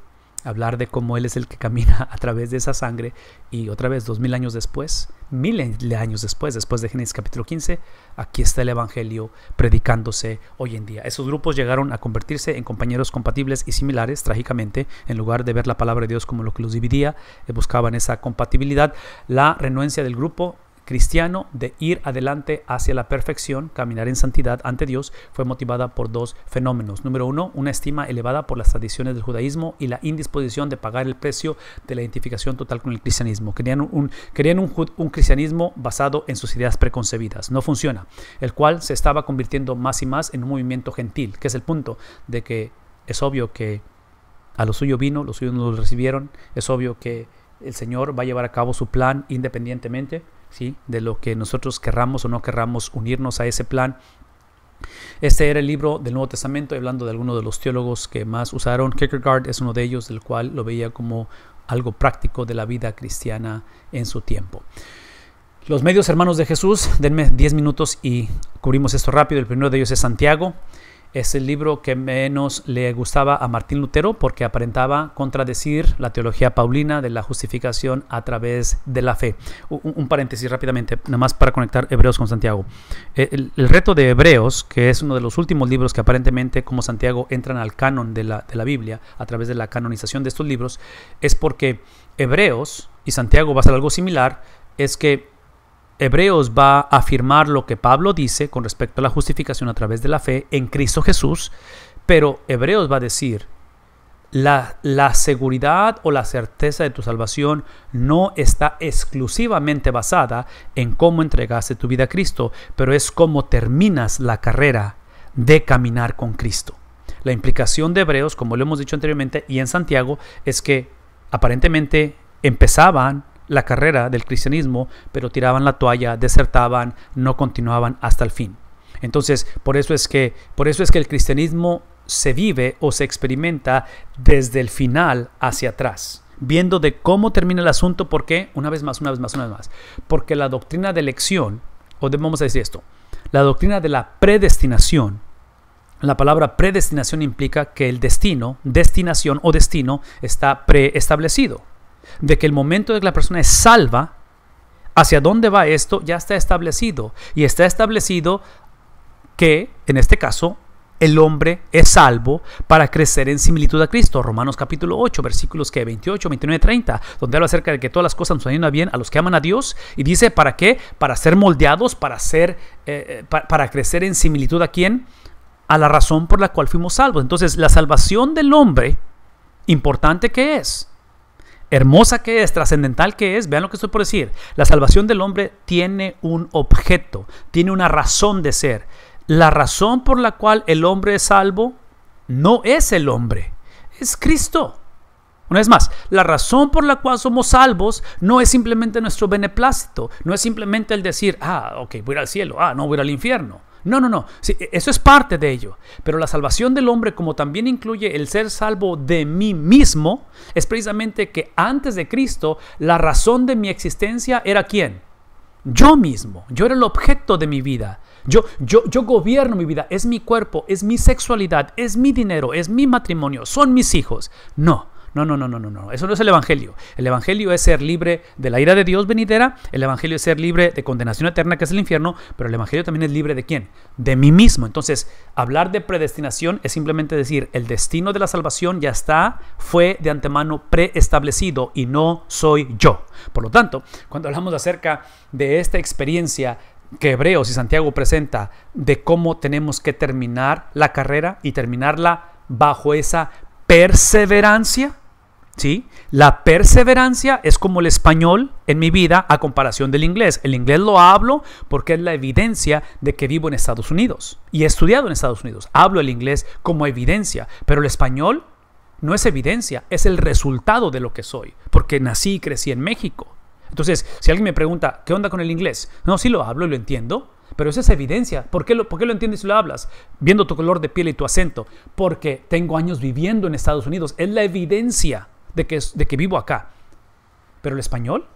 hablar de cómo Él es el que camina <laughs> a través de esa sangre y otra vez, dos mil años después, miles de años después, después de Génesis capítulo 15, aquí está el Evangelio predicándose hoy en día. Esos grupos llegaron a convertirse en compañeros compatibles y similares, trágicamente, en lugar de ver la palabra de Dios como lo que los dividía, eh, buscaban esa compatibilidad. La renuencia del grupo cristiano de ir adelante hacia la perfección, caminar en santidad ante Dios, fue motivada por dos fenómenos. Número uno, una estima elevada por las tradiciones del judaísmo y la indisposición de pagar el precio de la identificación total con el cristianismo. Querían un, querían un, cristianismo basado en sus ideas preconcebidas. No funciona, el cual se estaba convirtiendo más y más en un movimiento gentil, que es el punto de que es obvio que a lo suyo vino, los suyos no lo recibieron, es obvio que el Señor va a llevar a cabo su plan independientemente de lo que nosotros querramos o no querramos unirnos a ese plan. Este era el libro del Nuevo Testamento, hablando de algunos de los teólogos que más usaron. Kierkegaard es uno de ellos, del cual lo veía como algo práctico de la vida cristiana en su tiempo. Los medios hermanos de Jesús, denme 10 minutos y cubrimos esto rápido. El primero de ellos es Santiago es el libro que menos le gustaba a Martín Lutero porque aparentaba contradecir la teología paulina de la justificación a través de la fe. Un, paréntesis rápidamente, nada más para conectar Hebreos con Santiago. Eh, el, reto de Hebreos, que es uno de los últimos libros que aparentemente como Santiago entran al canon de la, de la Biblia a través de la canonización de estos libros, es porque Hebreos y Santiago va a ser algo similar, es que Hebreos va a afirmar lo que Pablo dice con respecto a la justificación a través de la fe en Cristo Jesús, pero Hebreos va a decir, la, la, seguridad o la certeza de tu salvación no está exclusivamente basada en cómo entregaste tu vida a Cristo, pero es cómo terminas la carrera de caminar con Cristo. La implicación de Hebreos, como lo hemos dicho anteriormente, y en Santiago, es que aparentemente empezaban la carrera del cristianismo, pero tiraban la toalla, desertaban, no continuaban hasta el fin. Entonces, por eso es que, por eso es que el cristianismo se vive o se experimenta desde el final hacia atrás, viendo de cómo termina el asunto, porque, una vez más, una vez más, una vez más, porque la doctrina de elección, o debemos decir esto, la doctrina de la predestinación, la palabra predestinación implica que el destino, destinación o destino está preestablecido de que el momento de que la persona es salva, hacia dónde va esto ya está establecido. Y está establecido que, en este caso, el hombre es salvo para crecer en similitud a Cristo. Romanos capítulo 8, versículos que 28, 29, 30, donde habla acerca de que todas las cosas nos ayudan bien a los que aman a Dios y dice, ¿para qué? Para ser moldeados, para, ser, eh, eh, para, para crecer en similitud a quién? A la razón por la cual fuimos salvos. Entonces, la salvación del hombre, importante que es, hermosa que es, trascendental que es, vean lo que estoy por decir, la salvación del hombre tiene un objeto, tiene una razón de ser. La razón por la cual el hombre es salvo no es el hombre, es Cristo. Una vez más, la razón por la cual somos salvos no es simplemente nuestro beneplácito, no es simplemente el decir, ah, ok, voy al cielo, ah, no, voy al infierno. No, no, no. E, eso es parte de ello. Pero la salvación del hombre, como también incluye el ser salvo de mí mismo, es precisamente que antes de Cristo, la razón de mi existencia era quién? Yo mismo. Yo era el objeto de mi vida. Yo, yo, yo gobierno mi vida. Es mi cuerpo, es mi sexualidad, es mi dinero, es mi matrimonio, son mis hijos. No. No, no, no, no, no, no. Eso no es el Evangelio. El Evangelio es ser libre de la ira de Dios venidera. El Evangelio es ser libre de condenación eterna, que es el infierno. Pero el Evangelio también es libre de quién? De mí mismo. Entonces, hablar de predestinación es simplemente decir, el destino de la salvación ya está, fue de antemano preestablecido y no soy yo. Por lo tanto, cuando hablamos acerca de esta experiencia que Hebreos y Santiago presenta de cómo tenemos que terminar la carrera y terminarla bajo esa perseverancia, ¿sí? La perseverancia es como el español en mi vida a comparación del inglés. El inglés lo hablo porque es la evidencia de que vivo en Estados Unidos y he estudiado en Estados Unidos. Hablo el inglés como evidencia, pero el español no es evidencia, es el resultado de lo que soy, porque nací y crecí en México. Entonces, si alguien me pregunta, ¿qué onda con el inglés? No, sí lo hablo y lo entiendo, pero es esa evidencia. ¿Por qué, lo, ¿Por qué lo entiendes y lo hablas? Viendo tu color de piel y tu acento. Porque tengo años viviendo en Estados Unidos. Es la evidencia de que, de que vivo acá. Pero el español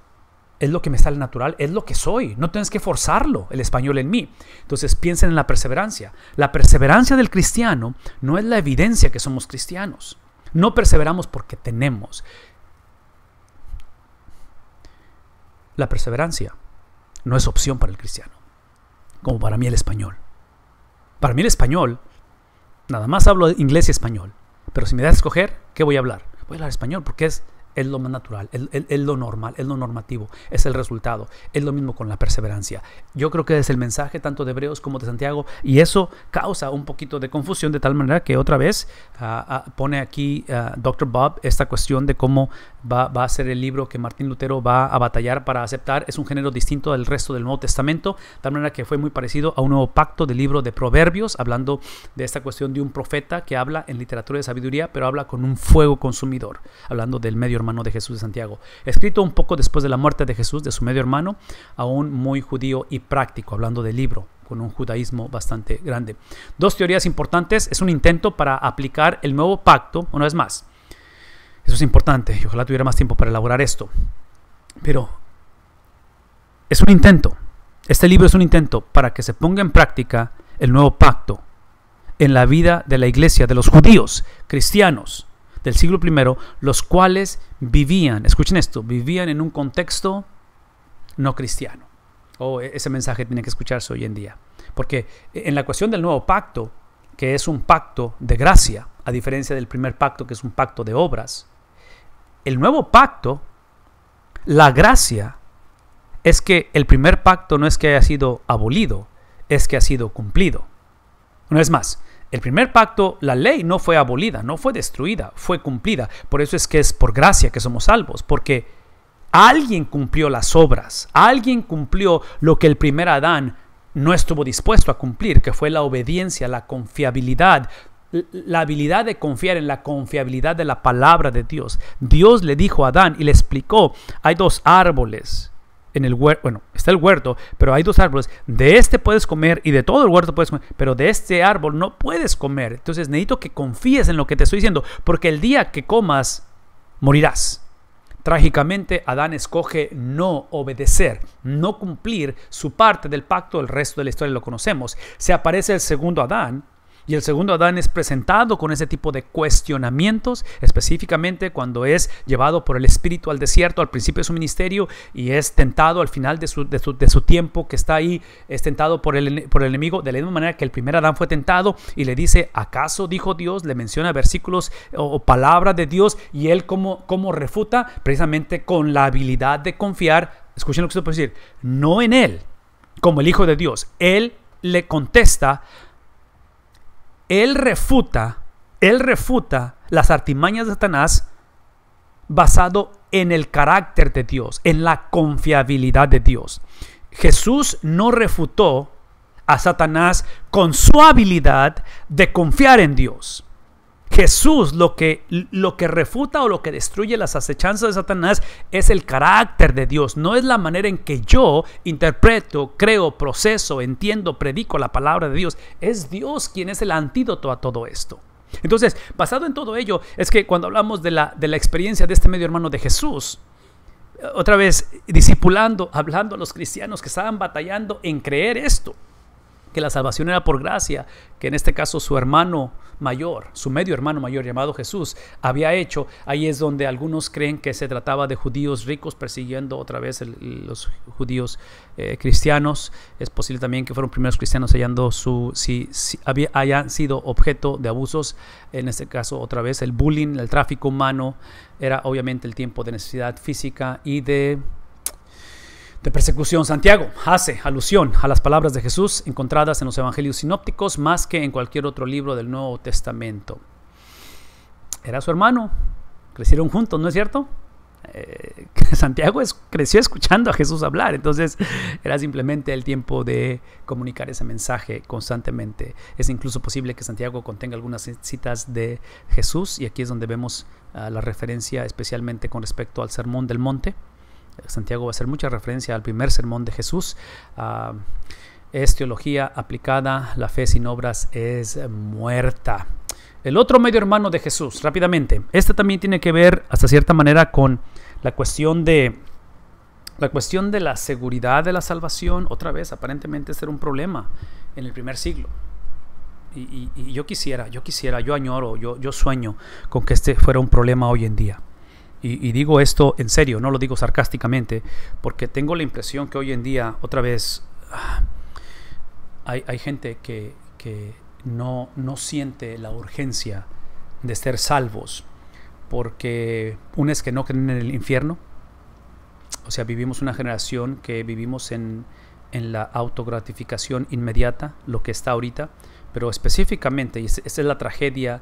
es lo que me sale natural, es lo que soy. No tienes que forzarlo, el español en mí. Entonces piensen en la perseverancia. La perseverancia del cristiano no es la evidencia que somos cristianos. No perseveramos porque tenemos. La perseverancia no es opción para el cristiano, como para mí el español. Para mí el español, nada más hablo inglés y español, pero si me das a escoger, ¿qué voy a hablar? voy a hablar español porque es es lo más natural, es, lo normal, es lo normativo, es el resultado. Es lo mismo con la perseverancia. Yo creo que es el mensaje tanto de Hebreos como de Santiago y eso causa un poquito de confusión de tal manera que otra vez ah, ah, pone aquí ah, Dr. Bob esta cuestión de cómo va, a ser el libro que Martín Lutero va a batallar para aceptar. Es un género distinto del resto del Nuevo Testamento, de tal manera que fue muy parecido a un nuevo pacto de libro de Proverbios, hablando de esta cuestión de un profeta que habla en literatura de sabiduría, pero habla con un fuego consumidor, hablando del medio hermano de Jesús de Santiago, escrito un poco después de la muerte de Jesús, de su medio hermano, aún muy judío y práctico, hablando del libro, con un judaísmo bastante grande. Dos teorías importantes, es un intento para aplicar el nuevo pacto, una vez más. Eso es importante, ojalá tuviera más tiempo para elaborar esto. Pero es un intento, este libro es un intento para que se ponga en práctica el nuevo pacto en la vida de la iglesia, de los judíos, cristianos, del siglo I, los cuales vivían, escuchen esto, vivían en un contexto no cristiano. Oh, e-, ese mensaje tiene que escucharse hoy en día. Porque e-, en la cuestión del nuevo pacto, que es un pacto de gracia, a diferencia del primer pacto, que es un pacto de obras, el nuevo pacto, la gracia, es que el primer pacto no es que haya sido abolido, es que ha sido cumplido. Una vez más, el primer pacto, la ley no fue abolida, no fue destruida, fue cumplida. Por eso es que es por gracia que somos salvos, porque alguien cumplió las obras, alguien cumplió lo que el primer Adán no estuvo dispuesto a cumplir, que fue la obediencia, la confiabilidad, la habilidad de confiar en la confiabilidad de la palabra de Dios. Dios le dijo a Adán y le explicó, hay dos árboles en el huerto, bueno, está el huerto, pero hay dos árboles. De este puedes comer y de todo el huerto puedes comer, pero de este árbol no puedes comer. Entonces necesito que confíes en lo que te estoy diciendo, porque el día que comas, morirás. Trágicamente, Adán escoge no obedecer, no cumplir su parte del pacto, el resto de la historia lo conocemos. Se aparece el segundo Adán, y el segundo Adán es presentado con ese tipo de cuestionamientos, específicamente cuando es llevado por el Espíritu al desierto al principio de su ministerio y es tentado al final de su, tiempo que está ahí, es tentado por el, enemigo, de la misma manera que el primer Adán fue tentado y le dice, ¿acaso dijo Dios? Le menciona versículos o, palabras de Dios y él como, como refuta precisamente con la habilidad de confiar, escuchen lo que se puede decir, no en él, como el Hijo de Dios, él le contesta él refuta, él refuta las artimañas de Satanás basado en el carácter de Dios, en la confiabilidad de Dios. Jesús no refutó a Satanás con su habilidad de confiar en Dios. Jesús lo que, lo que refuta o lo que destruye las acechanzas de Satanás es el carácter de Dios, no es la manera en que yo interpreto, creo, proceso, entiendo, predico la palabra de Dios. Es Dios quien es el antídoto a todo esto. Entonces, basado en todo ello, es que cuando hablamos de la, de la experiencia de este medio hermano de Jesús, otra vez discipulando, hablando a los cristianos que estaban batallando en creer esto, que la salvación era por gracia, que en este caso su hermano mayor, su medio hermano mayor llamado Jesús, había hecho. Ahí es donde algunos creen que se trataba de judíos ricos persiguiendo otra vez los judíos eh, cristianos. Es posible también que fueron primeros cristianos hallando su, si, había, hayan sido objeto de abusos. En este caso, otra vez, el bullying, el tráfico humano, era obviamente el tiempo de necesidad física y de de persecución. Santiago hace alusión a las palabras de Jesús encontradas en los Evangelios sinópticos más que en cualquier otro libro del Nuevo Testamento. Era su hermano, crecieron juntos, ¿no es cierto? Eh, <laughs> Santiago creció escuchando a Jesús hablar, entonces era simplemente el tiempo de comunicar ese mensaje constantemente. Es incluso posible que Santiago contenga algunas citas de Jesús y aquí es donde vemos ah, la referencia especialmente con respecto al Sermón del Monte Santiago va a hacer mucha referencia al primer sermón de Jesús. Ah, es teología aplicada, la fe sin obras es muerta. El otro medio hermano de Jesús, rápidamente. Este también tiene que ver hasta cierta manera con la cuestión de la cuestión de la seguridad de la salvación, otra vez, aparentemente ser un problema en el primer siglo. Y, y yo quisiera, yo quisiera, yo añoro, yo, yo sueño con que este fuera un problema hoy en día y, digo esto en serio, no lo digo sarcásticamente, porque tengo la impresión que hoy en día, otra vez, ah, hay, gente que, no, no siente la urgencia de ser salvos, porque un es que no creen en el infierno, o sea, vivimos una generación que vivimos en, en la autogratificación inmediata, lo que está ahorita, pero específicamente, y esta es la tragedia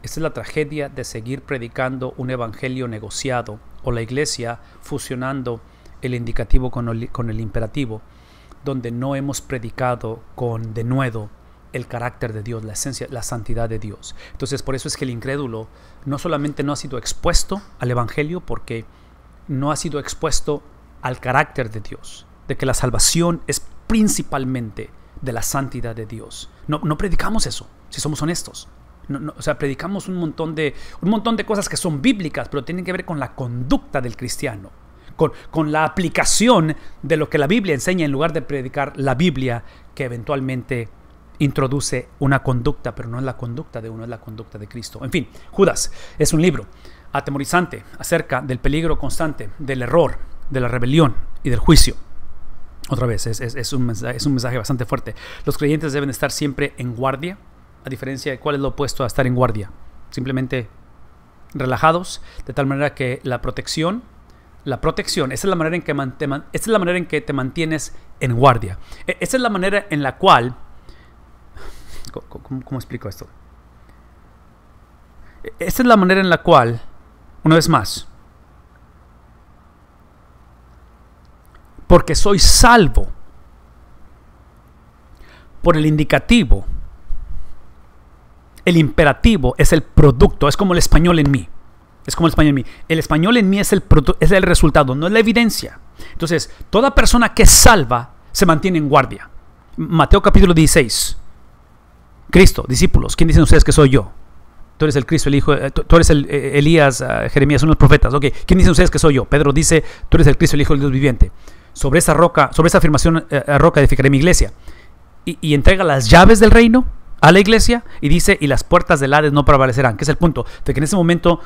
esta es la tragedia de seguir predicando un evangelio negociado o la iglesia fusionando el indicativo con el, imperativo, donde no hemos predicado con denuedo el carácter de Dios, la esencia, la santidad de Dios. Entonces por eso es que el incrédulo no solamente no ha sido expuesto al Evangelio, porque no ha sido expuesto al carácter de Dios, de que la salvación es principalmente de la santidad de Dios. no predicamos eso, si somos honestos o sea, predicamos un montón, de, un montón de cosas que son bíblicas, pero tienen que ver con la conducta del cristiano, con, la aplicación de lo que la Biblia enseña en lugar de predicar la Biblia que eventualmente introduce una conducta, pero no es la conducta de uno, es la conducta de Cristo. En fin, Judas es un libro atemorizante acerca del peligro constante, del error, de la rebelión y del juicio. Otra vez, es, un, es un mensaje bastante fuerte. Los creyentes deben estar siempre en guardia, a diferencia de cuál es lo opuesto a estar en guardia. Simplemente relajados, de tal manera que la protección, la protección, esa es la manera en que, te, esta es la manera en que te mantienes en guardia. E-, esa es la manera en la cual... ¿Cómo, explico esto? E-, esta es la manera en la cual, una vez más, porque soy salvo por el indicativo el imperativo es el producto, es como el español en mí. Es como el español en mí. El español en mí es el, es el resultado, no es la evidencia. Entonces, toda persona que salva se mantiene en guardia. Mateo capítulo 16. Cristo, discípulos, ¿quién dicen ustedes que soy yo? Tú eres el Cristo, el Hijo, eh, tú eres el eh, Elías, ah, Jeremías, son los profetas. Ok, ¿quién dicen ustedes que soy yo? Pedro dice, tú eres el Cristo, el Hijo del Dios viviente. Sobre esa roca, sobre esa afirmación, eh, roca edificaré mi iglesia. y entrega las llaves del reino a la iglesia y dice, y las puertas del Hades no prevalecerán, que es el punto, de que en ese momento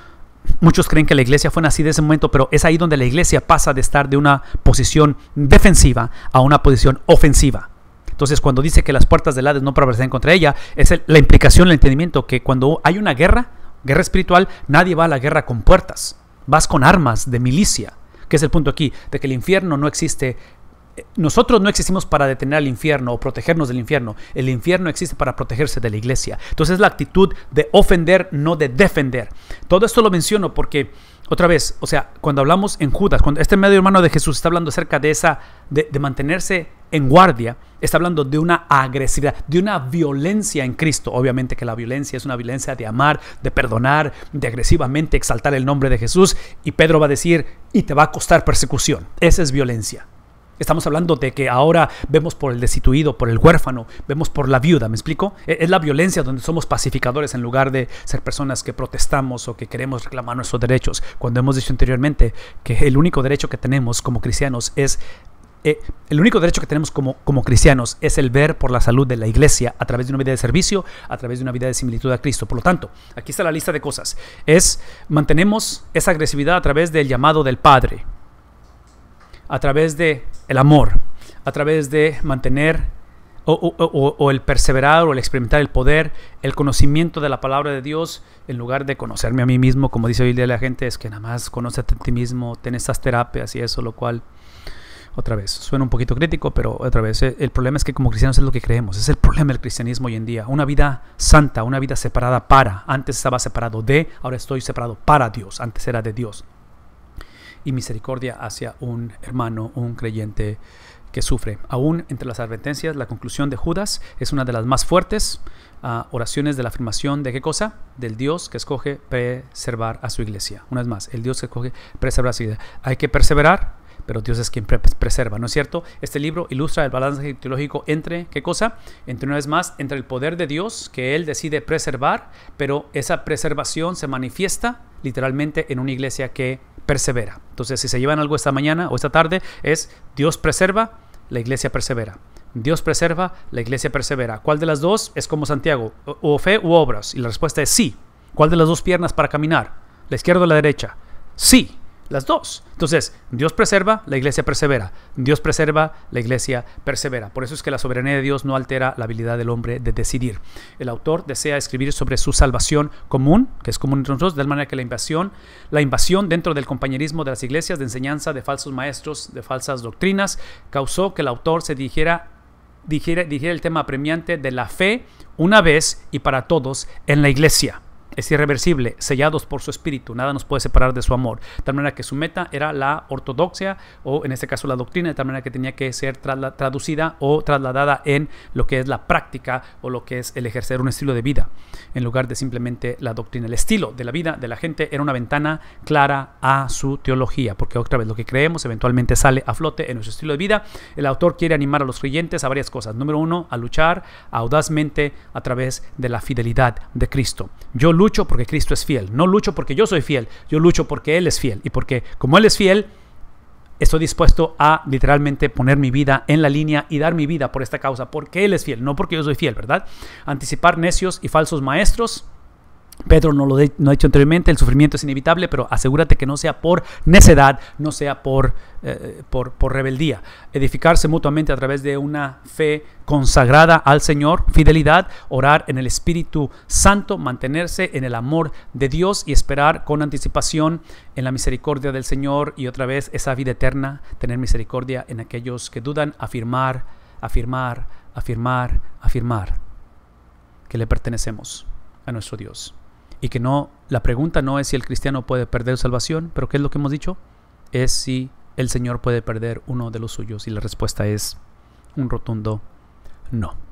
muchos creen que la iglesia fue nacida en ese momento, pero es ahí donde la iglesia pasa de estar de una posición defensiva a una posición ofensiva. Entonces, cuando dice que las puertas del Hades no prevalecerán contra ella, es la implicación, el entendimiento que cuando hay una guerra, guerra espiritual, nadie va a la guerra con puertas, vas con armas de milicia, que es el punto aquí, de que el infierno no existe nosotros no existimos para detener al infierno o protegernos del infierno. El infierno existe para protegerse de la iglesia. Entonces la actitud de ofender, no de defender. Todo esto lo menciono porque, otra vez, o sea, cuando hablamos en Judas, cuando este medio hermano de Jesús está hablando acerca de esa, de, mantenerse en guardia, está hablando de una agresividad, de una violencia en Cristo. Obviamente que la violencia es una violencia de amar, de perdonar, de agresivamente exaltar el nombre de Jesús. Y Pedro va a decir, y te va a costar persecución. Esa es violencia. Estamos hablando de que ahora vemos por el destituido, por el huérfano, vemos por la viuda, ¿me explico? E-, es la violencia donde somos pacificadores en lugar de ser personas que protestamos o que queremos reclamar nuestros derechos, cuando hemos dicho anteriormente que el único derecho que tenemos como cristianos es e, el único derecho que tenemos como, como cristianos es el ver por la salud de la iglesia a través de una vida de servicio, a través de una vida de similitud a Cristo. Por lo tanto, aquí está la lista de cosas. Es mantenemos esa agresividad a través del llamado del Padre a través de el amor, a través de mantener o, el perseverar o el experimentar el poder, el conocimiento de la palabra de Dios, en lugar de conocerme a mí mismo, como dice hoy día la gente, es que nada más conoce a ti mismo, ten esas terapias y eso, lo cual, otra vez, suena un poquito crítico, pero otra vez, eh, el problema es que como cristianos es lo que creemos, es el problema del cristianismo hoy en día, una vida santa, una vida separada para, antes estaba separado de, ahora estoy separado para Dios, antes era de Dios y misericordia hacia un hermano, un creyente que sufre. Aún entre las advertencias, la conclusión de Judas es una de las más fuertes. Ah, oraciones de la afirmación de qué cosa? Del Dios que escoge preservar a su iglesia. Una vez más, el Dios que escoge preservar a su iglesia. Hay que perseverar, pero Dios es quien preserva, ¿no es cierto? Este libro ilustra el balance teológico entre, ¿qué cosa? Entre una vez más, entre el poder de Dios que Él decide preservar, pero esa preservación se manifiesta literalmente en una iglesia que persevera. Entonces, si se llevan algo esta mañana o esta tarde, es Dios preserva, la iglesia persevera. Dios preserva, la iglesia persevera. ¿Cuál de las dos es como Santiago? ¿O fe u obras? Y la respuesta es sí. ¿Cuál de las dos piernas para caminar? ¿La izquierda o la derecha? Sí las dos. Entonces, Dios preserva, la iglesia persevera. Dios preserva, la iglesia persevera. Por eso es que la soberanía de Dios no altera la habilidad del hombre de decidir. El autor desea escribir sobre su salvación común, que es común entre nosotros, de manera que la invasión, la invasión dentro del compañerismo de las iglesias, de enseñanza de falsos maestros, de falsas doctrinas, causó que el autor se Dijera, dijera, el tema apremiante de la fe una vez y para todos en la iglesia es irreversible, sellados por su espíritu, nada nos puede separar de su amor. De tal manera que su meta era la ortodoxia o en este caso la doctrina, de tal manera que tenía que ser traducida o trasladada en lo que es la práctica o lo que es el ejercer un estilo de vida, en lugar de simplemente la doctrina. El estilo de la vida de la gente era una ventana clara a su teología, porque otra vez lo que creemos eventualmente sale a flote en nuestro estilo de vida. El autor quiere animar a los creyentes a varias cosas. Número uno, a luchar audazmente a través de la fidelidad de Cristo. Yo lucho porque Cristo es fiel, no lucho porque yo soy fiel, yo lucho porque Él es fiel y porque como Él es fiel, estoy dispuesto a literalmente poner mi vida en la línea y dar mi vida por esta causa, porque Él es fiel, no porque yo soy fiel, ¿verdad? Anticipar necios y falsos maestros, Pedro no lo no ha dicho anteriormente, el sufrimiento es inevitable, pero asegúrate que no sea por necedad, no sea eh, por, rebeldía. Edificarse mutuamente a través de una fe consagrada al Señor, fidelidad, orar en el Espíritu Santo, mantenerse en el amor de Dios y esperar con anticipación en la misericordia del Señor y otra vez esa vida eterna, tener misericordia en aquellos que dudan, afirmar, afirmar, afirmar, afirmar que le pertenecemos a nuestro Dios y que no, la pregunta no es si el cristiano puede perder salvación, pero ¿qué es lo que hemos dicho? Es si el Señor puede perder uno de los suyos y la respuesta es un rotundo no.